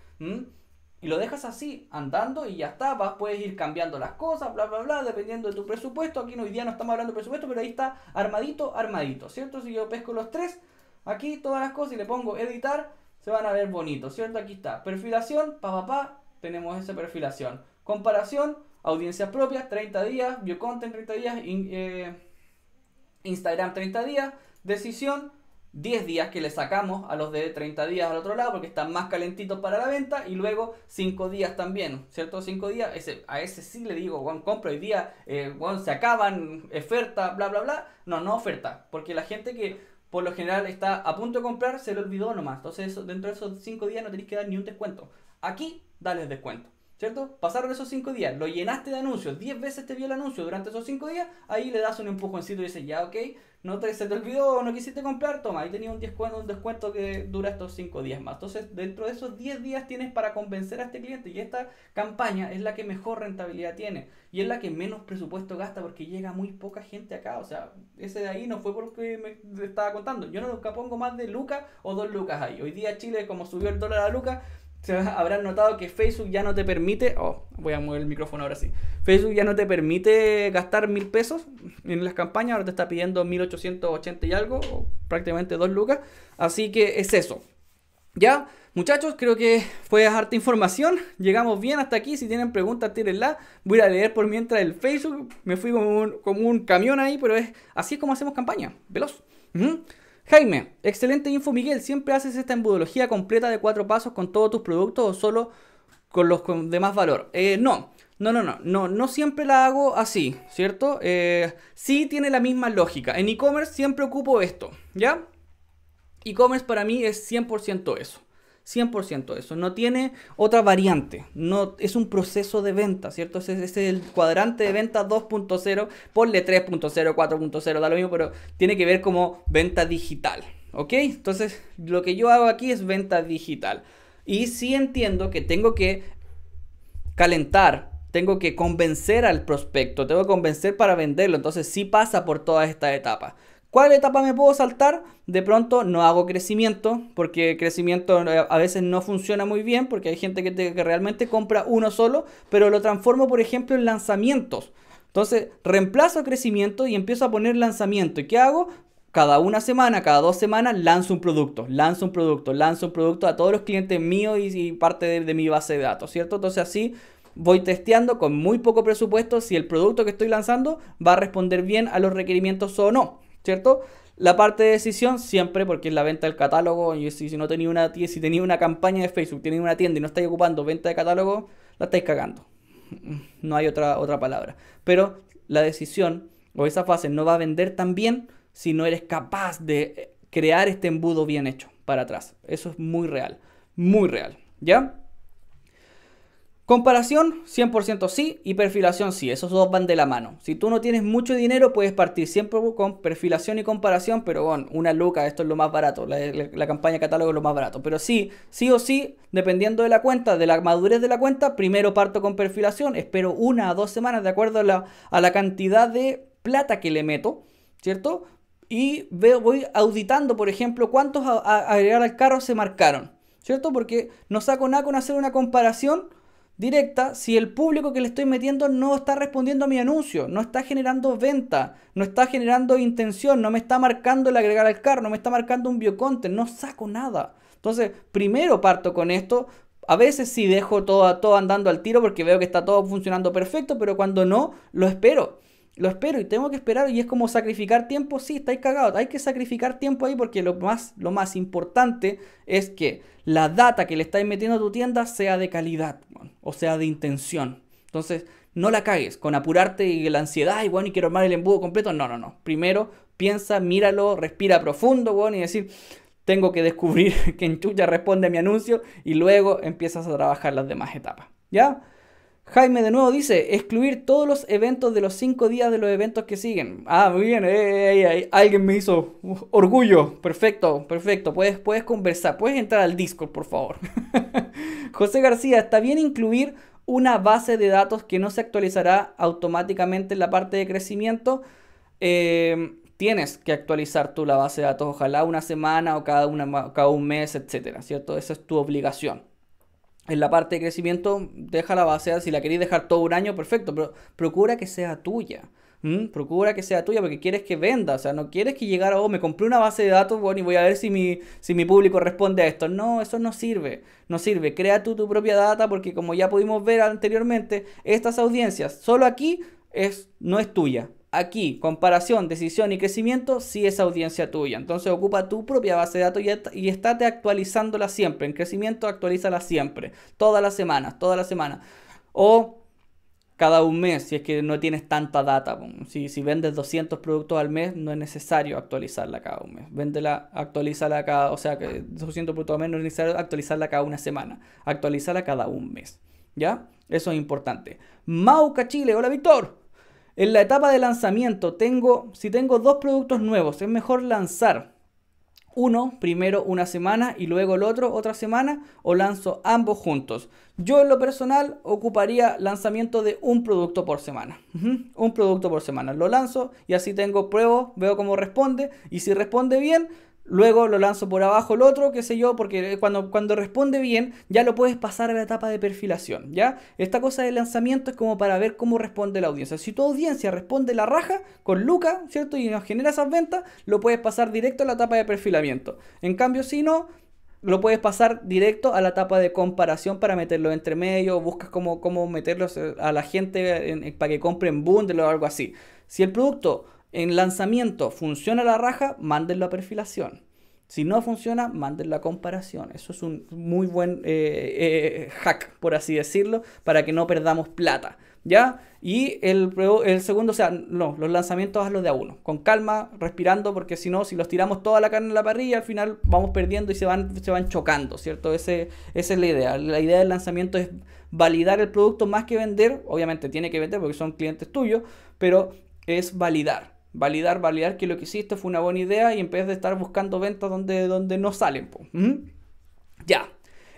S1: Y lo dejas así, andando y ya está, vas, puedes ir cambiando las cosas, bla, bla, bla, dependiendo de tu presupuesto. Aquí hoy día no estamos hablando de presupuesto, pero ahí está armadito, armadito, ¿cierto? Si yo pesco los tres, aquí todas las cosas y le pongo editar, se van a ver bonitos, ¿cierto? Aquí está, perfilación, pa, pa, pa, tenemos esa perfilación. Comparación, audiencias propias, 30 días, view content 30 días, eh, Instagram 30 días, decisión 10 días que le sacamos a los de 30 días al otro lado porque están más calentitos para la venta y luego 5 días también, ¿cierto? 5 días, a ese sí le digo, bueno compro hoy día, eh, se acaban, oferta, bla, bla, bla. No, no oferta, porque la gente que por lo general está a punto de comprar se le olvidó nomás. Entonces dentro de esos 5 días no tenéis que dar ni un descuento. Aquí, dale descuento. ¿Cierto? Pasaron esos 5 días, lo llenaste de anuncios, 10 veces te vio el anuncio durante esos 5 días, ahí le das un empujoncito y dices, ya, ok, no te, se te olvidó no quisiste comprar, toma, ahí tenía un descuento, un descuento que dura estos 5 días más. Entonces, dentro de esos 10 días tienes para convencer a este cliente y esta campaña es la que mejor rentabilidad tiene y es la que menos presupuesto gasta porque llega muy poca gente acá. O sea, ese de ahí no fue porque me estaba contando. Yo no nunca pongo más de lucas o dos lucas ahí. Hoy día Chile, como subió el dólar a lucas, habrán notado que Facebook ya no te permite. Oh, voy a mover el micrófono ahora sí. Facebook ya no te permite gastar mil pesos en las campañas, ahora te está pidiendo 1880 y algo, o prácticamente dos lucas. Así que es eso. Ya, muchachos, creo que fue harta información. Llegamos bien hasta aquí. Si tienen preguntas, tírenla. Voy a leer por mientras el Facebook. Me fui como un, camión ahí, pero es así es como hacemos campaña. Veloz. Jaime, excelente info Miguel, ¿siempre haces esta embudología completa de cuatro pasos con todos tus productos o solo con los de más valor? Eh, no, no, no, no, no, no siempre la hago así, ¿cierto? Eh, sí tiene la misma lógica. En e-commerce siempre ocupo esto, ¿ya? E-commerce para mí es 100% eso. 100% eso, no tiene otra variante, no, es un proceso de venta, ¿cierto? Ese, es el cuadrante de venta 2.0, ponle 3.0, 4.0, da lo mismo, pero tiene que ver como venta digital, ¿ok? Entonces, lo que yo hago aquí es venta digital. Y sí entiendo que tengo que calentar, tengo que convencer al prospecto, tengo que convencer para venderlo, entonces sí pasa por todas estas etapas. ¿Cuál etapa me puedo saltar? De pronto no hago crecimiento, porque crecimiento eh, a veces no funciona muy bien, porque hay gente que, realmente compra uno solo, pero lo transformo, por ejemplo, en lanzamientos. Entonces, reemplazo crecimiento y empiezo a poner lanzamiento. ¿Y qué hago? cada una semana, cada dos semanas, lanzo un producto, lanzo un producto, lanzo un producto a todos los clientes míos y, parte de, mi base de datos, ¿cierto? Entonces así voy testeando con muy poco presupuesto si el producto que estoy lanzando va a responder bien a los requerimientos o no. ¿cierto? La parte de decisión siempre, porque es la venta del catálogo, y si, tenéis no tenía una, si tenía una campaña de Facebook, tenéis una tienda y no estáis ocupando venta de catálogo, la estáis cagando. No hay otra, otra palabra. Pero la decisión o esa fase no va a vender tan bien si no eres capaz de eh, crear este embudo bien hecho para atrás. Eso es muy real, muy real, ¿ya? Comparación, 100% sí, y perfilación sí, esos dos van de la mano. Si tú no tienes mucho dinero, puedes partir siempre con perfilación y comparación, pero bueno, una loca esto es lo más barato, la, campaña catálogo es lo más barato. Pero sí, sí o sí, dependiendo de la cuenta, de la madurez de la cuenta, primero parto con perfilación, espero una a dos semanas de acuerdo a la, cantidad de plata que le meto, ¿cierto? Y veo, voy auditando, por ejemplo, cuántos agregar al carro se marcaron, ¿cierto? Porque no saco nada con hacer una comparación directa si el público que le estoy metiendo no está respondiendo a mi anuncio, no está generando venta, no está generando intención, no me está marcando el agregar al carro, no me está marcando un biocontent, no saco nada. Entonces, primero parto con esto. A veces sí dejo todo, todo andando al tiro porque veo que está todo funcionando perfecto, pero cuando no, lo espero lo espero y tengo que esperar y es como sacrificar tiempo, sí, estáis cagados, hay que sacrificar tiempo ahí porque lo más, lo más importante es que la data que le estáis metiendo a tu tienda sea de calidad o sea de intención. Entonces, no la cagues con apurarte y la ansiedad y bueno, y quiero armar el embudo completo. No, no, no. Primero piensa, míralo, respira profundo, bueno, y decir, tengo que descubrir que en chucha responde a mi anuncio y luego empiezas a trabajar las demás etapas. ¿Ya? Jaime de nuevo dice, excluir todos los eventos de los cinco días de los eventos que siguen. Ah, muy bien, eh, eh, eh, alguien me hizo orgullo. Perfecto, perfecto. Puedes, puedes conversar, puedes entrar al Discord, por favor. José García, está bien incluir una base de datos que no se actualizará automáticamente en la parte de crecimiento. tienes que actualizar tú la base de datos, ojalá una semana o cada, una, cada un mes, etcétera, ¿cierto? Esa es tu obligación en la parte de crecimiento, deja la base, si la queréis dejar todo un año, perfecto, pero procura que sea tuya. Procura que sea tuya porque quieres que venda, o sea, no quieres que llegara, oh, me compré una base de datos, bueno, y voy a ver si mi, si mi público responde a esto. No, eso no sirve, no sirve. Crea tú tu propia data porque como ya pudimos ver anteriormente, estas audiencias solo aquí es, no es tuya, aquí, comparación, decisión y crecimiento, si es audiencia tuya. Entonces ocupa tu propia base de datos y, estate actualizándola siempre. En crecimiento actualízala siempre, todas las semanas, todas las semanas. O cada un mes, si es que no tienes tanta data. Si, vendes 200 productos al mes, no es necesario actualizarla cada un mes. Véndela, actualízala cada, o sea, 200 productos al mes no es necesario actualizarla cada una semana. actualízala cada un mes. ¿Ya? Eso es importante. Mauca Chile, hola Víctor. En la etapa de lanzamiento, tengo, si tengo dos productos nuevos, es mejor lanzar uno primero una semana y luego el otro otra semana o lanzo ambos juntos. Yo en lo personal ocuparía lanzamiento de un producto por semana. Un producto por semana. Lo lanzo y así tengo pruebas, veo cómo responde y si responde bien, Luego lo lanzo por abajo el otro, qué sé yo, porque eh, cuando, cuando responde bien ya lo puedes pasar a la etapa de perfilación, ¿ya? Esta cosa de lanzamiento es como para ver cómo responde la audiencia. Si tu audiencia responde la raja con Luca, ¿cierto? Y nos genera esas ventas, lo puedes pasar directo a la etapa de perfilamiento. En cambio, si no, lo puedes pasar directo a la etapa de comparación para meterlo entre medio, buscas cómo, cómo meterlos eh, a la gente para que compren bundle o algo así. Si el producto en lanzamiento, ¿funciona la raja? manden la perfilación. Si no funciona, manden la comparación. Eso es un muy buen eh, eh, hack, por así decirlo, para que no perdamos plata. ¿Ya? Y el, segundo, o sea, no, los lanzamientos hazlos de a uno, con calma, respirando, porque si no, si los tiramos toda la carne en la parrilla, al final vamos perdiendo y se van, se van chocando, ¿cierto? esa es la idea. La idea del lanzamiento es validar el producto más que vender, obviamente tiene que vender porque son clientes tuyos, pero es validar validar, validar que lo que hiciste fue una buena idea y en vez de estar buscando ventas donde, donde no salen. ¿Mm? Ya.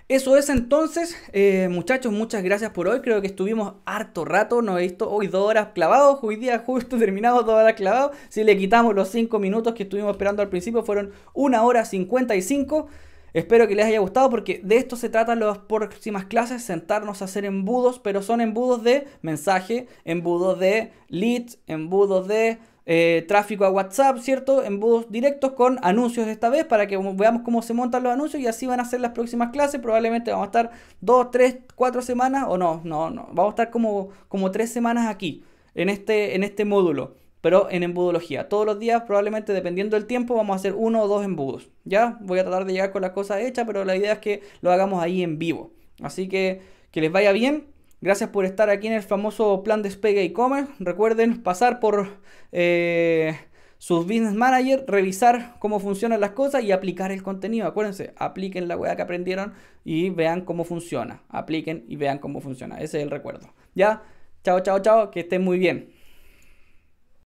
S1: Eso es entonces, eh, muchachos, muchas gracias por hoy. Creo que estuvimos harto rato, no he visto hoy dos horas clavados, hoy día justo terminamos dos horas clavados. Si le quitamos los cinco minutos que estuvimos esperando al principio, fueron una hora cincuenta y cinco Espero que les haya gustado porque de esto se tratan las próximas clases, sentarnos a hacer embudos, pero son embudos de mensaje, embudos de leads, embudos de eh, tráfico a WhatsApp, ¿cierto? Embudos directos con anuncios esta vez para que veamos cómo se montan los anuncios y así van a ser las próximas clases. Probablemente vamos a estar 2, 3, 4 semanas o no, no, no. Vamos a estar como, como 3 semanas aquí, en este, en este módulo, pero en embudología. Todos los días, probablemente dependiendo del tiempo, vamos a hacer uno o dos embudos. Ya voy a tratar de llegar con las cosas hechas, pero la idea es que lo hagamos ahí en vivo. Así que que les vaya bien. Gracias por estar aquí en el famoso plan Despegue e-commerce. Recuerden pasar por eh, sus business manager, revisar cómo funcionan las cosas y aplicar el contenido. Acuérdense, apliquen la weá que aprendieron y vean cómo funciona. Apliquen y vean cómo funciona. Ese es el recuerdo. Ya, chao, chao, chao. Que estén muy bien.